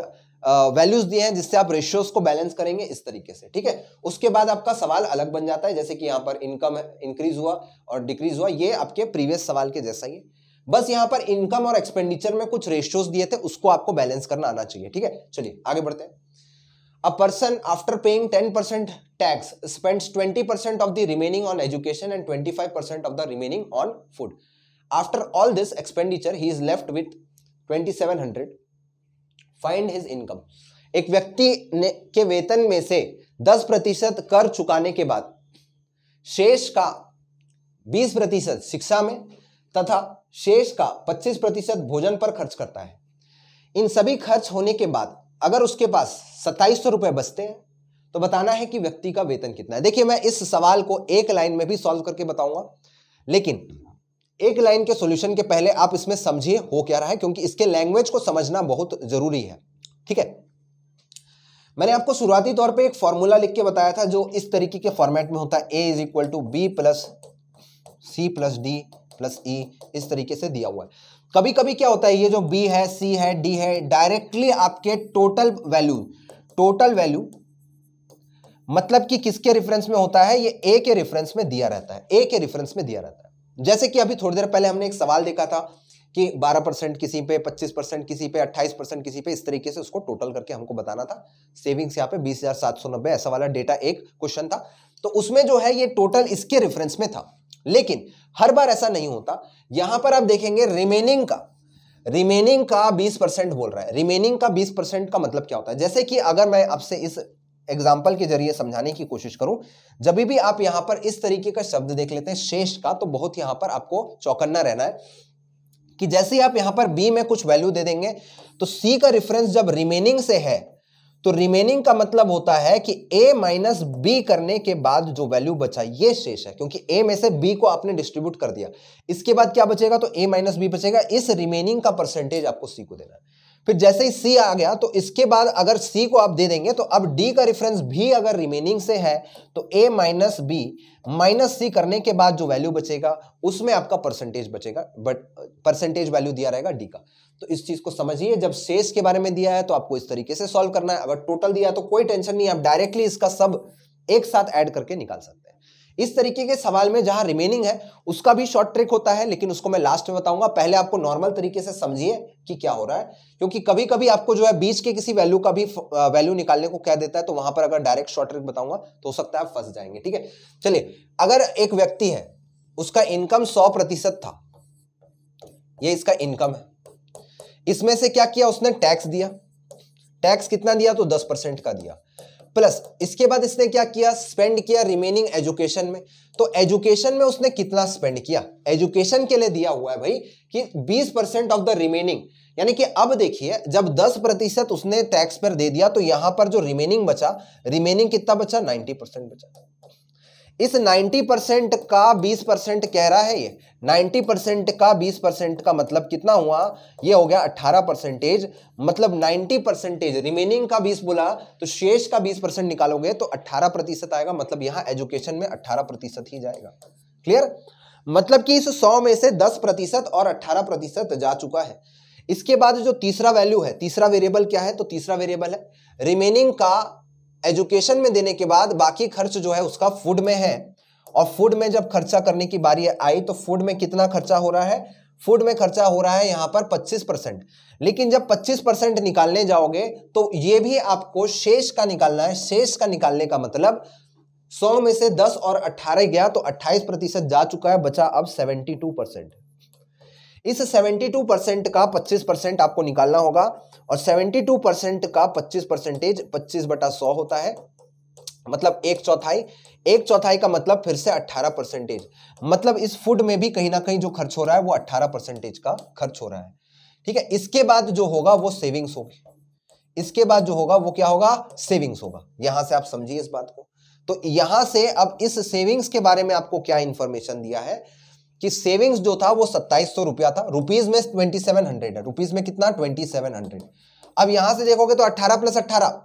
वैल्यूज दिए हैं जिससे आप रेशियोज को बैलेंस करेंगे इस तरीके से ठीक है उसके बाद आपका सवाल अलग बन जाता है जैसे कि यहाँ पर इनकम इंक्रीज हुआ और डिक्रीज हुआ ये आपके प्रीवियस सवाल के जैसा ही है बस यहाँ पर इनकम और एक्सपेंडिचर में कुछ रेशियोज दिए थे उसको आपको बैलेंस करना आना चाहिए ठीक है चलिए आगे बढ़ते हैं a person after paying ten percent tax spend twenty percent of the remaining on education and twenty five percent of the remaining on food after all this expenditure he is left with twenty seven hundred find his income एक व्यक्ति ने के वेतन में से 10 प्रतिशत कर चुकाने के बाद शेष का 20 प्रतिशत शिक्षा में तथा शेष का 25 प्रतिशत भोजन पर खर्च करता है इन सभी खर्च होने के बाद अगर उसके पास सत्ताईस सौ रुपये बचते हैं तो बताना है कि व्यक्ति का वेतन कितना है देखिए मैं इस सवाल को एक लाइन में भी सॉल्व करके बताऊंगा लेकिन एक लाइन के सॉल्यूशन के पहले आप इसमें समझिए हो क्या रहा है क्योंकि इसके लैंग्वेज को समझना बहुत जरूरी है ठीक है मैंने आपको शुरुआती तौर पे एक फॉर्मूला लिख के बताया था जो इस तरीके के फॉर्मेट में होता है A is equal to B plus C plus D plus E इस तरीके से दिया हुआ है कभी कभी क्या होता है ये जो बी है सी है डी है डायरेक्टली आपके टोटल वैल्यू टोटल वैल्यू मतलब कि किसके रेफरेंस में होता है ये ए के रेफरेंस में दिया रहता है ए के रेफरेंस में दिया रहता है जैसे कि अभी थोड़ी देर पहले हमने एक सवाल देखा था कि 12 परसेंट किसी पे 25 परसेंट किसी पे 28 परसेंट किसी पे इस तरीके से उसको टोटल करके हमको बताना था सेविंग्स यहाँ पे बीस हजार सात सौ नब्बे ऐसा वाला डेटा एक क्वेश्चन था तो उसमें जो है ये टोटल इसके रेफरेंस में था लेकिन हर बार ऐसा नहीं होता यहां पर आप देखेंगे रिमेनिंग का रिमेनिंग का 20 परसेंट बोल रहा है रिमेनिंग का 20 परसेंट का मतलब क्या होता है जैसे कि अगर मैं आपसे इस एग्जाम्पल के जरिए समझाने की कोशिश करूं जब भी आप यहां पर इस तरीके का शब्द देख लेते हैं शेष का तो बहुत यहां पर आपको चौकन्ना रहना है कि जैसे ही आप यहां पर बी में कुछ वैल्यू दे देंगे तो सी का रेफरेंस जब रिमेनिंग से है तो रिमेनिंग का मतलब होता है कि ए माइनस बी करने के बाद जो वैल्यू बचा ये शेष है क्योंकि ए में से बी को आपने डिस्ट्रीब्यूट कर दिया इसके बाद क्या बचेगा तो ए माइनस बी बचेगा इस रिमेनिंग का परसेंटेज आपको सी को देना है फिर जैसे ही सी आ गया तो इसके बाद अगर सी को आप दे देंगे तो अब डी का रेफरेंस भी अगर रिमेनिंग से है तो A minus B minus C करने के बाद जो वैल्यू बचेगा उसमें आपका परसेंटेज बचेगा बट परसेंटेज वैल्यू दिया रहेगा डी का तो इस चीज को समझिए जब शेष के बारे में दिया है तो आपको इस तरीके से सॉल्व करना है अगर टोटल दिया है तो कोई टेंशन नहीं आप डायरेक्टली इसका सब एक साथ ऐड करके निकाल सकते हैं इस तरीके के सवाल में जहां रिमेनिंग है उसका भी शॉर्ट ट्रिक होता है लेकिन उसको मैं लास्ट में बताऊंगा पहले आपको नॉर्मल तरीके से समझिए कि क्या हो रहा है क्योंकि कभी कभी आपको जो है बीच के किसी वैल्यू का भी वैल्यू निकालने को कह देता है तो वहां पर अगर डायरेक्ट शॉर्ट ट्रिक बताऊंगा तो हो सकता है आप फंस जाएंगे ठीक है चलिए अगर एक व्यक्ति है उसका इनकम सौ था यह इसका इनकम है इसमें से क्या किया उसने टैक्स दिया टैक्स कितना दिया तो दस परसेंट का दिया प्लस इसके बाद इसने क्या किया स्पेंड किया रिमेनिंग एजुकेशन में तो एजुकेशन में उसने कितना स्पेंड किया एजुकेशन के लिए दिया हुआ है भाई कि 20 परसेंट ऑफ द रिमेनिंग यानी कि अब देखिए जब 10 प्रतिशत उसने टैक्स पर दे दिया तो यहां पर जो रिमेनिंग बचा रिमेनिंग कितना बचा 90 परसेंट बचा इस 90 परसेंट का 20 परसेंट कह रहा है ये 90 परसेंट का 20 परसेंट का मतलब कितना हुआ ये हो गया 18 परसेंटेज मतलब 90 परसेंटेज रिमेनिंग का 20 बोला तो शेष का 20 परसेंट निकालोगे तो 18 प्रतिशत आएगा मतलब यहां एजुकेशन में 18 प्रतिशत ही जाएगा क्लियर मतलब कि इस 100 में से 10 प्रतिशत और 18 प्रतिशत जा चुका है इसके बाद जो तीसरा वैल्यू है तीसरा वेरिएबल क्या है तो तीसरा वेरिएबल है रिमेनिंग का एजुकेशन में देने के बाद बाकी खर्च जो है उसका फूड में है और फूड में जब खर्चा करने की बारी आई तो फूड में कितना खर्चा हो रहा है फूड में खर्चा हो रहा है यहाँ पर 25 परसेंट लेकिन जब 25 परसेंट निकालने जाओगे तो ये भी आपको शेष का निकालना है शेष का निकालने का मतलब 100 में से 10 और 18 गया तो 28 प्रतिशत जा चुका है बचा अब 72 परसेंट इस 72 परसेंट का 25 परसेंट आपको निकालना होगा और 72 परसेंट का 25 परसेंटेज 25 बटा सौ होता है मतलब एक चौथाई एक चौथाई का मतलब फिर से 18 परसेंटेज मतलब इस फूड में भी कहीं ना कहीं जो खर्च हो रहा है वो 18 परसेंटेज का खर्च हो रहा है ठीक है इसके बाद जो होगा वो सेविंग्स होगी इसके बाद जो होगा वो क्या होगा सेविंग्स होगा यहां से आप समझिए इस बात को तो यहां से अब इस सेविंग्स के बारे में आपको क्या इंफॉर्मेशन दिया है कि सेविंग्स जो था वो सत्ताईस सौ रुपया था रुपीज में ट्वेंटी सेवन हंड्रेड है रुपीज में कितना ट्वेंटी सेवन हंड्रेड अब यहां से देखोगे तो अट्ठारह प्लस अट्ठारह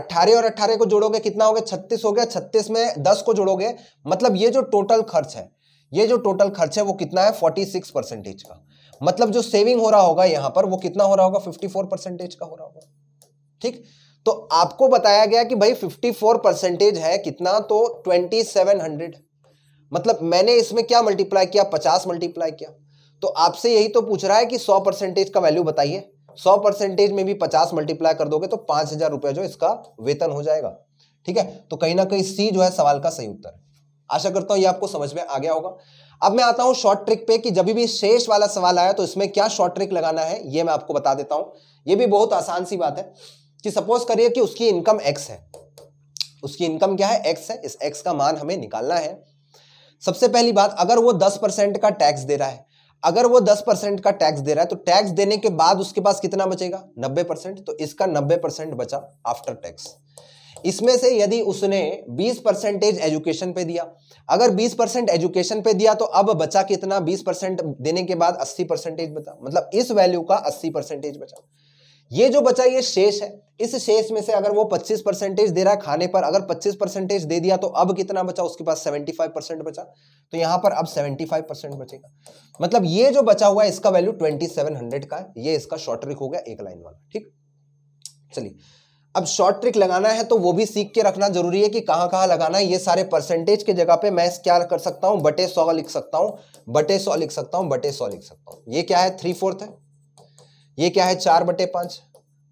अट्ठारह और अट्ठारह को जोड़ोगे कितना हो गया छत्तीस हो गया छत्तीस में दस को जोड़ोगे मतलब ये जो टोटल खर्च है ये जो टोटल खर्च है वो कितना है फोर्टी सिक्स परसेंटेज का मतलब जो सेविंग हो रहा होगा यहां पर वो कितना हो रहा होगा फिफ्टी फोर परसेंटेज का हो रहा होगा ठीक तो आपको बताया गया कि भाई फिफ्टी फोर परसेंटेज है कितना तो ट्वेंटी सेवन हंड्रेड मतलब मैंने इसमें क्या मल्टीप्लाई किया पचास मल्टीप्लाई किया तो आपसे यही तो पूछ रहा है कि सौ परसेंटेज का वैल्यू बताइए सौ परसेंटेज में भी पचास मल्टीप्लाई कर दोगे तो पांच हजार रुपया जो इसका वेतन हो जाएगा ठीक है तो कहीं ना कहीं सी जो है सवाल का सही उत्तर है आशा करता हूं ये आपको समझ में आ गया होगा अब मैं आता हूं शॉर्ट ट्रिक पे कि जब भी शेष वाला सवाल आया तो इसमें क्या शॉर्ट ट्रिक लगाना है ये मैं आपको बता देता हूं ये भी बहुत आसान सी बात है कि सपोज करिए कि उसकी इनकम एक्स है उसकी इनकम क्या है एक्स है इस एक्स का मान हमें निकालना है सबसे पहली बात अगर वो दस परसेंट का टैक्स दे रहा है अगर वो दस परसेंट का टैक्स दे रहा है तो टैक्स देने के बाद उसके पास कितना बचेगा नब्बे परसेंट तो इसका नब्बे परसेंट बचा आफ्टर टैक्स इसमें से यदि उसने बीस परसेंटेज एजुकेशन पे दिया अगर बीस परसेंट एजुकेशन पे दिया तो अब बचा कितना बीस परसेंट देने के बाद अस्सी परसेंटेज बचा मतलब इस वैल्यू का अस्सी परसेंटेज बचा ये जो बचा ये शेष है इस शेष में से अगर वो 25 परसेंटेज दे रहा है खाने पर अगर 25 परसेंटेज दे दिया तो अब कितना बचा उसके पास 75 परसेंट बचा तो यहां पर अब 75 परसेंट बचेगा मतलब ये जो बचा हुआ है इसका वैल्यू 2700 का है ये इसका शॉर्ट ट्रिक हो गया एक लाइन वाला ठीक चलिए अब शॉर्ट ट्रिक लगाना है तो वो भी सीख के रखना जरूरी है कि कहां कहां लगाना है ये सारे परसेंटेज के जगह पे मैं क्या कर सकता हूं बटे सौ लिख सकता हूं बटे सौ लिख सकता हूं बटे सौ लिख सकता हूं ये क्या है थ्री फोर्थ है ये क्या है चार बटे पांच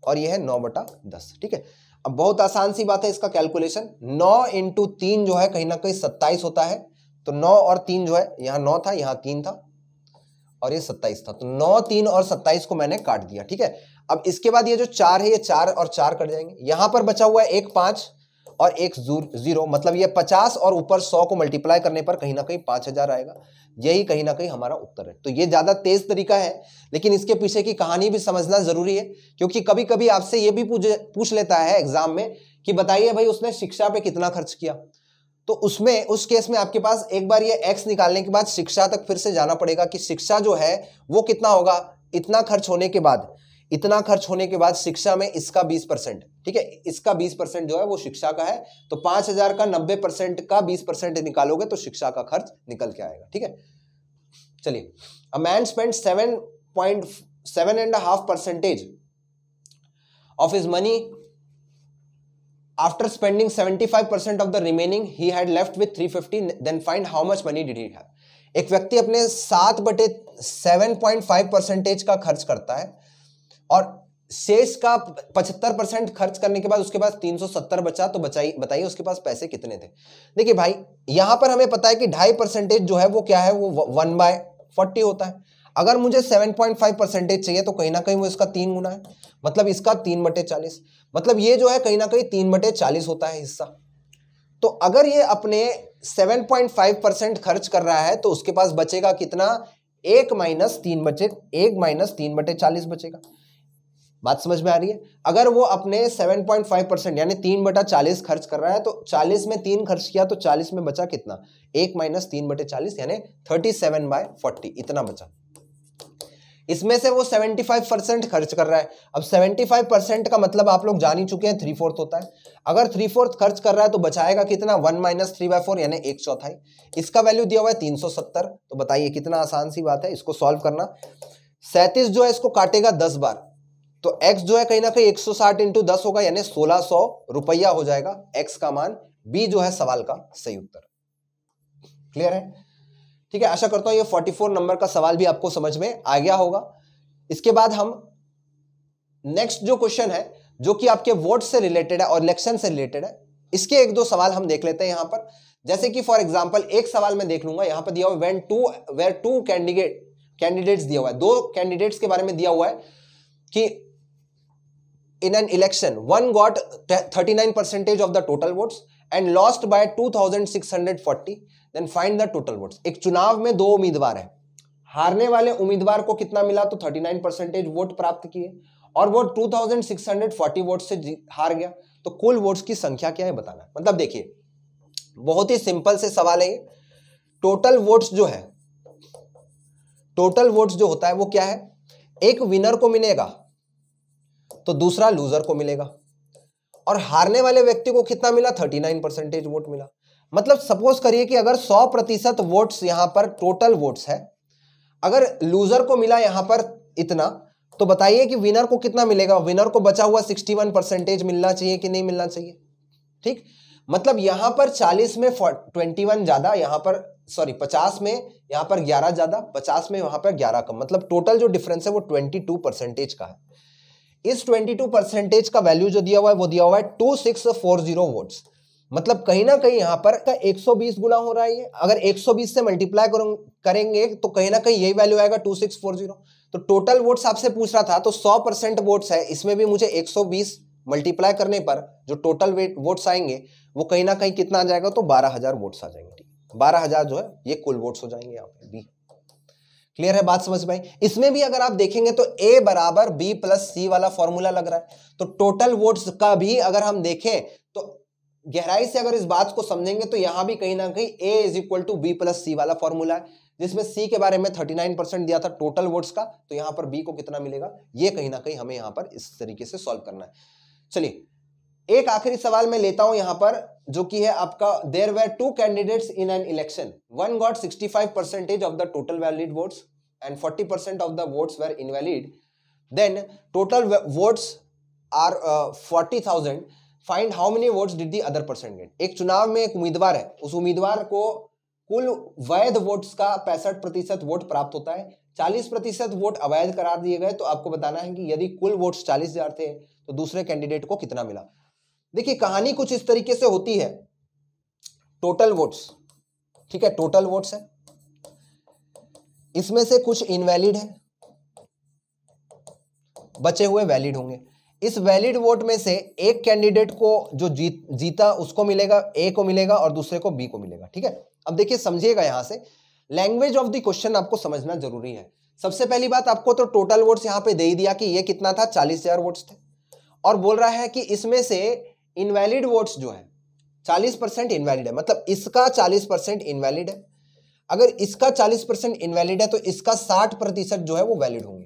और ये है नौ बटा दस ठीक है अब बहुत आसान सी बात है इसका कैलकुलेशन नौ इंटू तीन जो है कहीं ना कहीं सत्ताईस होता है तो नौ और तीन जो है यहां नौ था यहां तीन था और ये सत्ताईस था तो नौ तीन और सत्ताईस को मैंने काट दिया ठीक है अब इसके बाद ये जो चार है ये चार और चार कट जाएंगे यहां पर बचा हुआ है एक पांच और एक जीरो मतलब ये पचास और ऊपर सौ को मल्टीप्लाई करने पर कहीं ना कहीं पांच हजार आएगा यही कहीं ना कहीं हमारा उत्तर है तो ये ज्यादा तेज तरीका है लेकिन इसके पीछे की कहानी भी समझना जरूरी है क्योंकि कभी कभी आपसे ये भी पूछ पूछ लेता है एग्जाम में कि बताइए भाई उसने शिक्षा पे कितना खर्च किया तो उसमें उस केस में आपके पास एक बार ये एक्स निकालने के बाद शिक्षा तक फिर से जाना पड़ेगा कि शिक्षा जो है वो कितना होगा इतना खर्च होने के बाद इतना खर्च होने के बाद शिक्षा में इसका बीस परसेंट ठीक है इसका बीस परसेंट जो है वो शिक्षा का है तो पांच हजार का नब्बे परसेंट का बीस परसेंट निकालोगे तो शिक्षा का खर्च निकल के आएगा ठीक है चलिए a man spend seven point seven and half percentage of his money after spending after spending 75% of the remaining he had left with 350 then find how much money did he have एक व्यक्ति अपने सात बटे seven point five percentage का खर्च करता है और शेष का पचहत्तर परसेंट खर्च करने के बाद उसके पास 370 बचा तो बचाई बताइए उसके पास पैसे कितने थे देखिए भाई यहां पर हमें पता है कि ढाई परसेंटेज जो है वो क्या है वो वन बाय फोर्टी होता है अगर मुझे 7.5 परसेंटेज चाहिए तो कहीं ना कहीं वो इसका तीन गुना है मतलब इसका तीन बटे चालीस मतलब ये जो है कहीं ना कहीं तीन बटे चालीस होता है हिस्सा तो अगर ये अपने 7.5 परसेंट खर्च कर रहा है तो उसके पास बचेगा कितना एक माइनस तीन बचे एक माइनस तीन बटे चालीस बचेगा बात समझ में आ रही है अगर वो अपने 7.5 परसेंट यानी तीन बटा चालीस खर्च कर रहा है तो 40 में तीन खर्च किया तो 40 में बचा कितना एक माइनस तीन बटे चालीस यानी थर्टी सेवन बाय फोर्टी इतना बचा इसमें से वो 75 परसेंट खर्च कर रहा है अब 75 परसेंट का मतलब आप लोग जान ही चुके हैं थ्री फोर्थ होता है अगर थ्री फोर्थ खर्च कर रहा है तो बचाएगा कितना one minus three by four यानी एक चौथाई इसका वैल्यू दिया हुआ है 370 तो बताइए कितना आसान सी बात है इसको सॉल्व करना सैंतीस जो है इसको काटेगा दस बार तो x जो है कहीं ना कहीं 160 सौ साठ इंटू दस होगा यानी 1600 रुपया हो जाएगा x का मान b जो है सवाल का सही उत्तर क्लियर है ठीक है आशा करता हूं ये 44 नंबर का सवाल भी आपको समझ में आ गया होगा इसके बाद हम नेक्स्ट जो क्वेश्चन है जो कि आपके वोट से रिलेटेड है और इलेक्शन से रिलेटेड है इसके एक दो सवाल हम देख लेते हैं यहां पर जैसे कि फॉर एग्जाम्पल एक सवाल मैं देख लूंगा यहां पर दिया हुआ when two were two candidate candidates दिया हुआ है दो कैंडिडेट्स के बारे में दिया हुआ है कि in an election, one got 39 percentage of the total votes and lost by 2640, then find the total votes. एक चुनाव में दो उम्मीदवार हैं हारने वाले उम्मीदवार को कितना मिला तो 39 परसेंटेज वोट प्राप्त किए और वो 2640 वोट से हार गया तो कुल वोट्स की संख्या क्या है बताना मतलब देखिए बहुत ही सिंपल से सवाल है टोटल वोट्स जो है टोटल वोट्स जो होता है वो क्या है एक विनर को मिलेगा तो दूसरा लूजर को मिलेगा और हारने वाले व्यक्ति को कितना मिला थर्टी नाइन परसेंटेज वोट मिला मतलब सपोज करिए कि अगर सौ प्रतिशत वोट्स यहां पर टोटल वोट्स है अगर लूजर को मिला यहां पर इतना तो बताइए कि विनर को कितना मिलेगा विनर को बचा हुआ सिक्सटी वन परसेंटेज मिलना चाहिए कि नहीं मिलना चाहिए ठीक मतलब यहां पर चालीस में ट्वेंटी वन ज्यादा यहां पर सॉरी पचास में यहां पर ग्यारह ज्यादा पचास में वहां पर ग्यारह कम मतलब टोटल जो डिफरेंस है वो ट्वेंटी टू परसेंटेज का है इस 22 परसेंटेज का वैल्यू जो दिया हुआ है वो दिया हुआ है two six four zero votes मतलब कहीं ना कहीं यहां पर का 120 गुना हो रहा है अगर 120 से मल्टीप्लाई करेंगे तो कहीं ना कहीं यही वैल्यू आएगा 2640 तो टोटल वोट्स आपसे पूछ रहा था तो 100 परसेंट वोट्स है इसमें भी मुझे 120 मल्टीप्लाई करने पर जो टोटल वोट्स आएंगे वो कहीं ना कहीं कितना आ जाएगा तो बारह वोट्स आ जाएंगे बारह जो है ये कुल वोट्स हो जाएंगे यहाँ पे बी क्लियर है बात समझ भाई इसमें भी अगर आप देखेंगे तो ए बराबर बी प्लस सी वाला फॉर्मूला लग रहा है तो टोटल वोट्स का भी अगर हम देखें तो गहराई से अगर इस बात को समझेंगे तो यहां भी कहीं ना कहीं A is equal to B plus C वाला फॉर्मूला है जिसमें सी के बारे में थर्टी नाइन परसेंट दिया था टोटल वोट्स का तो यहां पर बी को कितना मिलेगा ये कहीं ना कहीं हमें यहां पर इस तरीके से सॉल्व करना है चलिए एक आखिरी सवाल मैं लेता हूं यहां पर जो कि है आपका there were two candidates in an election one got sixty five percentage of the total valid votes and forty percent of the votes were invalid then total votes are forty thousand find how many votes did the other percent get एक चुनाव में एक उम्मीदवार है उस उम्मीदवार को कुल वैध वोट्स का पैंसठ प्रतिशत वोट प्राप्त होता है चालीस प्रतिशत वोट अवैध करार दिए गए तो आपको बताना है कि यदि कुल वोट्स चालीस हजार थे तो दूसरे कैंडिडेट को कितना मिला देखिए कहानी कुछ इस तरीके से होती है टोटल वोट्स ठीक है टोटल वोट्स है इसमें से कुछ इनवैलिड है बचे हुए वैलिड होंगे इस वैलिड वोट में से एक कैंडिडेट को जो जीत जीता उसको मिलेगा ए को मिलेगा और दूसरे को बी को मिलेगा ठीक है अब देखिए समझिएगा यहां से लैंग्वेज ऑफ द क्वेश्चन आपको समझना जरूरी है सबसे पहली बात आपको तो टोटल वोट्स यहां पे दे ही दिया कि ये कितना था चालीस हजार वोट्स थे और बोल रहा है कि इसमें से इनवैलिड वोट्स जो है चालीस परसेंट इनवैलिड है मतलब इसका चालीस परसेंट इनवैलिड है अगर इसका चालीस परसेंट इनवैलिड है तो इसका साठ प्रतिशत जो है वो वैलिड होंगे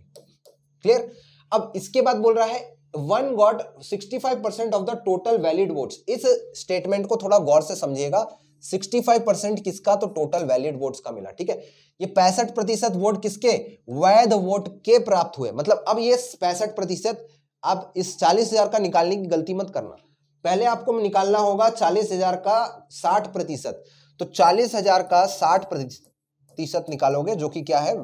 क्लियर अब इसके बाद बोल रहा है one got 65 percent of the total valid votes इस स्टेटमेंट को थोड़ा गौर से समझिएगा 65 परसेंट किसका तो टोटल वैलिड वोट्स का मिला ठीक है ये पैंसठ प्रतिशत वोट किसके वैध वोट के प्राप्त हुए मतलब अब ये पैंसठ प्रतिशत आप इस चालीस हजार का निकालने की गलती मत करना पहले आपको निकालना होगा चालीस हजार का साठ प्रतिशत तो चालीस हजार का साठ प्रतिशत निकालोगे जो कि क्या है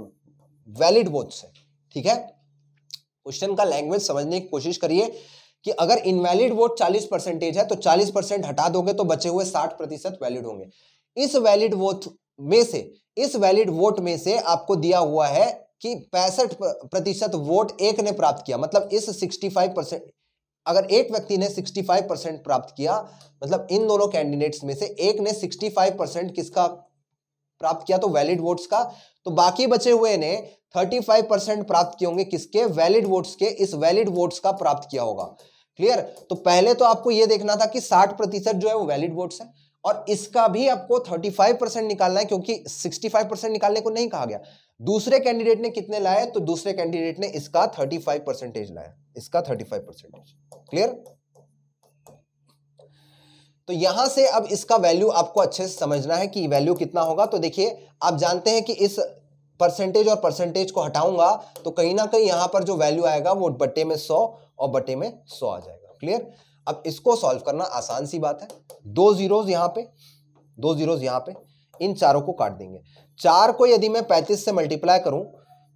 वैलिड बोथ से ठीक है क्वेश्चन का लैंग्वेज समझने की कोशिश करिए कि अगर इनवैलिड वोट 40 परसेंटेज है तो 40 परसेंट हटा दोगे तो बचे हुए 60 प्रतिशत वैलिड होंगे इस वैलिड वोट में से इस वैलिड वोट में से आपको दिया हुआ है कि पैंसठ प्रतिशत वोट एक ने प्राप्त किया मतलब इस 65 परसेंट अगर एक व्यक्ति ने 65 परसेंट प्राप्त किया मतलब इन दोनों कैंडिडेट्स में से एक ने 65 परसेंट किसका प्राप्त किया तो वैलिड वोट्स का तो बाकी बचे हुए ने 35 परसेंट प्राप्त किए होंगे किसके वैलिड वोट्स के इस वैलिड वोट्स का प्राप्त किया होगा क्लियर तो पहले तो आपको यह देखना था कि साठ जो है वो वैलिड वोट्स है और इसका भी आपको 35 परसेंट निकालना है क्योंकि 65 परसेंट निकालने को नहीं कहा गया दूसरे कैंडिडेट ने कितने लाए तो दूसरे कैंडिडेट ने इसका 35 परसेंटेज लाया इसका 35 परसेंटेज क्लियर तो यहां से अब इसका वैल्यू आपको अच्छे से समझना है कि वैल्यू कितना होगा तो देखिए आप जानते हैं कि इस परसेंटेज और परसेंटेज को हटाऊंगा तो कहीं ना कहीं यहां पर जो वैल्यू आएगा वो बटे में सौ और बटे में सौ आ जाएगा क्लियर अब इसको सॉल्व करना आसान सी बात है दो जीरोज यहां पे दो जीरोज यहां पे इन चारों को काट देंगे चार को यदि मैं पैंतीस से मल्टीप्लाई करूं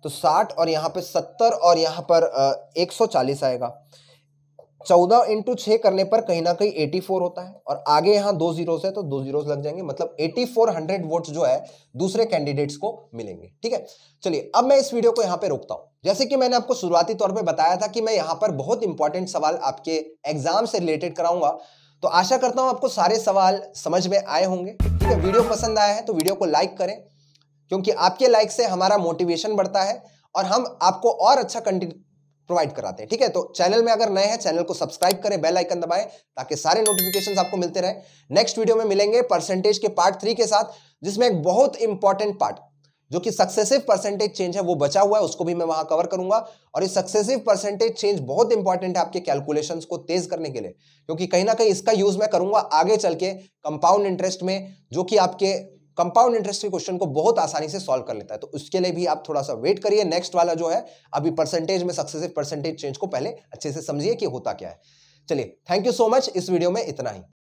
तो साठ और यहां पे सत्तर और यहां पर एक सौ चालीस आएगा चौदह इंटू छः करने पर कहीं ना कहीं एटी फोर होता है और आगे यहाँ दो जीरोस है तो दो जीरोस लग जाएंगे मतलब एटी फोर हंड्रेड वोट्स जो है दूसरे कैंडिडेट्स को मिलेंगे ठीक है चलिए अब मैं इस वीडियो को यहाँ पे रोकता हूँ जैसे कि मैंने आपको शुरुआती तौर पे बताया था कि मैं यहाँ पर बहुत इंपॉर्टेंट सवाल आपके एग्जाम से रिलेटेड कराऊंगा तो आशा करता हूँ आपको सारे सवाल समझ में आए होंगे ठीक है वीडियो पसंद आया है तो वीडियो को लाइक करें क्योंकि आपके लाइक से हमारा मोटिवेशन बढ़ता है और हम आपको और अच्छा प्रोवाइड कराते हैं ठीक है तो चैनल में अगर नए हैं चैनल को सब्सक्राइब करें बेल आइकन दबाएं ताकि सारे नोटिफिकेशंस आपको मिलते रहे नेक्स्ट वीडियो में मिलेंगे परसेंटेज के पार्ट थ्री के साथ जिसमें एक बहुत इंपॉर्टेंट पार्ट जो कि सक्सेसिव परसेंटेज चेंज है वो बचा हुआ है उसको भी मैं वहां कवर करूंगा और ये सक्सेसिव परसेंटेज चेंज बहुत इंपॉर्टेंट है आपके कैलकुलेशन को तेज करने के लिए क्योंकि कहीं ना कहीं इसका यूज मैं करूंगा आगे चल के कंपाउंड इंटरेस्ट में जो कि आपके कंपाउंड इंटरेस्ट के क्वेश्चन को बहुत आसानी से सॉल्व कर लेता है तो उसके लिए भी आप थोड़ा सा वेट करिए नेक्स्ट वाला जो है अभी परसेंटेज में सक्सेसिव परसेंटेज चेंज को पहले अच्छे से समझिए कि होता क्या है चलिए थैंक यू सो मच इस वीडियो में इतना ही